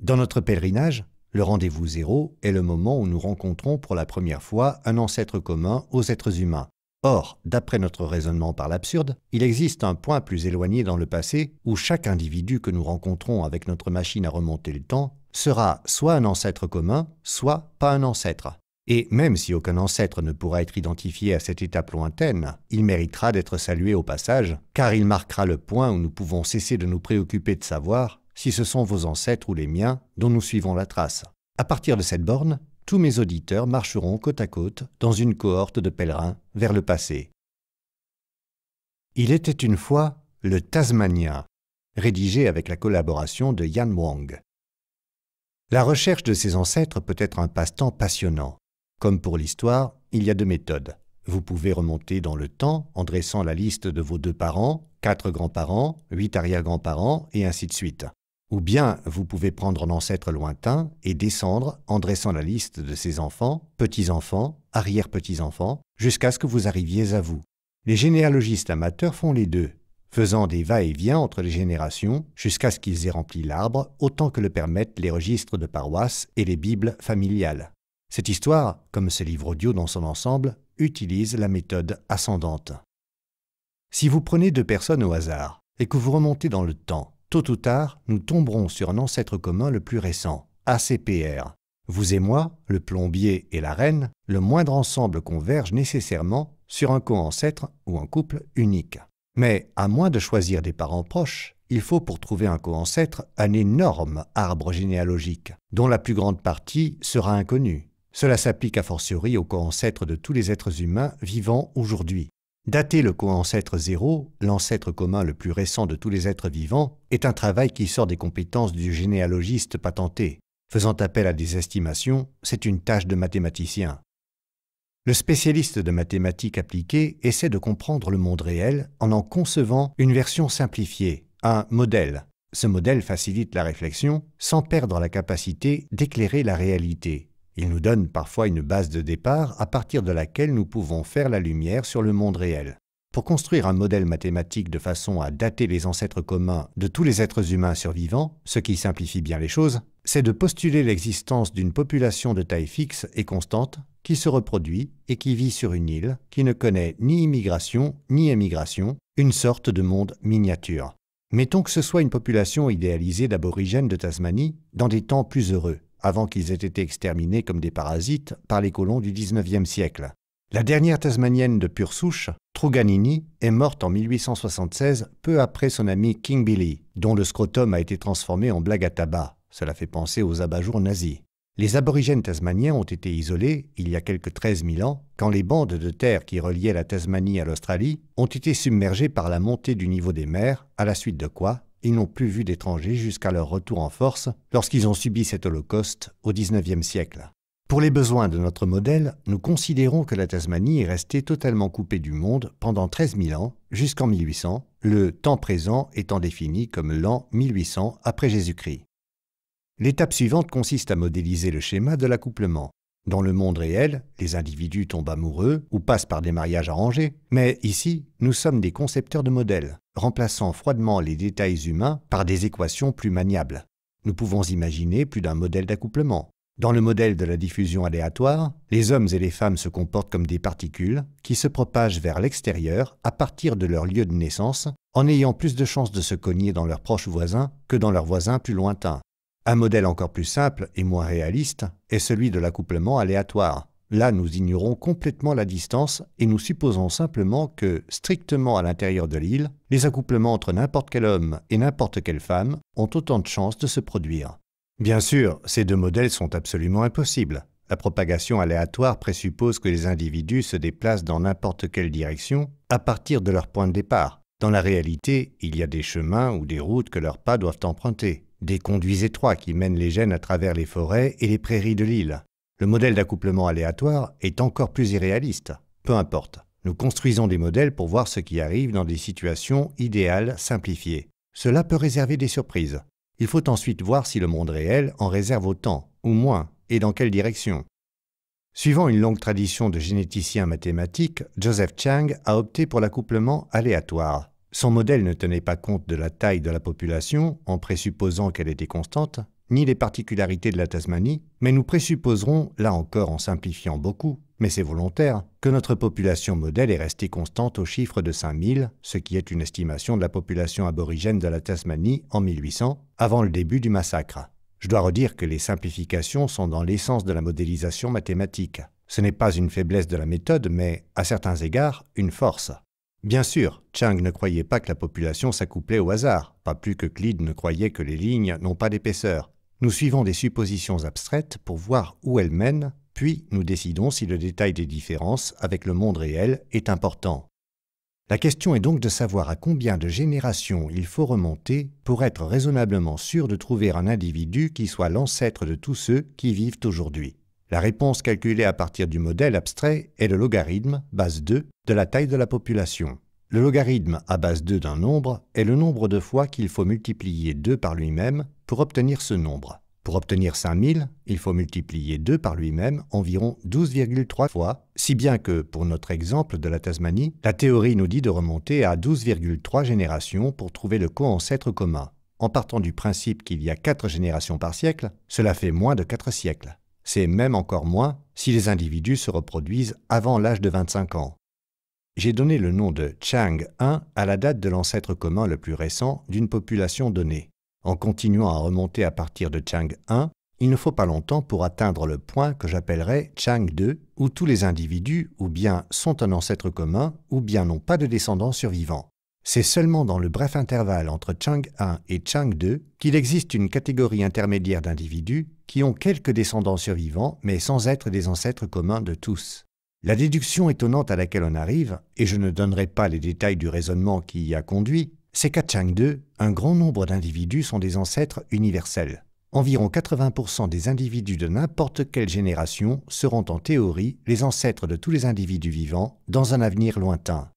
Dans notre pèlerinage, le rendez-vous zéro est le moment où nous rencontrons pour la première fois un ancêtre commun aux êtres humains. Or, d'après notre raisonnement par l'absurde, il existe un point plus éloigné dans le passé où chaque individu que nous rencontrons avec notre machine à remonter le temps sera soit un ancêtre commun, soit pas un ancêtre. Et même si aucun ancêtre ne pourra être identifié à cette étape lointaine, il méritera d'être salué au passage, car il marquera le point où nous pouvons cesser de nous préoccuper de savoir si ce sont vos ancêtres ou les miens dont nous suivons la trace. À partir de cette borne, tous mes auditeurs marcheront côte à côte dans une cohorte de pèlerins vers le passé. Il était une fois le Tasmanien, rédigé avec la collaboration de Yan Wang. La recherche de ses ancêtres peut être un passe-temps passionnant. Comme pour l'histoire, il y a deux méthodes. Vous pouvez remonter dans le temps en dressant la liste de vos deux parents, quatre grands-parents, huit arrière-grands-parents, et ainsi de suite. Ou bien vous pouvez prendre un ancêtre lointain et descendre en dressant la liste de ses enfants, petits-enfants, arrière-petits-enfants, jusqu'à ce que vous arriviez à vous. Les généalogistes amateurs font les deux, faisant des va-et-vient entre les générations jusqu'à ce qu'ils aient rempli l'arbre autant que le permettent les registres de paroisse et les Bibles familiales. Cette histoire, comme ce livre audio dans son ensemble, utilise la méthode ascendante. Si vous prenez deux personnes au hasard et que vous remontez dans le temps, tôt ou tard, nous tomberons sur un ancêtre commun le plus récent, ACPR. Vous et moi, le plombier et la reine, le moindre ensemble converge nécessairement sur un co-ancêtre ou un couple unique. Mais à moins de choisir des parents proches, il faut pour trouver un co-ancêtre un énorme arbre généalogique, dont la plus grande partie sera inconnue. Cela s'applique a fortiori aux co-ancêtres de tous les êtres humains vivants aujourd'hui. Dater le co-ancêtre zéro, l'ancêtre commun le plus récent de tous les êtres vivants, est un travail qui sort des compétences du généalogiste patenté. Faisant appel à des estimations, c'est une tâche de mathématicien. Le spécialiste de mathématiques appliquées essaie de comprendre le monde réel en en concevant une version simplifiée, un modèle. Ce modèle facilite la réflexion sans perdre la capacité d'éclairer la réalité. Il nous donne parfois une base de départ à partir de laquelle nous pouvons faire la lumière sur le monde réel. Pour construire un modèle mathématique de façon à dater les ancêtres communs de tous les êtres humains survivants, ce qui simplifie bien les choses, c'est de postuler l'existence d'une population de taille fixe et constante qui se reproduit et qui vit sur une île qui ne connaît ni immigration ni émigration, une sorte de monde miniature. Mettons que ce soit une population idéalisée d'aborigènes de Tasmanie dans des temps plus heureux, avant qu'ils aient été exterminés comme des parasites par les colons du XIXe siècle. La dernière Tasmanienne de pure souche, Truganini, est morte en 1876, peu après son ami King Billy, dont le scrotum a été transformé en blague à tabac, cela fait penser aux abat-jours nazis. Les aborigènes tasmaniens ont été isolés, il y a quelque 13 000 ans, quand les bandes de terre qui reliaient la Tasmanie à l'Australie ont été submergées par la montée du niveau des mers, à la suite de quoi ils n'ont plus vu d'étrangers jusqu'à leur retour en force lorsqu'ils ont subi cet holocauste au XIXe siècle. Pour les besoins de notre modèle, nous considérons que la Tasmanie est restée totalement coupée du monde pendant 13 000 ans, jusqu'en 1800, le temps présent étant défini comme l'an 1800 après Jésus-Christ. L'étape suivante consiste à modéliser le schéma de l'accouplement. Dans le monde réel, les individus tombent amoureux ou passent par des mariages arrangés, mais ici, nous sommes des concepteurs de modèles, remplaçant froidement les détails humains par des équations plus maniables. Nous pouvons imaginer plus d'un modèle d'accouplement. Dans le modèle de la diffusion aléatoire, les hommes et les femmes se comportent comme des particules qui se propagent vers l'extérieur à partir de leur lieu de naissance en ayant plus de chances de se cogner dans leurs proches voisins que dans leurs voisins plus lointains. Un modèle encore plus simple et moins réaliste est celui de l'accouplement aléatoire. Là, nous ignorons complètement la distance et nous supposons simplement que, strictement à l'intérieur de l'île, les accouplements entre n'importe quel homme et n'importe quelle femme ont autant de chances de se produire. Bien sûr, ces deux modèles sont absolument impossibles. La propagation aléatoire présuppose que les individus se déplacent dans n'importe quelle direction à partir de leur point de départ. Dans la réalité, il y a des chemins ou des routes que leurs pas doivent emprunter des conduits étroits qui mènent les gènes à travers les forêts et les prairies de l'île. Le modèle d'accouplement aléatoire est encore plus irréaliste. Peu importe, nous construisons des modèles pour voir ce qui arrive dans des situations idéales simplifiées. Cela peut réserver des surprises. Il faut ensuite voir si le monde réel en réserve autant, ou moins, et dans quelle direction. Suivant une longue tradition de généticiens mathématiques, Joseph Chang a opté pour l'accouplement aléatoire, son modèle ne tenait pas compte de la taille de la population en présupposant qu'elle était constante, ni les particularités de la Tasmanie, mais nous présupposerons, là encore en simplifiant beaucoup, mais c'est volontaire, que notre population modèle est restée constante au chiffre de 5000, ce qui est une estimation de la population aborigène de la Tasmanie en 1800, avant le début du massacre. Je dois redire que les simplifications sont dans l'essence de la modélisation mathématique. Ce n'est pas une faiblesse de la méthode, mais, à certains égards, une force. Bien sûr, Chang ne croyait pas que la population s'accouplait au hasard, pas plus que Clyde ne croyait que les lignes n'ont pas d'épaisseur. Nous suivons des suppositions abstraites pour voir où elles mènent, puis nous décidons si le détail des différences avec le monde réel est important. La question est donc de savoir à combien de générations il faut remonter pour être raisonnablement sûr de trouver un individu qui soit l'ancêtre de tous ceux qui vivent aujourd'hui. La réponse calculée à partir du modèle abstrait est le logarithme, base 2, de la taille de la population. Le logarithme à base 2 d'un nombre est le nombre de fois qu'il faut multiplier 2 par lui-même pour obtenir ce nombre. Pour obtenir 5000, il faut multiplier 2 par lui-même environ 12,3 fois, si bien que, pour notre exemple de la Tasmanie, la théorie nous dit de remonter à 12,3 générations pour trouver le co-ancêtre commun. En partant du principe qu'il y a 4 générations par siècle, cela fait moins de 4 siècles. C'est même encore moins si les individus se reproduisent avant l'âge de 25 ans. J'ai donné le nom de Chang 1 à la date de l'ancêtre commun le plus récent d'une population donnée. En continuant à remonter à partir de Chang 1, il ne faut pas longtemps pour atteindre le point que j'appellerai Chang 2, où tous les individus ou bien sont un ancêtre commun ou bien n'ont pas de descendants survivants. C'est seulement dans le bref intervalle entre Chang 1 et Chang 2 qu'il existe une catégorie intermédiaire d'individus qui ont quelques descendants survivants, mais sans être des ancêtres communs de tous. La déduction étonnante à laquelle on arrive, et je ne donnerai pas les détails du raisonnement qui y a conduit, c'est qu'à 2, un grand nombre d'individus sont des ancêtres universels. Environ 80% des individus de n'importe quelle génération seront en théorie les ancêtres de tous les individus vivants dans un avenir lointain.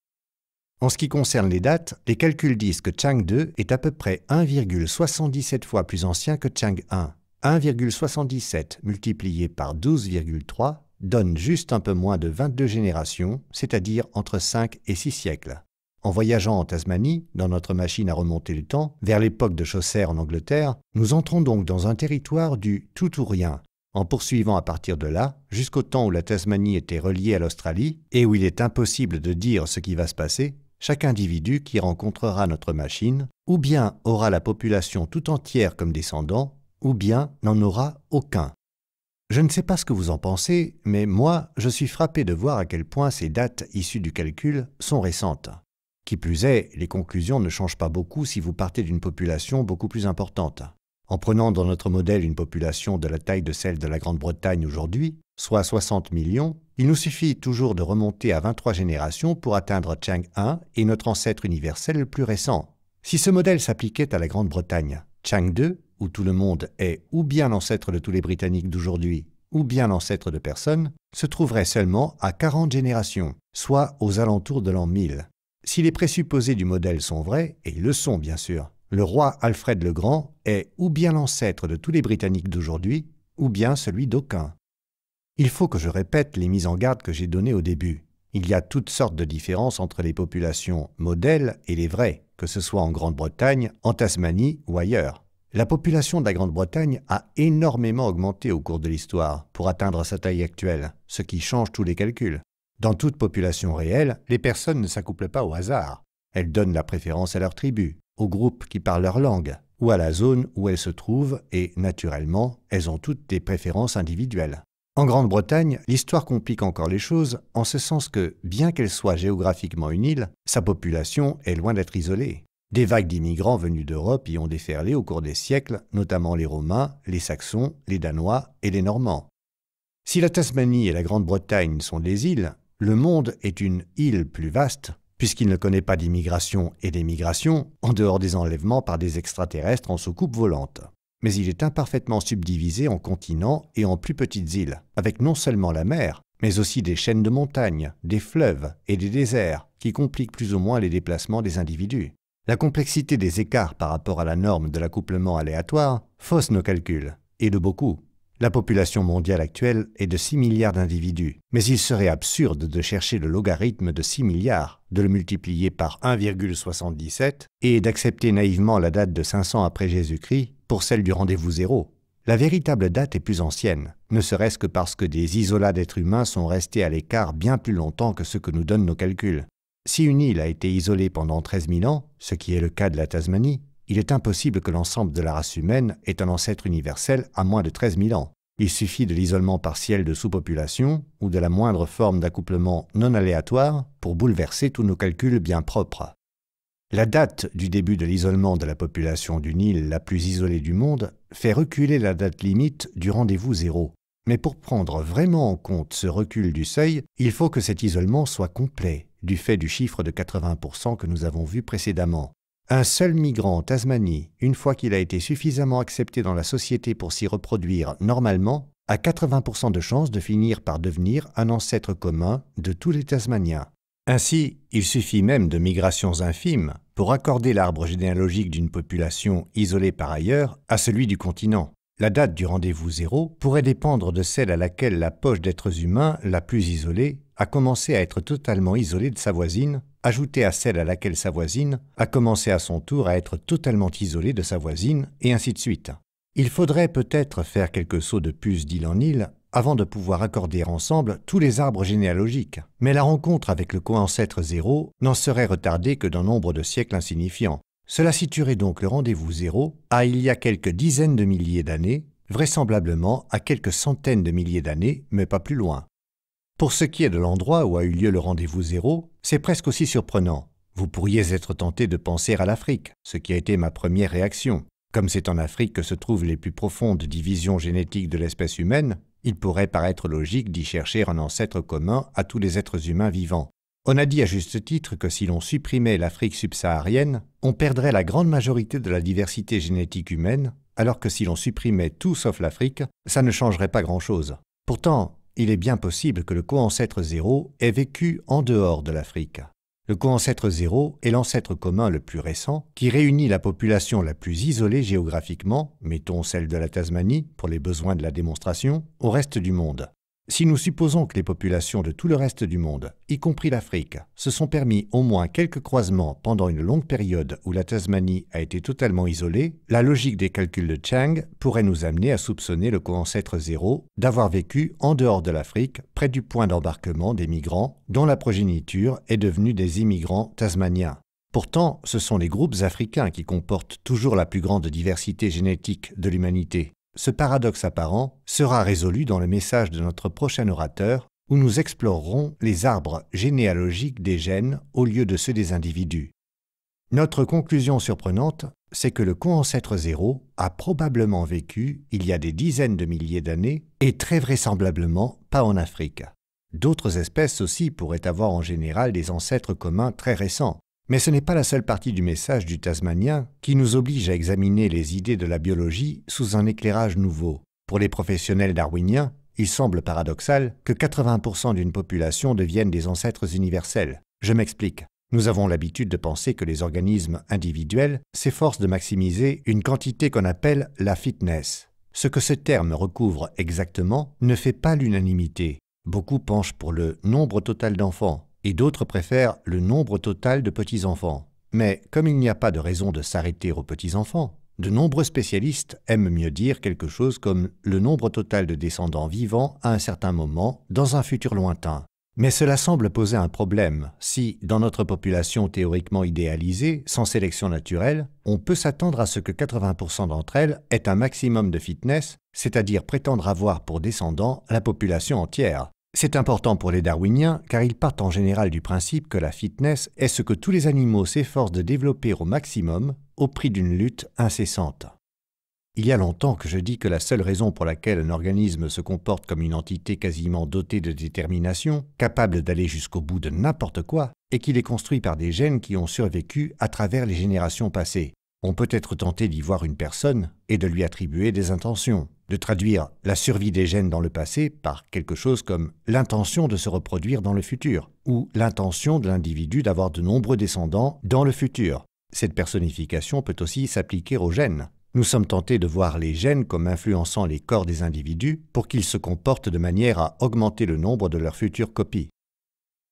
En ce qui concerne les dates, les calculs disent que 2 est à peu près 1,77 fois plus ancien que Chang 1. 1,77 multiplié par 12,3 donne juste un peu moins de 22 générations, c'est-à-dire entre 5 et 6 siècles. En voyageant en Tasmanie, dans notre machine à remonter le temps, vers l'époque de Chaucer en Angleterre, nous entrons donc dans un territoire du tout ou rien, en poursuivant à partir de là, jusqu'au temps où la Tasmanie était reliée à l'Australie, et où il est impossible de dire ce qui va se passer, chaque individu qui rencontrera notre machine, ou bien aura la population tout entière comme descendant, ou bien n'en aura aucun. Je ne sais pas ce que vous en pensez, mais moi, je suis frappé de voir à quel point ces dates issues du calcul sont récentes. Qui plus est, les conclusions ne changent pas beaucoup si vous partez d'une population beaucoup plus importante. En prenant dans notre modèle une population de la taille de celle de la Grande-Bretagne aujourd'hui, soit 60 millions, il nous suffit toujours de remonter à 23 générations pour atteindre Chang 1 et notre ancêtre universel le plus récent. Si ce modèle s'appliquait à la Grande-Bretagne, Chang 2 où tout le monde est ou bien l'ancêtre de tous les Britanniques d'aujourd'hui, ou bien l'ancêtre de personne, se trouverait seulement à 40 générations, soit aux alentours de l'an 1000. Si les présupposés du modèle sont vrais, et ils le sont bien sûr, le roi Alfred le Grand est ou bien l'ancêtre de tous les Britanniques d'aujourd'hui, ou bien celui d'aucun. Il faut que je répète les mises en garde que j'ai données au début. Il y a toutes sortes de différences entre les populations modèles et les vraies, que ce soit en Grande-Bretagne, en Tasmanie ou ailleurs. La population de la Grande-Bretagne a énormément augmenté au cours de l'histoire pour atteindre sa taille actuelle, ce qui change tous les calculs. Dans toute population réelle, les personnes ne s'accouplent pas au hasard. Elles donnent la préférence à leur tribu, au groupe qui parle leur langue, ou à la zone où elles se trouvent et, naturellement, elles ont toutes des préférences individuelles. En Grande-Bretagne, l'histoire complique encore les choses en ce sens que, bien qu'elle soit géographiquement une île, sa population est loin d'être isolée. Des vagues d'immigrants venus d'Europe y ont déferlé au cours des siècles, notamment les Romains, les Saxons, les Danois et les Normands. Si la Tasmanie et la Grande-Bretagne sont des îles, le monde est une île plus vaste, puisqu'il ne connaît pas d'immigration et d'émigration, en dehors des enlèvements par des extraterrestres en soucoupe volante. Mais il est imparfaitement subdivisé en continents et en plus petites îles, avec non seulement la mer, mais aussi des chaînes de montagnes, des fleuves et des déserts, qui compliquent plus ou moins les déplacements des individus. La complexité des écarts par rapport à la norme de l'accouplement aléatoire fausse nos calculs, et de beaucoup. La population mondiale actuelle est de 6 milliards d'individus, mais il serait absurde de chercher le logarithme de 6 milliards, de le multiplier par 1,77 et d'accepter naïvement la date de 500 après Jésus-Christ pour celle du rendez-vous zéro. La véritable date est plus ancienne, ne serait-ce que parce que des isolats d'êtres humains sont restés à l'écart bien plus longtemps que ce que nous donnent nos calculs, si une île a été isolée pendant 13 000 ans, ce qui est le cas de la Tasmanie, il est impossible que l'ensemble de la race humaine ait un ancêtre universel à moins de 13 000 ans. Il suffit de l'isolement partiel de sous population ou de la moindre forme d'accouplement non aléatoire pour bouleverser tous nos calculs bien propres. La date du début de l'isolement de la population d'une île la plus isolée du monde fait reculer la date limite du rendez-vous zéro. Mais pour prendre vraiment en compte ce recul du seuil, il faut que cet isolement soit complet, du fait du chiffre de 80% que nous avons vu précédemment. Un seul migrant en Tasmanie, une fois qu'il a été suffisamment accepté dans la société pour s'y reproduire normalement, a 80% de chances de finir par devenir un ancêtre commun de tous les Tasmaniens. Ainsi, il suffit même de migrations infimes pour accorder l'arbre généalogique d'une population isolée par ailleurs à celui du continent. La date du rendez-vous zéro pourrait dépendre de celle à laquelle la poche d'êtres humains la plus isolée a commencé à être totalement isolé de sa voisine, ajouté à celle à laquelle sa voisine a commencé à son tour à être totalement isolée de sa voisine, et ainsi de suite. Il faudrait peut-être faire quelques sauts de puce d'île en île avant de pouvoir accorder ensemble tous les arbres généalogiques, mais la rencontre avec le co-ancêtre zéro n'en serait retardée que d'un nombre de siècles insignifiant. Cela situerait donc le rendez-vous zéro à il y a quelques dizaines de milliers d'années, vraisemblablement à quelques centaines de milliers d'années, mais pas plus loin. Pour ce qui est de l'endroit où a eu lieu le rendez-vous zéro, c'est presque aussi surprenant. Vous pourriez être tenté de penser à l'Afrique, ce qui a été ma première réaction. Comme c'est en Afrique que se trouvent les plus profondes divisions génétiques de l'espèce humaine, il pourrait paraître logique d'y chercher un ancêtre commun à tous les êtres humains vivants. On a dit à juste titre que si l'on supprimait l'Afrique subsaharienne, on perdrait la grande majorité de la diversité génétique humaine, alors que si l'on supprimait tout sauf l'Afrique, ça ne changerait pas grand-chose. Pourtant, il est bien possible que le co-ancêtre zéro ait vécu en dehors de l'Afrique. Le co-ancêtre zéro est l'ancêtre commun le plus récent qui réunit la population la plus isolée géographiquement, mettons celle de la Tasmanie pour les besoins de la démonstration, au reste du monde. Si nous supposons que les populations de tout le reste du monde, y compris l'Afrique, se sont permis au moins quelques croisements pendant une longue période où la Tasmanie a été totalement isolée, la logique des calculs de Chang pourrait nous amener à soupçonner le co-ancêtre zéro d'avoir vécu en dehors de l'Afrique, près du point d'embarquement des migrants, dont la progéniture est devenue des immigrants tasmaniens. Pourtant, ce sont les groupes africains qui comportent toujours la plus grande diversité génétique de l'humanité. Ce paradoxe apparent sera résolu dans le message de notre prochain orateur, où nous explorerons les arbres généalogiques des gènes au lieu de ceux des individus. Notre conclusion surprenante, c'est que le co-ancêtre zéro a probablement vécu il y a des dizaines de milliers d'années et très vraisemblablement pas en Afrique. D'autres espèces aussi pourraient avoir en général des ancêtres communs très récents, mais ce n'est pas la seule partie du message du Tasmanien qui nous oblige à examiner les idées de la biologie sous un éclairage nouveau. Pour les professionnels darwiniens, il semble paradoxal que 80% d'une population devienne des ancêtres universels. Je m'explique. Nous avons l'habitude de penser que les organismes individuels s'efforcent de maximiser une quantité qu'on appelle la fitness. Ce que ce terme recouvre exactement ne fait pas l'unanimité. Beaucoup penchent pour le nombre total d'enfants, et d'autres préfèrent le nombre total de petits-enfants. Mais comme il n'y a pas de raison de s'arrêter aux petits-enfants, de nombreux spécialistes aiment mieux dire quelque chose comme le nombre total de descendants vivants à un certain moment dans un futur lointain. Mais cela semble poser un problème si, dans notre population théoriquement idéalisée, sans sélection naturelle, on peut s'attendre à ce que 80% d'entre elles aient un maximum de fitness, c'est-à-dire prétendre avoir pour descendants la population entière. C'est important pour les darwiniens car ils partent en général du principe que la fitness est ce que tous les animaux s'efforcent de développer au maximum au prix d'une lutte incessante. Il y a longtemps que je dis que la seule raison pour laquelle un organisme se comporte comme une entité quasiment dotée de détermination, capable d'aller jusqu'au bout de n'importe quoi, est qu'il est construit par des gènes qui ont survécu à travers les générations passées, on peut être tenté d'y voir une personne et de lui attribuer des intentions, de traduire la survie des gènes dans le passé par quelque chose comme l'intention de se reproduire dans le futur, ou l'intention de l'individu d'avoir de nombreux descendants dans le futur. Cette personnification peut aussi s'appliquer aux gènes. Nous sommes tentés de voir les gènes comme influençant les corps des individus pour qu'ils se comportent de manière à augmenter le nombre de leurs futures copies.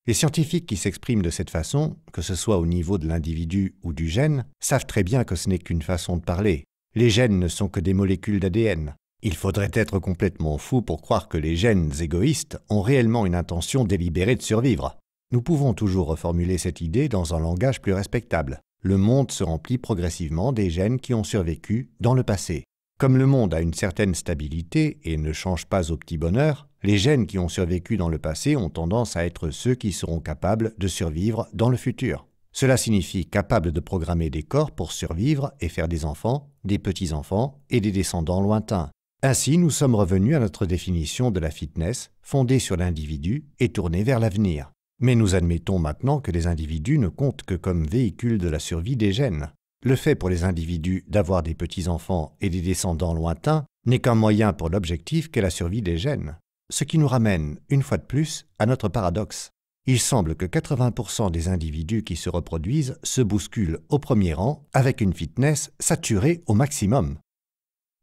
Les scientifiques qui s'expriment de cette façon, que ce soit au niveau de l'individu ou du gène, savent très bien que ce n'est qu'une façon de parler. Les gènes ne sont que des molécules d'ADN. Il faudrait être complètement fou pour croire que les gènes égoïstes ont réellement une intention délibérée de survivre. Nous pouvons toujours reformuler cette idée dans un langage plus respectable. Le monde se remplit progressivement des gènes qui ont survécu dans le passé. Comme le monde a une certaine stabilité et ne change pas au petit bonheur, les gènes qui ont survécu dans le passé ont tendance à être ceux qui seront capables de survivre dans le futur. Cela signifie capable de programmer des corps pour survivre et faire des enfants, des petits-enfants et des descendants lointains. Ainsi, nous sommes revenus à notre définition de la fitness, fondée sur l'individu et tournée vers l'avenir. Mais nous admettons maintenant que les individus ne comptent que comme véhicules de la survie des gènes. Le fait pour les individus d'avoir des petits-enfants et des descendants lointains n'est qu'un moyen pour l'objectif qu'est la survie des gènes. Ce qui nous ramène, une fois de plus, à notre paradoxe. Il semble que 80% des individus qui se reproduisent se bousculent au premier rang avec une fitness saturée au maximum.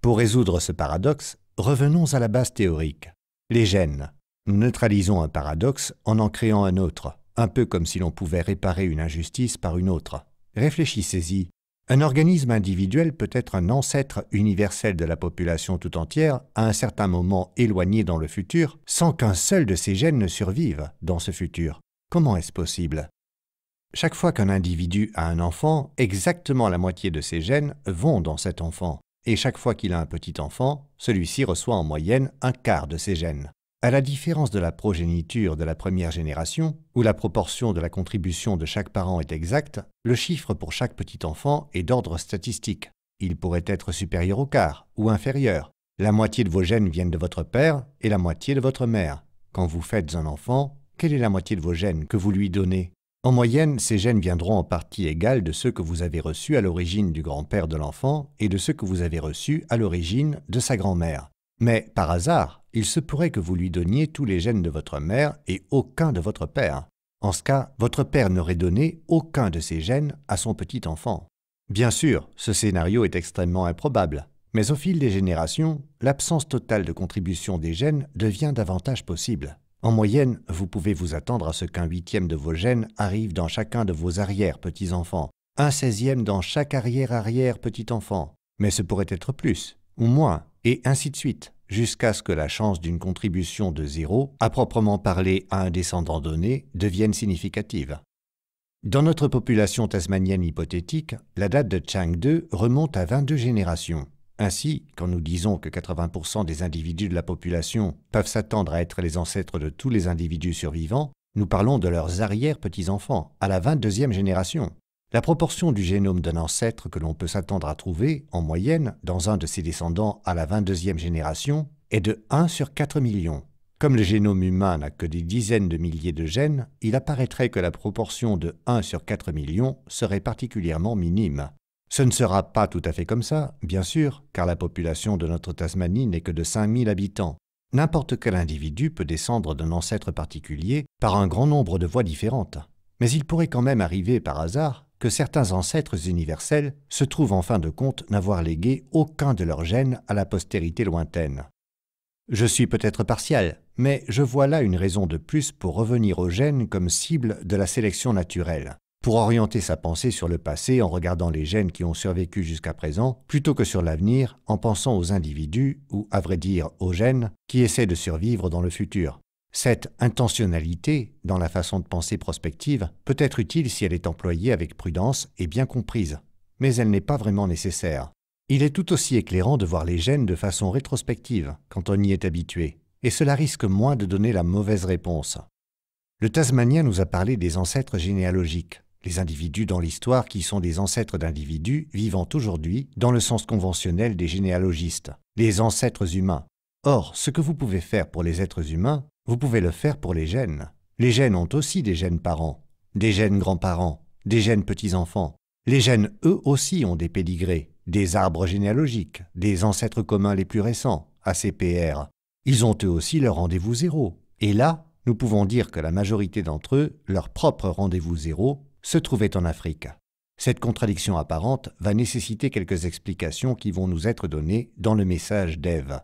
Pour résoudre ce paradoxe, revenons à la base théorique. Les gènes. Nous neutralisons un paradoxe en en créant un autre, un peu comme si l'on pouvait réparer une injustice par une autre. Réfléchissez-y. Un organisme individuel peut être un ancêtre universel de la population tout entière à un certain moment éloigné dans le futur, sans qu'un seul de ses gènes ne survive dans ce futur. Comment est-ce possible Chaque fois qu'un individu a un enfant, exactement la moitié de ses gènes vont dans cet enfant, et chaque fois qu'il a un petit enfant, celui-ci reçoit en moyenne un quart de ses gènes. À la différence de la progéniture de la première génération, où la proportion de la contribution de chaque parent est exacte, le chiffre pour chaque petit enfant est d'ordre statistique. Il pourrait être supérieur au quart ou inférieur. La moitié de vos gènes viennent de votre père et la moitié de votre mère. Quand vous faites un enfant, quelle est la moitié de vos gènes que vous lui donnez En moyenne, ces gènes viendront en partie égales de ceux que vous avez reçus à l'origine du grand-père de l'enfant et de ceux que vous avez reçus à l'origine de sa grand-mère. Mais par hasard, il se pourrait que vous lui donniez tous les gènes de votre mère et aucun de votre père. En ce cas, votre père n'aurait donné aucun de ses gènes à son petit-enfant. Bien sûr, ce scénario est extrêmement improbable, mais au fil des générations, l'absence totale de contribution des gènes devient davantage possible. En moyenne, vous pouvez vous attendre à ce qu'un huitième de vos gènes arrive dans chacun de vos arrière-petits-enfants, un seizième dans chaque arrière-arrière-petit-enfant, mais ce pourrait être plus, ou moins, et ainsi de suite jusqu'à ce que la chance d'une contribution de zéro, à proprement parler à un descendant donné, devienne significative. Dans notre population tasmanienne hypothétique, la date de Chang 2 remonte à 22 générations. Ainsi, quand nous disons que 80% des individus de la population peuvent s'attendre à être les ancêtres de tous les individus survivants, nous parlons de leurs arrière-petits-enfants, à la 22e génération. La proportion du génome d'un ancêtre que l'on peut s'attendre à trouver, en moyenne, dans un de ses descendants à la 22e génération, est de 1 sur 4 millions. Comme le génome humain n'a que des dizaines de milliers de gènes, il apparaîtrait que la proportion de 1 sur 4 millions serait particulièrement minime. Ce ne sera pas tout à fait comme ça, bien sûr, car la population de notre Tasmanie n'est que de 5000 habitants. N'importe quel individu peut descendre d'un ancêtre particulier par un grand nombre de voies différentes. Mais il pourrait quand même arriver par hasard que certains ancêtres universels se trouvent en fin de compte n'avoir légué aucun de leurs gènes à la postérité lointaine. Je suis peut-être partial, mais je vois là une raison de plus pour revenir aux gènes comme cible de la sélection naturelle, pour orienter sa pensée sur le passé en regardant les gènes qui ont survécu jusqu'à présent, plutôt que sur l'avenir en pensant aux individus, ou à vrai dire aux gènes, qui essaient de survivre dans le futur. Cette intentionnalité dans la façon de penser prospective peut être utile si elle est employée avec prudence et bien comprise, mais elle n'est pas vraiment nécessaire. Il est tout aussi éclairant de voir les gènes de façon rétrospective quand on y est habitué, et cela risque moins de donner la mauvaise réponse. Le Tasmanien nous a parlé des ancêtres généalogiques, les individus dans l'histoire qui sont des ancêtres d'individus vivant aujourd'hui dans le sens conventionnel des généalogistes, les ancêtres humains. Or, ce que vous pouvez faire pour les êtres humains, vous pouvez le faire pour les gènes. Les gènes ont aussi des gènes parents, des gènes grands-parents, des gènes petits-enfants. Les gènes, eux aussi, ont des pédigrés, des arbres généalogiques, des ancêtres communs les plus récents, ACPR. Ils ont eux aussi leur rendez-vous zéro. Et là, nous pouvons dire que la majorité d'entre eux, leur propre rendez-vous zéro, se trouvait en Afrique. Cette contradiction apparente va nécessiter quelques explications qui vont nous être données dans le message d'Ève.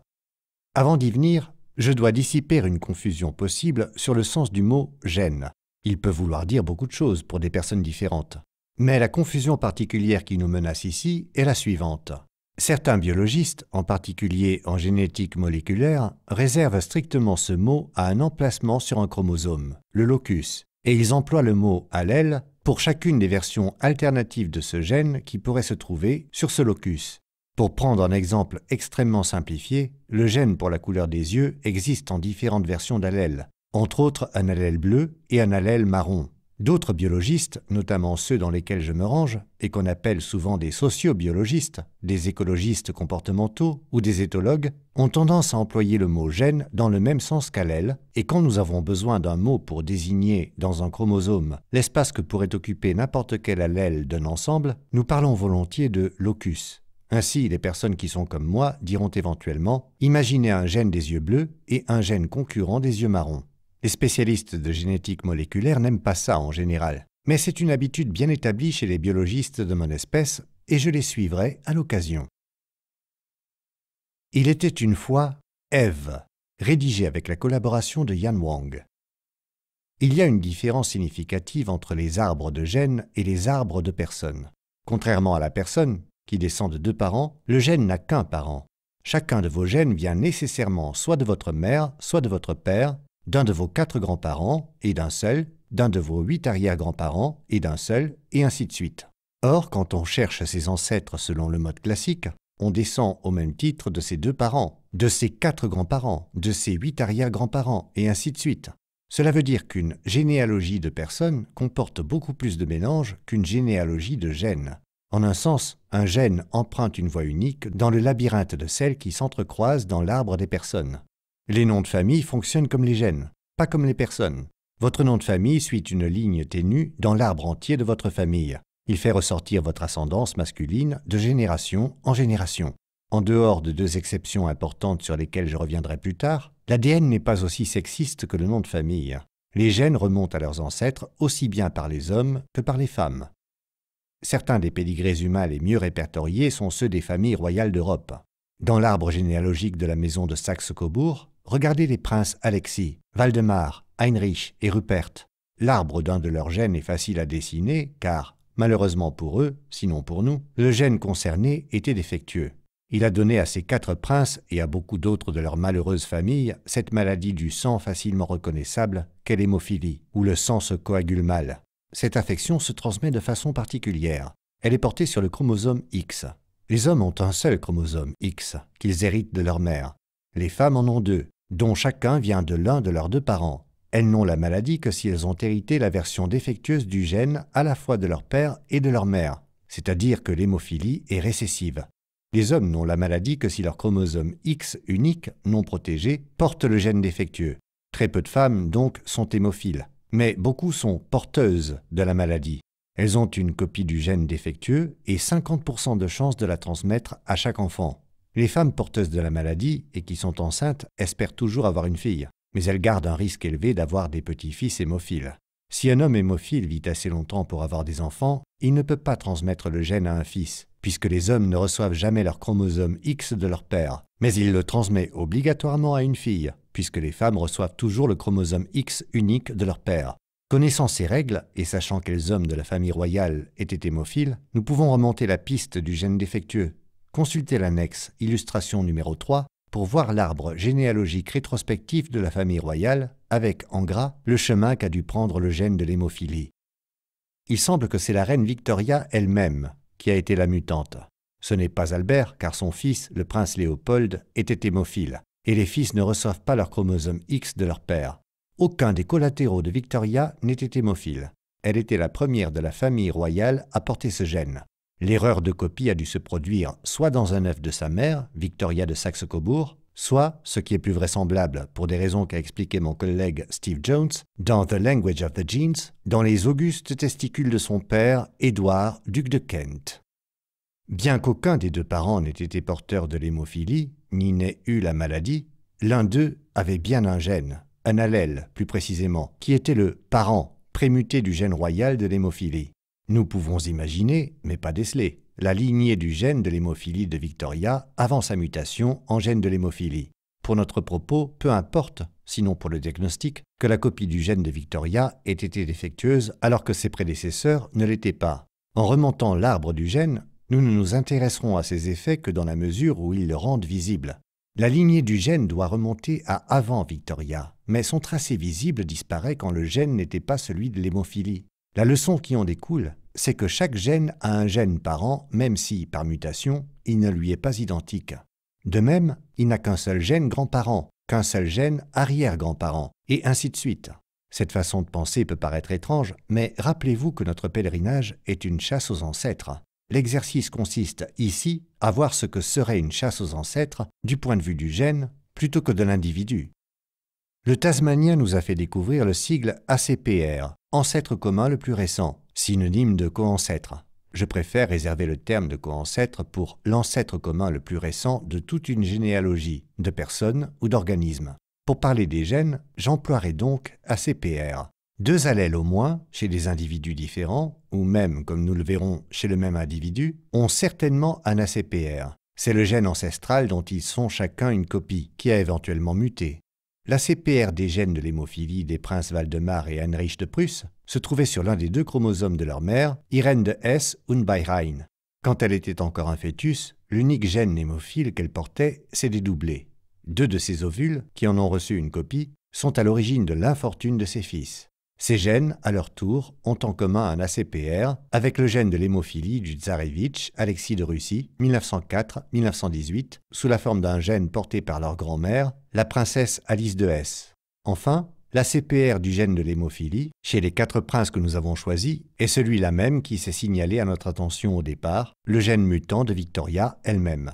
Avant d'y venir, je dois dissiper une confusion possible sur le sens du mot gène ». Il peut vouloir dire beaucoup de choses pour des personnes différentes. Mais la confusion particulière qui nous menace ici est la suivante. Certains biologistes, en particulier en génétique moléculaire, réservent strictement ce mot à un emplacement sur un chromosome, le locus, et ils emploient le mot allèle pour chacune des versions alternatives de ce gène qui pourrait se trouver sur ce locus, pour prendre un exemple extrêmement simplifié, le gène pour la couleur des yeux existe en différentes versions d'allèles, entre autres un allèle bleu et un allèle marron. D'autres biologistes, notamment ceux dans lesquels je me range, et qu'on appelle souvent des sociobiologistes, des écologistes comportementaux ou des éthologues, ont tendance à employer le mot gène dans le même sens qu'allèle, et quand nous avons besoin d'un mot pour désigner, dans un chromosome, l'espace que pourrait occuper n'importe quel allèle d'un ensemble, nous parlons volontiers de locus. Ainsi, les personnes qui sont comme moi diront éventuellement Imaginez un gène des yeux bleus et un gène concurrent des yeux marrons. Les spécialistes de génétique moléculaire n'aiment pas ça en général, mais c'est une habitude bien établie chez les biologistes de mon espèce et je les suivrai à l'occasion. Il était une fois Eve », rédigé avec la collaboration de Yan Wang. Il y a une différence significative entre les arbres de gènes et les arbres de personnes. Contrairement à la personne, qui descend de deux parents, le gène n'a qu'un parent. Chacun de vos gènes vient nécessairement soit de votre mère, soit de votre père, d'un de vos quatre grands-parents et d'un seul, d'un de vos huit arrière-grands-parents et d'un seul, et ainsi de suite. Or, quand on cherche ses ancêtres selon le mode classique, on descend au même titre de ses deux parents, de ses quatre grands-parents, de ses huit arrière-grands-parents, et ainsi de suite. Cela veut dire qu'une généalogie de personnes comporte beaucoup plus de mélanges qu'une généalogie de gènes. En un sens, un gène emprunte une voie unique dans le labyrinthe de celles qui s'entrecroisent dans l'arbre des personnes. Les noms de famille fonctionnent comme les gènes, pas comme les personnes. Votre nom de famille suit une ligne ténue dans l'arbre entier de votre famille. Il fait ressortir votre ascendance masculine de génération en génération. En dehors de deux exceptions importantes sur lesquelles je reviendrai plus tard, l'ADN n'est pas aussi sexiste que le nom de famille. Les gènes remontent à leurs ancêtres aussi bien par les hommes que par les femmes. Certains des pédigrés humains les mieux répertoriés sont ceux des familles royales d'Europe. Dans l'arbre généalogique de la maison de Saxe-Cobourg, regardez les princes Alexis, Valdemar, Heinrich et Rupert. L'arbre d'un de leurs gènes est facile à dessiner car, malheureusement pour eux, sinon pour nous, le gène concerné était défectueux. Il a donné à ces quatre princes et à beaucoup d'autres de leur malheureuse famille cette maladie du sang facilement reconnaissable qu'est l'hémophilie, où le sang se coagule mal. Cette affection se transmet de façon particulière. Elle est portée sur le chromosome X. Les hommes ont un seul chromosome X qu'ils héritent de leur mère. Les femmes en ont deux, dont chacun vient de l'un de leurs deux parents. Elles n'ont la maladie que si elles ont hérité la version défectueuse du gène à la fois de leur père et de leur mère, c'est-à-dire que l'hémophilie est récessive. Les hommes n'ont la maladie que si leur chromosome X unique, non protégé, porte le gène défectueux. Très peu de femmes, donc, sont hémophiles mais beaucoup sont porteuses de la maladie. Elles ont une copie du gène défectueux et 50% de chances de la transmettre à chaque enfant. Les femmes porteuses de la maladie et qui sont enceintes espèrent toujours avoir une fille, mais elles gardent un risque élevé d'avoir des petits-fils hémophiles. Si un homme hémophile vit assez longtemps pour avoir des enfants, il ne peut pas transmettre le gène à un fils, puisque les hommes ne reçoivent jamais leur chromosome X de leur père, mais il le transmet obligatoirement à une fille, puisque les femmes reçoivent toujours le chromosome X unique de leur père. Connaissant ces règles, et sachant quels hommes de la famille royale étaient hémophiles, nous pouvons remonter la piste du gène défectueux. Consultez l'annexe illustration numéro 3 pour voir l'arbre généalogique rétrospectif de la famille royale, avec en gras le chemin qu'a dû prendre le gène de l'hémophilie. Il semble que c'est la reine Victoria elle-même qui a été la mutante. Ce n'est pas Albert, car son fils, le prince Léopold, était hémophile, et les fils ne reçoivent pas leur chromosome X de leur père. Aucun des collatéraux de Victoria n'était hémophile. Elle était la première de la famille royale à porter ce gène. L'erreur de copie a dû se produire soit dans un œuf de sa mère, Victoria de Saxe-Cobourg, soit, ce qui est plus vraisemblable pour des raisons qu'a expliqué mon collègue Steve Jones, dans The Language of the Genes, dans les augustes testicules de son père, Édouard, duc de Kent. Bien qu'aucun des deux parents n'ait été porteur de l'hémophilie, ni n'ait eu la maladie, l'un d'eux avait bien un gène, un allèle plus précisément, qui était le parent prémuté du gène royal de l'hémophilie. Nous pouvons imaginer, mais pas déceler, la lignée du gène de l'hémophilie de Victoria avant sa mutation en gène de l'hémophilie. Pour notre propos, peu importe, sinon pour le diagnostic, que la copie du gène de Victoria ait été défectueuse alors que ses prédécesseurs ne l'étaient pas. En remontant l'arbre du gène, nous ne nous intéresserons à ces effets que dans la mesure où ils le rendent visible. La lignée du gène doit remonter à avant Victoria, mais son tracé visible disparaît quand le gène n'était pas celui de l'hémophilie. La leçon qui en découle, c'est que chaque gène a un gène parent, même si, par mutation, il ne lui est pas identique. De même, il n'a qu'un seul gène grand-parent, qu'un seul gène arrière-grand-parent, et ainsi de suite. Cette façon de penser peut paraître étrange, mais rappelez-vous que notre pèlerinage est une chasse aux ancêtres. L'exercice consiste ici à voir ce que serait une chasse aux ancêtres du point de vue du gène plutôt que de l'individu. Le Tasmanien nous a fait découvrir le sigle ACPR, ancêtre commun le plus récent, synonyme de coancêtre. Je préfère réserver le terme de coancêtre pour l'ancêtre commun le plus récent de toute une généalogie, de personnes ou d'organismes. Pour parler des gènes, j'emploierai donc ACPR, deux allèles au moins, chez des individus différents, ou même, comme nous le verrons, chez le même individu, ont certainement un ACPR. C'est le gène ancestral dont ils sont chacun une copie, qui a éventuellement muté. L'ACPR des gènes de l'hémophilie des princes Valdemar et Heinrich de Prusse se trouvait sur l'un des deux chromosomes de leur mère, Irène de Hesse und Quand elle était encore un fœtus, l'unique gène hémophile qu'elle portait s'est dédoublé. Deux de ses ovules, qui en ont reçu une copie, sont à l'origine de l'infortune de ses fils. Ces gènes, à leur tour, ont en commun un ACPR avec le gène de l'hémophilie du tsarevitch Alexis de Russie 1904-1918 sous la forme d'un gène porté par leur grand-mère, la princesse Alice de Hesse. Enfin, l'ACPR du gène de l'hémophilie, chez les quatre princes que nous avons choisis, est celui-là même qui s'est signalé à notre attention au départ, le gène mutant de Victoria elle-même.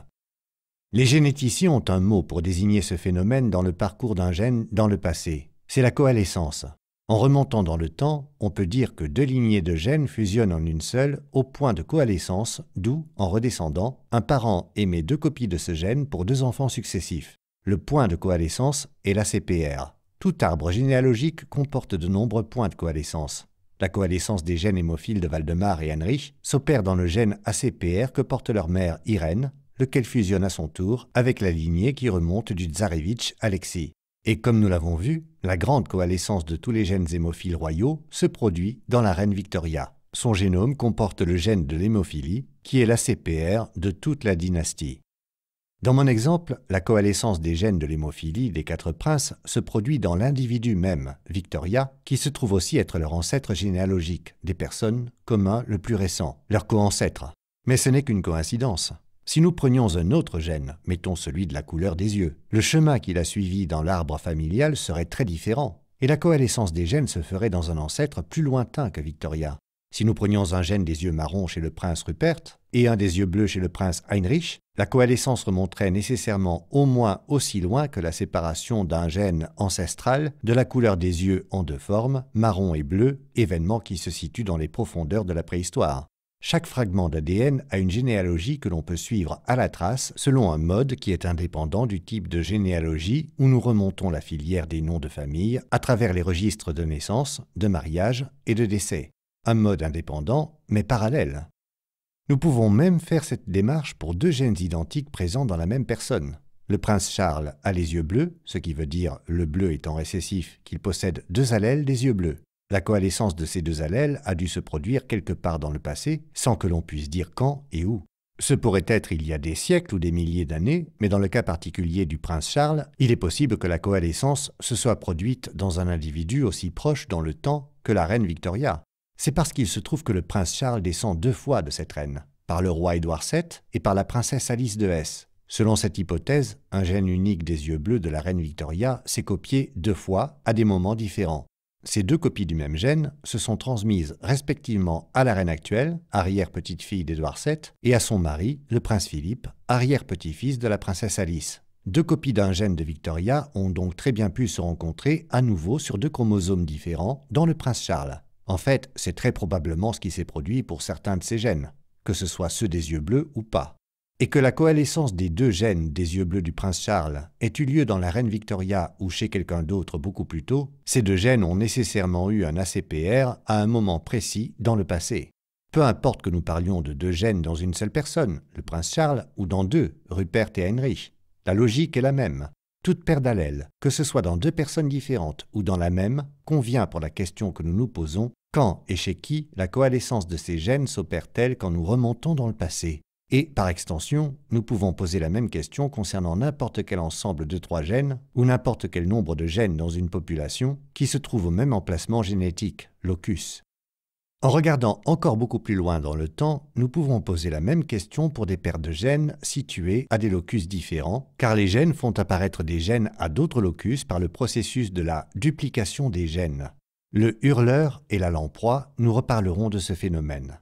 Les généticiens ont un mot pour désigner ce phénomène dans le parcours d'un gène dans le passé. C'est la coalescence. En remontant dans le temps, on peut dire que deux lignées de gènes fusionnent en une seule au point de coalescence, d'où, en redescendant, un parent émet deux copies de ce gène pour deux enfants successifs. Le point de coalescence est l'ACPR. Tout arbre généalogique comporte de nombreux points de coalescence. La coalescence des gènes hémophiles de Valdemar et Heinrich s'opère dans le gène ACPR que porte leur mère Irène, lequel fusionne à son tour avec la lignée qui remonte du tsarevitch Alexis. Et comme nous l'avons vu, la grande coalescence de tous les gènes hémophiles royaux se produit dans la reine Victoria. Son génome comporte le gène de l'hémophilie, qui est la CPR de toute la dynastie. Dans mon exemple, la coalescence des gènes de l'hémophilie des quatre princes se produit dans l'individu même, Victoria, qui se trouve aussi être leur ancêtre généalogique, des personnes communs le plus récent, leur co-ancêtre. Mais ce n'est qu'une coïncidence. Si nous prenions un autre gène, mettons celui de la couleur des yeux, le chemin qu'il a suivi dans l'arbre familial serait très différent, et la coalescence des gènes se ferait dans un ancêtre plus lointain que Victoria. Si nous prenions un gène des yeux marrons chez le prince Rupert et un des yeux bleus chez le prince Heinrich, la coalescence remonterait nécessairement au moins aussi loin que la séparation d'un gène ancestral de la couleur des yeux en deux formes, marron et bleu, événement qui se situe dans les profondeurs de la préhistoire. Chaque fragment d'ADN a une généalogie que l'on peut suivre à la trace selon un mode qui est indépendant du type de généalogie où nous remontons la filière des noms de famille à travers les registres de naissance, de mariage et de décès. Un mode indépendant mais parallèle. Nous pouvons même faire cette démarche pour deux gènes identiques présents dans la même personne. Le prince Charles a les yeux bleus, ce qui veut dire le bleu étant récessif qu'il possède deux allèles des yeux bleus. La coalescence de ces deux allèles a dû se produire quelque part dans le passé, sans que l'on puisse dire quand et où. Ce pourrait être il y a des siècles ou des milliers d'années, mais dans le cas particulier du prince Charles, il est possible que la coalescence se soit produite dans un individu aussi proche dans le temps que la reine Victoria. C'est parce qu'il se trouve que le prince Charles descend deux fois de cette reine, par le roi Édouard VII et par la princesse Alice de Hesse. Selon cette hypothèse, un gène unique des yeux bleus de la reine Victoria s'est copié deux fois à des moments différents. Ces deux copies du même gène se sont transmises respectivement à la reine actuelle, arrière-petite-fille d'Édouard VII, et à son mari, le prince Philippe, arrière-petit-fils de la princesse Alice. Deux copies d'un gène de Victoria ont donc très bien pu se rencontrer à nouveau sur deux chromosomes différents dans le prince Charles. En fait, c'est très probablement ce qui s'est produit pour certains de ces gènes, que ce soit ceux des yeux bleus ou pas et que la coalescence des deux gènes des yeux bleus du prince Charles ait eu lieu dans la reine Victoria ou chez quelqu'un d'autre beaucoup plus tôt, ces deux gènes ont nécessairement eu un ACPR à un moment précis dans le passé. Peu importe que nous parlions de deux gènes dans une seule personne, le prince Charles, ou dans deux, Rupert et Heinrich, la logique est la même. Toute paire d'allèles, que ce soit dans deux personnes différentes ou dans la même, convient pour la question que nous nous posons quand et chez qui la coalescence de ces gènes s'opère-t-elle quand nous remontons dans le passé et, par extension, nous pouvons poser la même question concernant n'importe quel ensemble de trois gènes ou n'importe quel nombre de gènes dans une population qui se trouve au même emplacement génétique, locus. En regardant encore beaucoup plus loin dans le temps, nous pouvons poser la même question pour des paires de gènes situés à des locus différents, car les gènes font apparaître des gènes à d'autres locus par le processus de la duplication des gènes. Le hurleur et la lamproie nous reparleront de ce phénomène.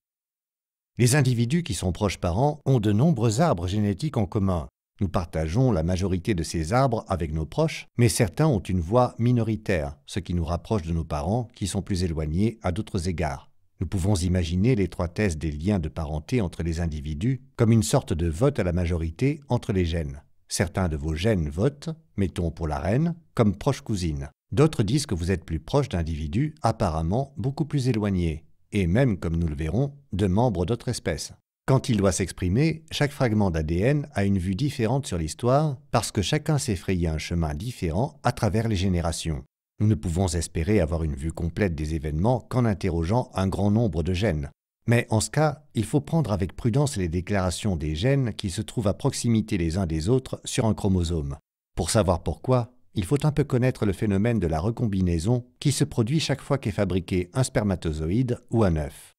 Les individus qui sont proches parents ont de nombreux arbres génétiques en commun. Nous partageons la majorité de ces arbres avec nos proches, mais certains ont une voix minoritaire, ce qui nous rapproche de nos parents qui sont plus éloignés à d'autres égards. Nous pouvons imaginer l'étroitesse des liens de parenté entre les individus comme une sorte de vote à la majorité entre les gènes. Certains de vos gènes votent, mettons pour la reine, comme proche cousine. D'autres disent que vous êtes plus proche d'individus apparemment beaucoup plus éloignés et même, comme nous le verrons, de membres d'autres espèces. Quand il doit s'exprimer, chaque fragment d'ADN a une vue différente sur l'histoire parce que chacun s'est frayé un chemin différent à travers les générations. Nous ne pouvons espérer avoir une vue complète des événements qu'en interrogeant un grand nombre de gènes. Mais en ce cas, il faut prendre avec prudence les déclarations des gènes qui se trouvent à proximité les uns des autres sur un chromosome. Pour savoir pourquoi, il faut un peu connaître le phénomène de la recombinaison qui se produit chaque fois qu'est fabriqué un spermatozoïde ou un œuf.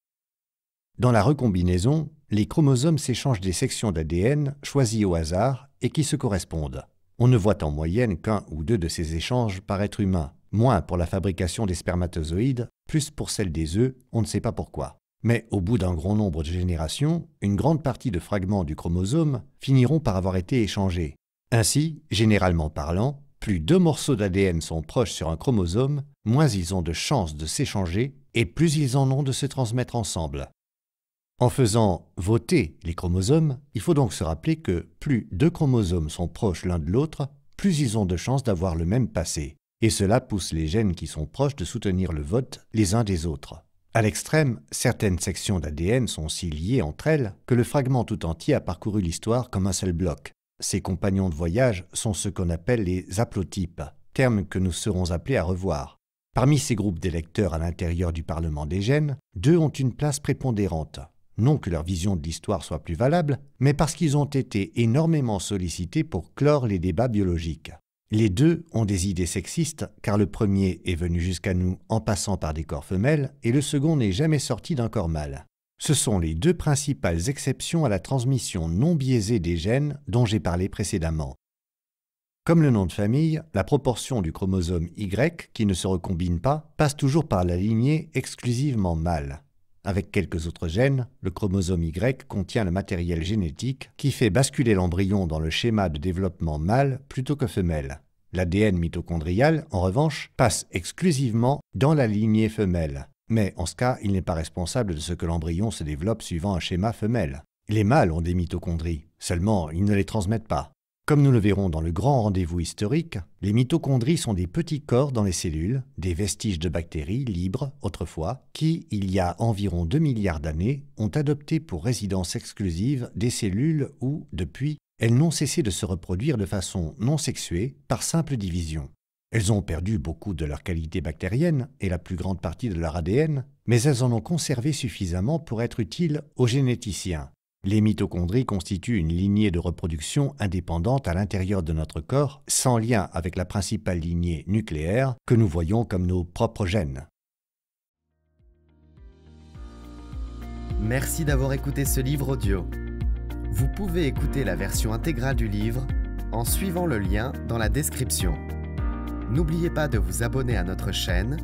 Dans la recombinaison, les chromosomes s'échangent des sections d'ADN choisies au hasard et qui se correspondent. On ne voit en moyenne qu'un ou deux de ces échanges par être humain, moins pour la fabrication des spermatozoïdes, plus pour celle des œufs, on ne sait pas pourquoi. Mais au bout d'un grand nombre de générations, une grande partie de fragments du chromosome finiront par avoir été échangés. Ainsi, généralement parlant, plus deux morceaux d'ADN sont proches sur un chromosome, moins ils ont de chances de s'échanger et plus ils en ont de se transmettre ensemble. En faisant voter les chromosomes, il faut donc se rappeler que plus deux chromosomes sont proches l'un de l'autre, plus ils ont de chances d'avoir le même passé, et cela pousse les gènes qui sont proches de soutenir le vote les uns des autres. À l'extrême, certaines sections d'ADN sont si liées entre elles que le fragment tout entier a parcouru l'histoire comme un seul bloc. Ses compagnons de voyage sont ce qu'on appelle les haplotypes, terme que nous serons appelés à revoir. Parmi ces groupes d'électeurs à l'intérieur du Parlement des Gènes, deux ont une place prépondérante, non que leur vision de l'histoire soit plus valable, mais parce qu'ils ont été énormément sollicités pour clore les débats biologiques. Les deux ont des idées sexistes, car le premier est venu jusqu'à nous en passant par des corps femelles, et le second n'est jamais sorti d'un corps mâle. Ce sont les deux principales exceptions à la transmission non biaisée des gènes dont j'ai parlé précédemment. Comme le nom de famille, la proportion du chromosome Y qui ne se recombine pas passe toujours par la lignée exclusivement mâle. Avec quelques autres gènes, le chromosome Y contient le matériel génétique qui fait basculer l'embryon dans le schéma de développement mâle plutôt que femelle. L'ADN mitochondrial, en revanche, passe exclusivement dans la lignée femelle. Mais en ce cas, il n'est pas responsable de ce que l'embryon se développe suivant un schéma femelle. Les mâles ont des mitochondries, seulement ils ne les transmettent pas. Comme nous le verrons dans le grand rendez-vous historique, les mitochondries sont des petits corps dans les cellules, des vestiges de bactéries libres autrefois, qui, il y a environ 2 milliards d'années, ont adopté pour résidence exclusive des cellules où, depuis, elles n'ont cessé de se reproduire de façon non sexuée par simple division. Elles ont perdu beaucoup de leur qualité bactérienne et la plus grande partie de leur ADN, mais elles en ont conservé suffisamment pour être utiles aux généticiens. Les mitochondries constituent une lignée de reproduction indépendante à l'intérieur de notre corps, sans lien avec la principale lignée nucléaire que nous voyons comme nos propres gènes. Merci d'avoir écouté ce livre audio. Vous pouvez écouter la version intégrale du livre en suivant le lien dans la description. N'oubliez pas de vous abonner à notre chaîne,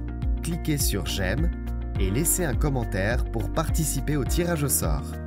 cliquez sur j'aime et laissez un commentaire pour participer au tirage au sort.